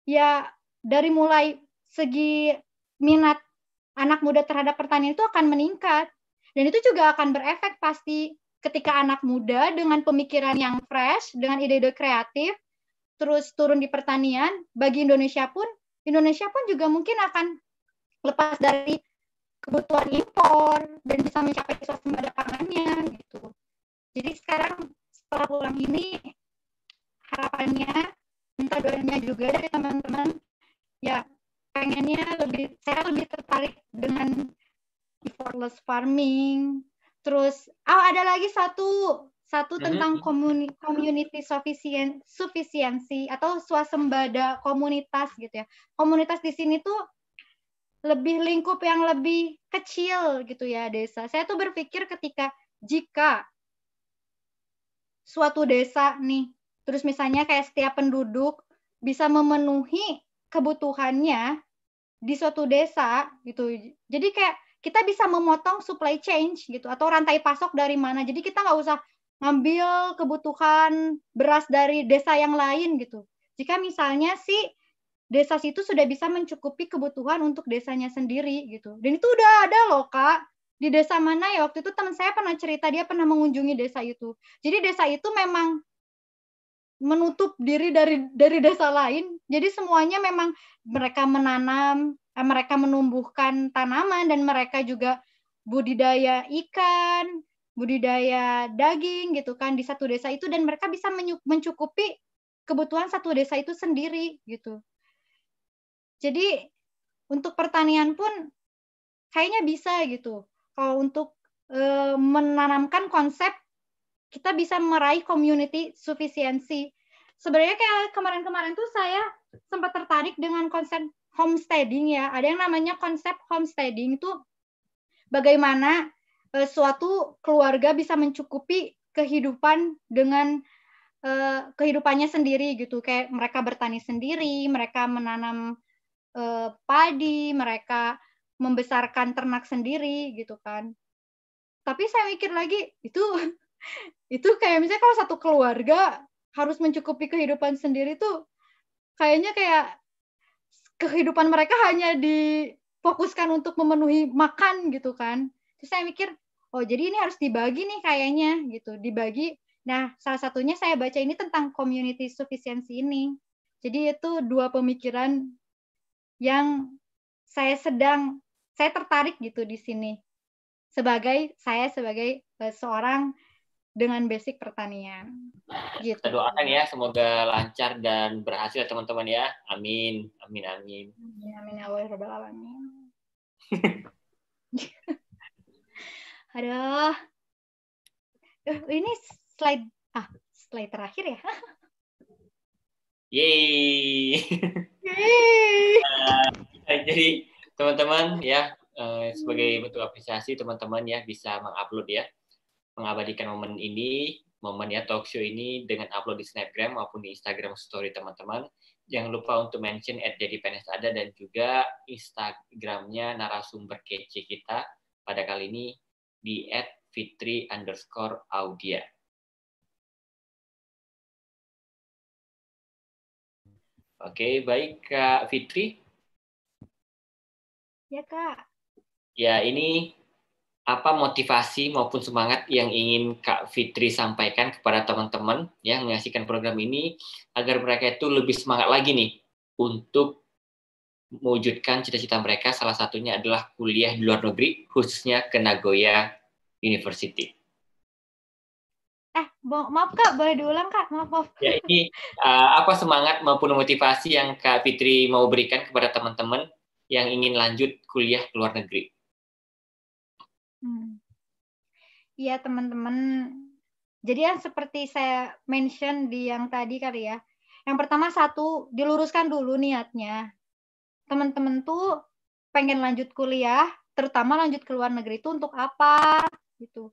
ya dari mulai segi minat anak muda terhadap pertanian itu akan meningkat dan itu juga akan berefek pasti ketika anak muda dengan pemikiran yang fresh, dengan ide-ide kreatif terus turun di pertanian, bagi Indonesia pun Indonesia pun juga mungkin akan lepas dari kebutuhan impor dan bisa mencapai swasembada pangannya gitu. Jadi sekarang setelah pulang ini harapannya minta doanya juga dari teman-teman ya pengennya lebih saya lebih tertarik dengan effortless farming terus oh ada lagi satu satu mm-hmm. tentang komuni, community sufficiency sufisiensi atau swasembada komunitas gitu ya. Komunitas di sini tuh lebih lingkup yang lebih kecil gitu ya desa. Saya tuh berpikir ketika jika suatu desa nih, terus misalnya kayak setiap penduduk bisa memenuhi kebutuhannya di suatu desa gitu. Jadi kayak kita bisa memotong supply chain gitu atau rantai pasok dari mana. Jadi kita nggak usah ngambil kebutuhan beras dari desa yang lain gitu. Jika misalnya si desa situ sudah bisa mencukupi kebutuhan untuk desanya sendiri gitu. Dan itu udah ada loh kak di desa mana ya waktu itu teman saya pernah cerita dia pernah mengunjungi desa itu. Jadi desa itu memang menutup diri dari dari desa lain. Jadi semuanya memang mereka menanam, eh, mereka menumbuhkan tanaman dan mereka juga budidaya ikan, budidaya daging gitu kan di satu desa itu dan mereka bisa mencukupi kebutuhan satu desa itu sendiri gitu. Jadi untuk pertanian pun kayaknya bisa gitu. Kalau untuk e, menanamkan konsep kita bisa meraih community sufisiensi. Sebenarnya kayak kemarin-kemarin tuh saya sempat tertarik dengan konsep homesteading ya. Ada yang namanya konsep homesteading itu bagaimana uh, suatu keluarga bisa mencukupi kehidupan dengan uh, kehidupannya sendiri gitu kayak mereka bertani sendiri mereka menanam uh, padi mereka membesarkan ternak sendiri gitu kan tapi saya mikir lagi itu itu kayak misalnya kalau satu keluarga harus mencukupi kehidupan sendiri tuh kayaknya kayak kehidupan mereka hanya difokuskan untuk memenuhi makan gitu kan. Terus saya mikir oh jadi ini harus dibagi nih kayaknya gitu dibagi nah salah satunya saya baca ini tentang community sufficiency ini jadi itu dua pemikiran yang saya sedang saya tertarik gitu di sini sebagai saya sebagai eh, seorang dengan basic pertanian. Gitu. Kita doakan ya semoga lancar dan berhasil teman-teman ya. Amin. Amin amin. Amin amin ya, ya rabbal alamin. Aduh. Duh, ini slide ah, slide terakhir ya. Yeay. Yeay. Uh, jadi teman-teman ya uh, sebagai hmm. bentuk apresiasi teman-teman ya bisa mengupload ya mengabadikan momen ini momen ya talk show ini dengan upload di Snapgram maupun di Instagram Story teman-teman. Jangan lupa untuk mention at jadi PNS ada dan juga Instagramnya narasumber kece kita pada kali ini di at fitri underscore audia. Oke, baik Kak Fitri. Ya, Kak. Ya, ini apa motivasi maupun semangat yang ingin Kak Fitri sampaikan kepada teman-teman yang menyaksikan program ini agar mereka itu lebih semangat lagi nih untuk mewujudkan cita-cita mereka salah satunya adalah kuliah di luar negeri khususnya ke Nagoya University. Eh, maaf Kak, boleh diulang Kak? Maaf, maaf. Ya, ini uh, apa semangat maupun motivasi yang Kak Fitri mau berikan kepada teman-teman yang ingin lanjut kuliah ke luar negeri? Hmm. Iya, hmm. teman-teman. Jadi yang seperti saya mention di yang tadi kali ya. Yang pertama satu, diluruskan dulu niatnya teman-teman tuh pengen lanjut kuliah, terutama lanjut ke luar negeri itu untuk apa gitu.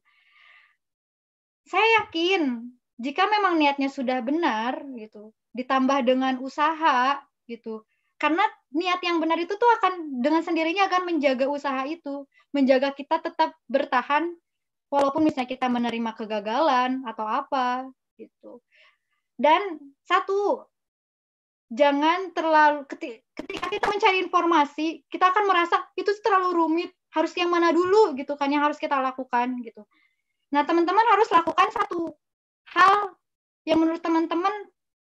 Saya yakin jika memang niatnya sudah benar gitu, ditambah dengan usaha gitu. Karena niat yang benar itu tuh akan dengan sendirinya akan menjaga usaha itu, menjaga kita tetap bertahan walaupun misalnya kita menerima kegagalan atau apa gitu. Dan satu jangan terlalu ketika kita mencari informasi kita akan merasa itu terlalu rumit harus yang mana dulu gitu kan yang harus kita lakukan gitu nah teman-teman harus lakukan satu hal yang menurut teman-teman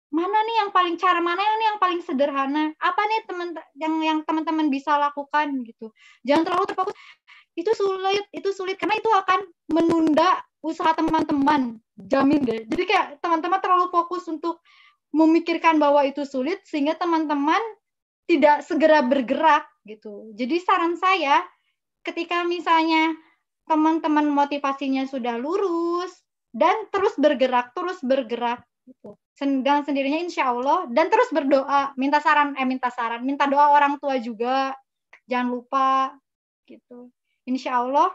mana nih yang paling cara mana nih yang paling sederhana apa nih teman yang yang teman-teman bisa lakukan gitu jangan terlalu terfokus itu sulit itu sulit karena itu akan menunda usaha teman-teman jamin deh jadi kayak teman-teman terlalu fokus untuk memikirkan bahwa itu sulit sehingga teman-teman tidak segera bergerak gitu. Jadi saran saya ketika misalnya teman-teman motivasinya sudah lurus dan terus bergerak, terus bergerak gitu. Dan sendirinya insya Allah dan terus berdoa, minta saran, eh minta saran, minta doa orang tua juga, jangan lupa gitu. Insya Allah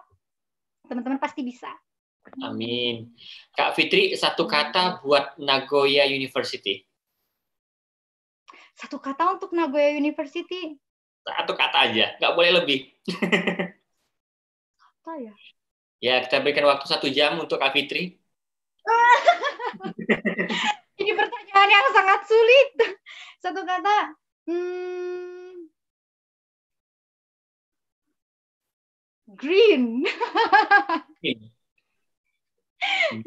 teman-teman pasti bisa. Amin. Kak Fitri, satu kata buat Nagoya University. Satu kata untuk Nagoya University. Satu kata aja, nggak boleh lebih. kata ya? Ya, kita berikan waktu satu jam untuk Kak Fitri. Ini pertanyaan yang sangat sulit. Satu kata, hmm, green.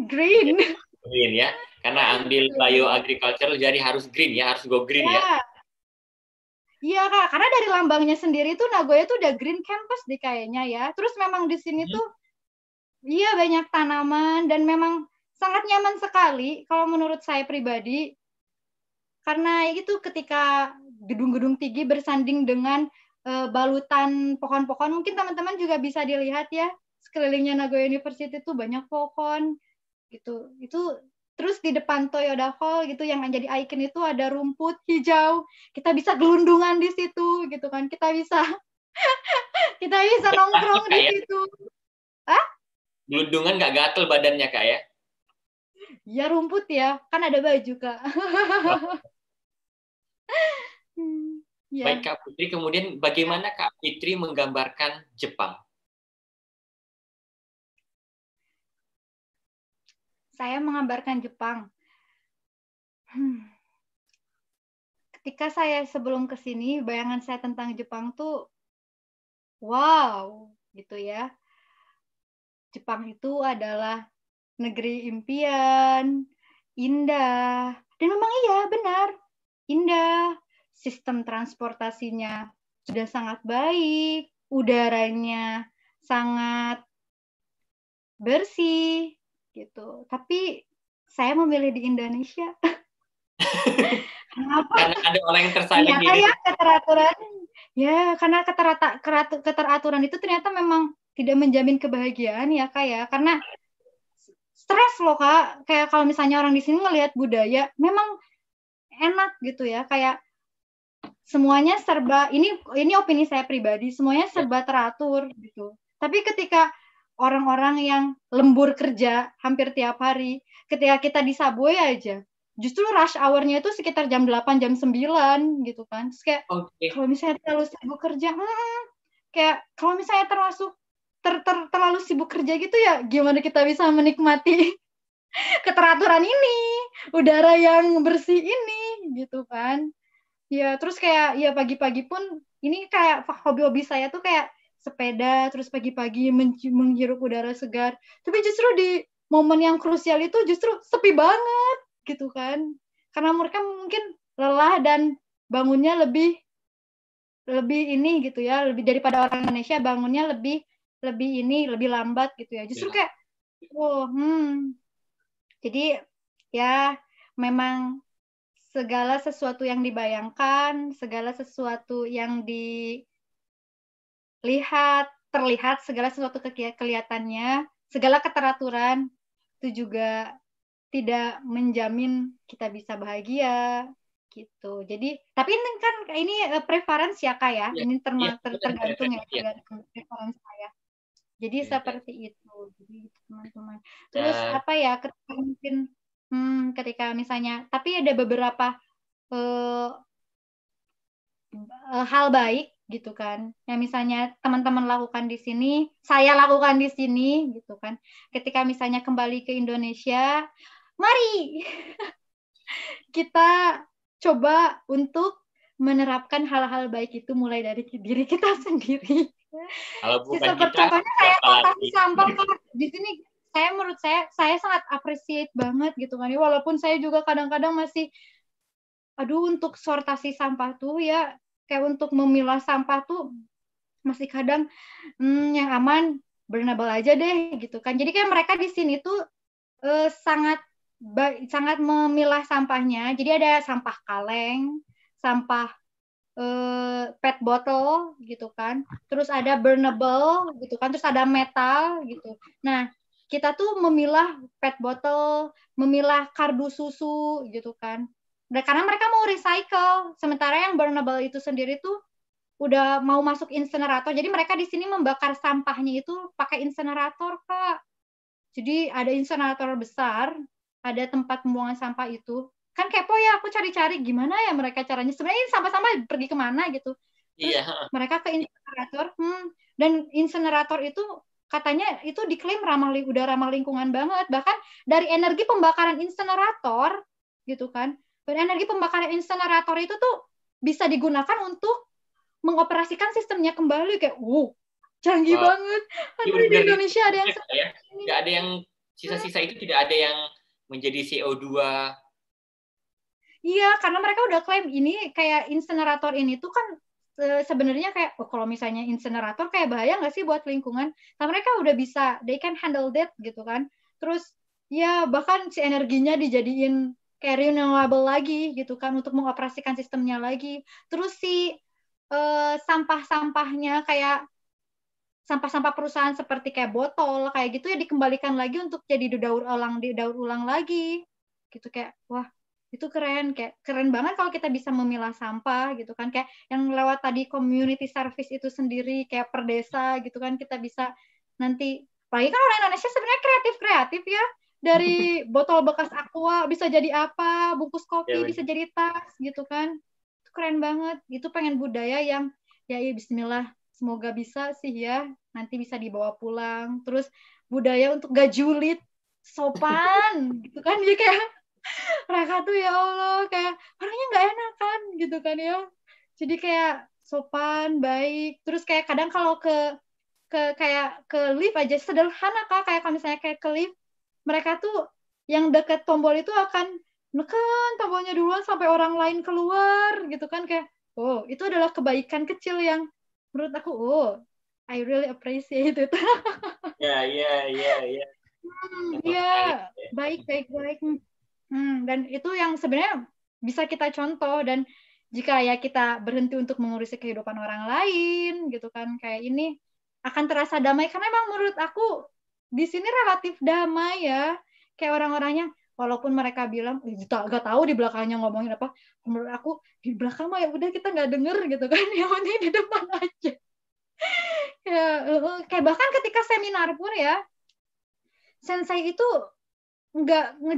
green. green. Green ya. Karena iya, ambil bio agriculture jadi harus green ya, harus go green ya. Iya ya, kak, karena dari lambangnya sendiri tuh Nagoya tuh udah green campus di kayaknya ya. Terus memang di sini hmm. tuh iya banyak tanaman dan memang sangat nyaman sekali kalau menurut saya pribadi karena itu ketika gedung-gedung tinggi bersanding dengan uh, balutan pohon-pohon mungkin teman-teman juga bisa dilihat ya sekelilingnya Nagoya University itu banyak pohon gitu itu terus di depan Toyota Hall gitu yang jadi ikon itu ada rumput hijau kita bisa gelundungan di situ gitu kan kita bisa kita bisa nongkrong di ya? situ ah gelundungan nggak gatel badannya kak ya ya rumput ya kan ada baju kak oh. hmm, ya. baik kak Putri kemudian bagaimana kak Putri menggambarkan Jepang saya mengabarkan Jepang. Hmm. Ketika saya sebelum ke sini, bayangan saya tentang Jepang tuh wow, gitu ya. Jepang itu adalah negeri impian, indah. Dan memang iya, benar. Indah. Sistem transportasinya sudah sangat baik, udaranya sangat bersih, gitu. Tapi saya memilih di Indonesia. Kenapa? Karena ada orang yang tersayang Ternyata ya keteraturan. Ya, karena keterata, keteraturan itu ternyata memang tidak menjamin kebahagiaan ya kak ya. Karena stres loh kak. Kayak kalau misalnya orang di sini ngelihat budaya, memang enak gitu ya. Kayak semuanya serba ini ini opini saya pribadi semuanya ya. serba teratur gitu tapi ketika orang-orang yang lembur kerja hampir tiap hari. Ketika kita di subway aja, justru rush hour-nya itu sekitar jam 8, jam 9 gitu kan. Terus kayak okay. kalau misalnya terlalu sibuk kerja, hmm, kayak kalau misalnya terlalu ter, ter, terlalu sibuk kerja gitu ya gimana kita bisa menikmati keteraturan ini, udara yang bersih ini gitu kan. Ya, terus kayak ya pagi-pagi pun ini kayak hobi-hobi saya tuh kayak sepeda terus pagi-pagi menghirup udara segar tapi justru di momen yang krusial itu justru sepi banget gitu kan karena mereka mungkin lelah dan bangunnya lebih lebih ini gitu ya lebih daripada orang Indonesia bangunnya lebih lebih ini lebih lambat gitu ya justru ya. kayak oh hmm jadi ya memang segala sesuatu yang dibayangkan segala sesuatu yang di lihat terlihat segala sesuatu kelihatannya, segala keteraturan itu juga tidak menjamin kita bisa bahagia gitu. Jadi tapi ini kan ini eh, preferensi ya kak ya, iya. ini ya, ter, tergantung ya, iya. tergantung preferensi saya. Jadi ya, seperti ya. itu, jadi teman-teman. Terus ya. apa ya ketika mungkin hmm, ketika misalnya tapi ada beberapa uh, hal baik gitu kan. Yang misalnya teman-teman lakukan di sini, saya lakukan di sini gitu kan. Ketika misalnya kembali ke Indonesia, mari kita coba untuk menerapkan hal-hal baik itu mulai dari diri kita sendiri. Kalau bukan kita, kayak kota sampah di sini saya menurut saya saya sangat appreciate banget gitu kan. Walaupun saya juga kadang-kadang masih aduh untuk sortasi sampah tuh ya kayak untuk memilah sampah tuh masih kadang hmm, yang aman bernabel aja deh gitu kan. Jadi kayak mereka di sini tuh eh, sangat sangat memilah sampahnya. Jadi ada sampah kaleng, sampah eh, pet bottle gitu kan. Terus ada burnable gitu kan. Terus ada metal gitu. Nah, kita tuh memilah pet bottle, memilah kardus susu gitu kan. Nah, karena mereka mau recycle sementara yang burnable itu sendiri tuh udah mau masuk insenerator jadi mereka di sini membakar sampahnya itu pakai incinerator kak jadi ada insenerator besar ada tempat pembuangan sampah itu kan kepo ya aku cari-cari gimana ya mereka caranya sebenarnya sampah-sampah pergi kemana gitu Terus yeah. Iya, mereka ke insenerator hmm. dan insenerator itu katanya itu diklaim ramah udah ramah lingkungan banget bahkan dari energi pembakaran insenerator gitu kan dan energi pembakaran insenerator itu tuh bisa digunakan untuk mengoperasikan sistemnya kembali kayak wow canggih wow. banget. Aduh ya, di Indonesia ada yang ya. tidak ada yang sisa-sisa itu tidak ada yang menjadi CO2. Iya, karena mereka udah klaim ini kayak insenerator ini tuh kan eh, sebenarnya kayak oh, kalau misalnya insenerator kayak bahaya nggak sih buat lingkungan? Nah mereka udah bisa, they can handle that gitu kan. Terus ya bahkan si energinya dijadiin kayak renewable lagi gitu kan untuk mengoperasikan sistemnya lagi. Terus si eh, sampah-sampahnya kayak sampah-sampah perusahaan seperti kayak botol kayak gitu ya dikembalikan lagi untuk jadi didaur ulang didaur ulang lagi gitu kayak wah itu keren kayak keren banget kalau kita bisa memilah sampah gitu kan kayak yang lewat tadi community service itu sendiri kayak per desa gitu kan kita bisa nanti apalagi kan orang Indonesia sebenarnya kreatif kreatif ya dari botol bekas aqua bisa jadi apa bungkus kopi yeah, bisa jadi tas gitu kan itu keren banget itu pengen budaya yang ya iya, Bismillah semoga bisa sih ya nanti bisa dibawa pulang terus budaya untuk gak julid sopan gitu kan ya kayak Raka tuh ya Allah kayak orangnya nggak enak kan gitu kan ya jadi kayak sopan baik terus kayak kadang kalau ke ke kayak ke lift aja sederhana kak kayak kalau misalnya kayak ke lift mereka tuh yang deket tombol itu akan neken tombolnya duluan sampai orang lain keluar gitu kan kayak oh itu adalah kebaikan kecil yang menurut aku oh I really appreciate it. Ya ya ya ya. Hmm, iya ya. baik baik baik. Hmm, dan itu yang sebenarnya bisa kita contoh dan jika ya kita berhenti untuk mengurusi kehidupan orang lain gitu kan kayak ini akan terasa damai karena memang menurut aku di sini relatif damai ya. Kayak orang-orangnya walaupun mereka bilang gak tahu di belakangnya ngomongin apa menurut aku di belakang mah ya udah kita nggak denger gitu kan yang penting di depan aja ya kayak bahkan ketika seminar pun ya sensei itu nggak nge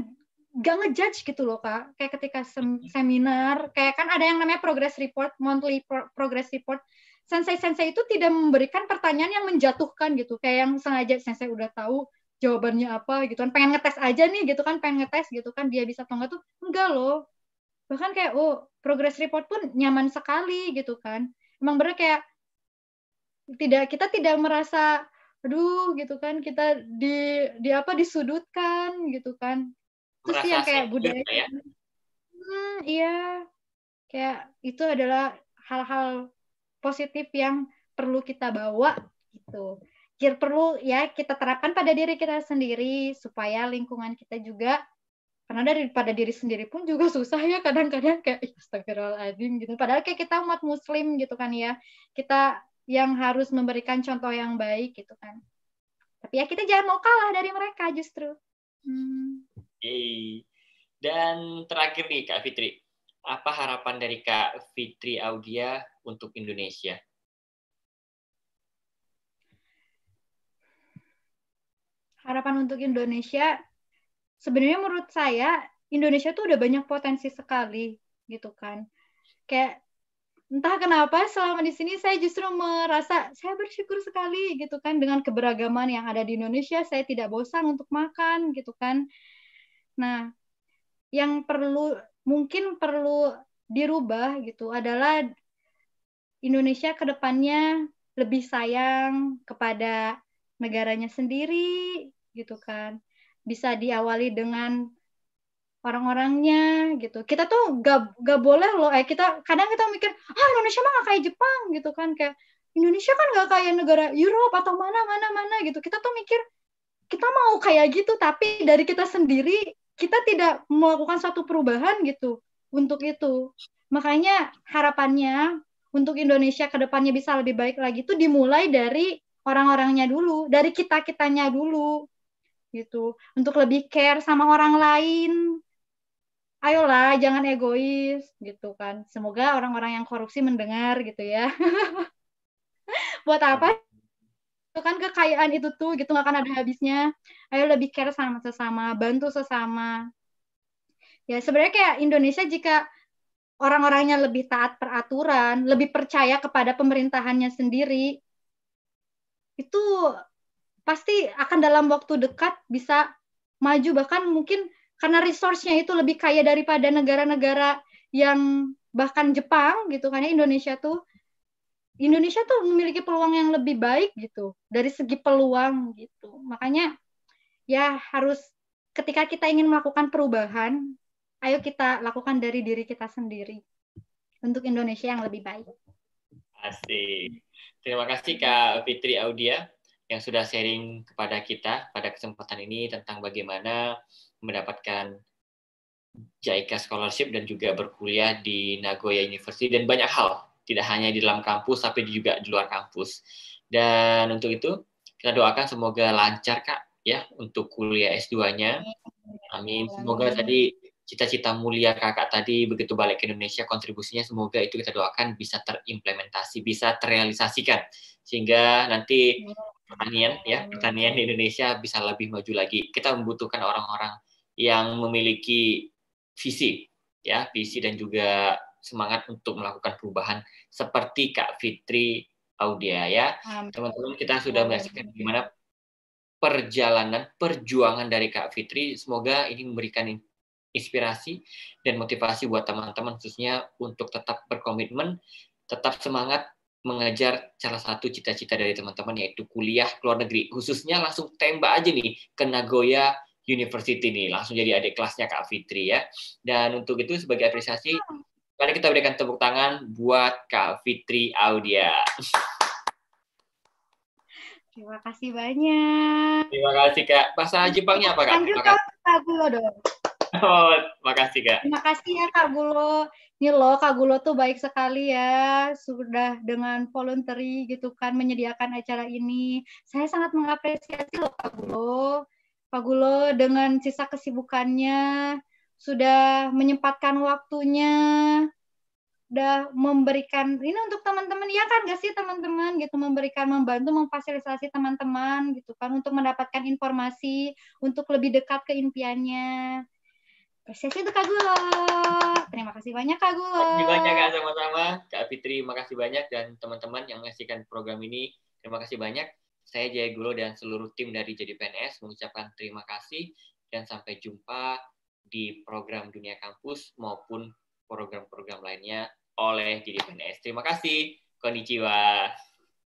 nggak ngejudge gitu loh kak kayak ketika sem mm-hmm. seminar kayak kan ada yang namanya progress report monthly pro progress report sensei-sensei itu tidak memberikan pertanyaan yang menjatuhkan gitu. Kayak yang sengaja sensei udah tahu jawabannya apa gitu kan. Pengen ngetes aja nih gitu kan, pengen ngetes gitu kan dia bisa atau enggak tuh. Enggak loh. Bahkan kayak oh, progress report pun nyaman sekali gitu kan. Emang bener kayak tidak kita tidak merasa aduh gitu kan kita di di apa disudutkan gitu kan. Terus yang kayak budaya ya? hmm, iya kayak itu adalah hal-hal positif yang perlu kita bawa gitu. Kita perlu ya kita terapkan pada diri kita sendiri supaya lingkungan kita juga karena daripada diri sendiri pun juga susah ya kadang-kadang kayak astagfirullahaladzim gitu. Padahal kayak kita umat muslim gitu kan ya. Kita yang harus memberikan contoh yang baik gitu kan. Tapi ya kita jangan mau kalah dari mereka justru. Hmm. Hey. Dan terakhir nih Kak Fitri, apa harapan dari Kak Fitri Audia untuk Indonesia? Harapan untuk Indonesia, sebenarnya menurut saya Indonesia tuh udah banyak potensi sekali gitu kan. Kayak entah kenapa selama di sini saya justru merasa saya bersyukur sekali gitu kan dengan keberagaman yang ada di Indonesia. Saya tidak bosan untuk makan gitu kan. Nah, yang perlu mungkin perlu dirubah gitu adalah Indonesia kedepannya lebih sayang kepada negaranya sendiri gitu kan. Bisa diawali dengan orang-orangnya gitu. Kita tuh gak, gak boleh loh eh kita kadang kita mikir ah Indonesia mah gak kayak Jepang gitu kan kayak Indonesia kan gak kayak negara Eropa atau mana mana mana gitu. Kita tuh mikir kita mau kayak gitu tapi dari kita sendiri kita tidak melakukan satu perubahan gitu untuk itu. Makanya harapannya untuk Indonesia ke depannya bisa lebih baik lagi itu dimulai dari orang-orangnya dulu, dari kita-kitanya dulu. Gitu. Untuk lebih care sama orang lain. Ayolah, jangan egois gitu kan. Semoga orang-orang yang korupsi mendengar gitu ya. Buat apa kan kekayaan itu tuh gitu nggak akan ada habisnya ayo lebih care sama sesama bantu sesama ya sebenarnya kayak Indonesia jika orang-orangnya lebih taat peraturan lebih percaya kepada pemerintahannya sendiri itu pasti akan dalam waktu dekat bisa maju bahkan mungkin karena resource-nya itu lebih kaya daripada negara-negara yang bahkan Jepang gitu karena ya, Indonesia tuh Indonesia tuh memiliki peluang yang lebih baik gitu dari segi peluang gitu. Makanya ya harus ketika kita ingin melakukan perubahan, ayo kita lakukan dari diri kita sendiri untuk Indonesia yang lebih baik. Asik. Terima kasih Kak Fitri Audia yang sudah sharing kepada kita pada kesempatan ini tentang bagaimana mendapatkan JICA scholarship dan juga berkuliah di Nagoya University dan banyak hal tidak hanya di dalam kampus tapi juga di luar kampus. Dan untuk itu kita doakan semoga lancar Kak ya untuk kuliah S2-nya. Amin. Semoga tadi cita-cita mulia Kakak tadi begitu balik ke Indonesia kontribusinya semoga itu kita doakan bisa terimplementasi, bisa terrealisasikan sehingga nanti pertanian ya, pertanian di Indonesia bisa lebih maju lagi. Kita membutuhkan orang-orang yang memiliki visi ya, visi dan juga semangat untuk melakukan perubahan seperti Kak Fitri Audia ya. Teman-teman kita sudah menyaksikan gimana perjalanan perjuangan dari Kak Fitri. Semoga ini memberikan inspirasi dan motivasi buat teman-teman khususnya untuk tetap berkomitmen, tetap semangat mengejar salah satu cita-cita dari teman-teman yaitu kuliah ke luar negeri. Khususnya langsung tembak aja nih ke Nagoya University nih, langsung jadi adik kelasnya Kak Fitri ya. Dan untuk itu sebagai apresiasi Mari kita berikan tepuk tangan buat Kak Fitri Audia. Terima kasih banyak. Terima kasih Kak. Bahasa Jepangnya apa Kak? kasih, Kak Gulo dong. Oh, makasih Kak. Terima kasih ya Kak Gulo. Ini loh Kak Gulo tuh baik sekali ya, sudah dengan voluntary gitu kan menyediakan acara ini. Saya sangat mengapresiasi loh Kak Gulo. Kak Gulo dengan sisa kesibukannya sudah menyempatkan waktunya udah memberikan ini untuk teman-teman ya kan gak sih teman-teman gitu memberikan membantu memfasilitasi teman-teman gitu kan untuk mendapatkan informasi untuk lebih dekat ke impiannya apresiasi itu Kak Gulo terima kasih banyak Kak Gulo terima kasih banyak sama-sama Kak Fitri terima kasih banyak dan teman-teman yang menyaksikan program ini terima kasih banyak saya Jaya Gulo dan seluruh tim dari Jadi PNS mengucapkan terima kasih dan sampai jumpa di program Dunia Kampus maupun program-program lainnya oleh JDPNS. Terima kasih. Konnichiwa.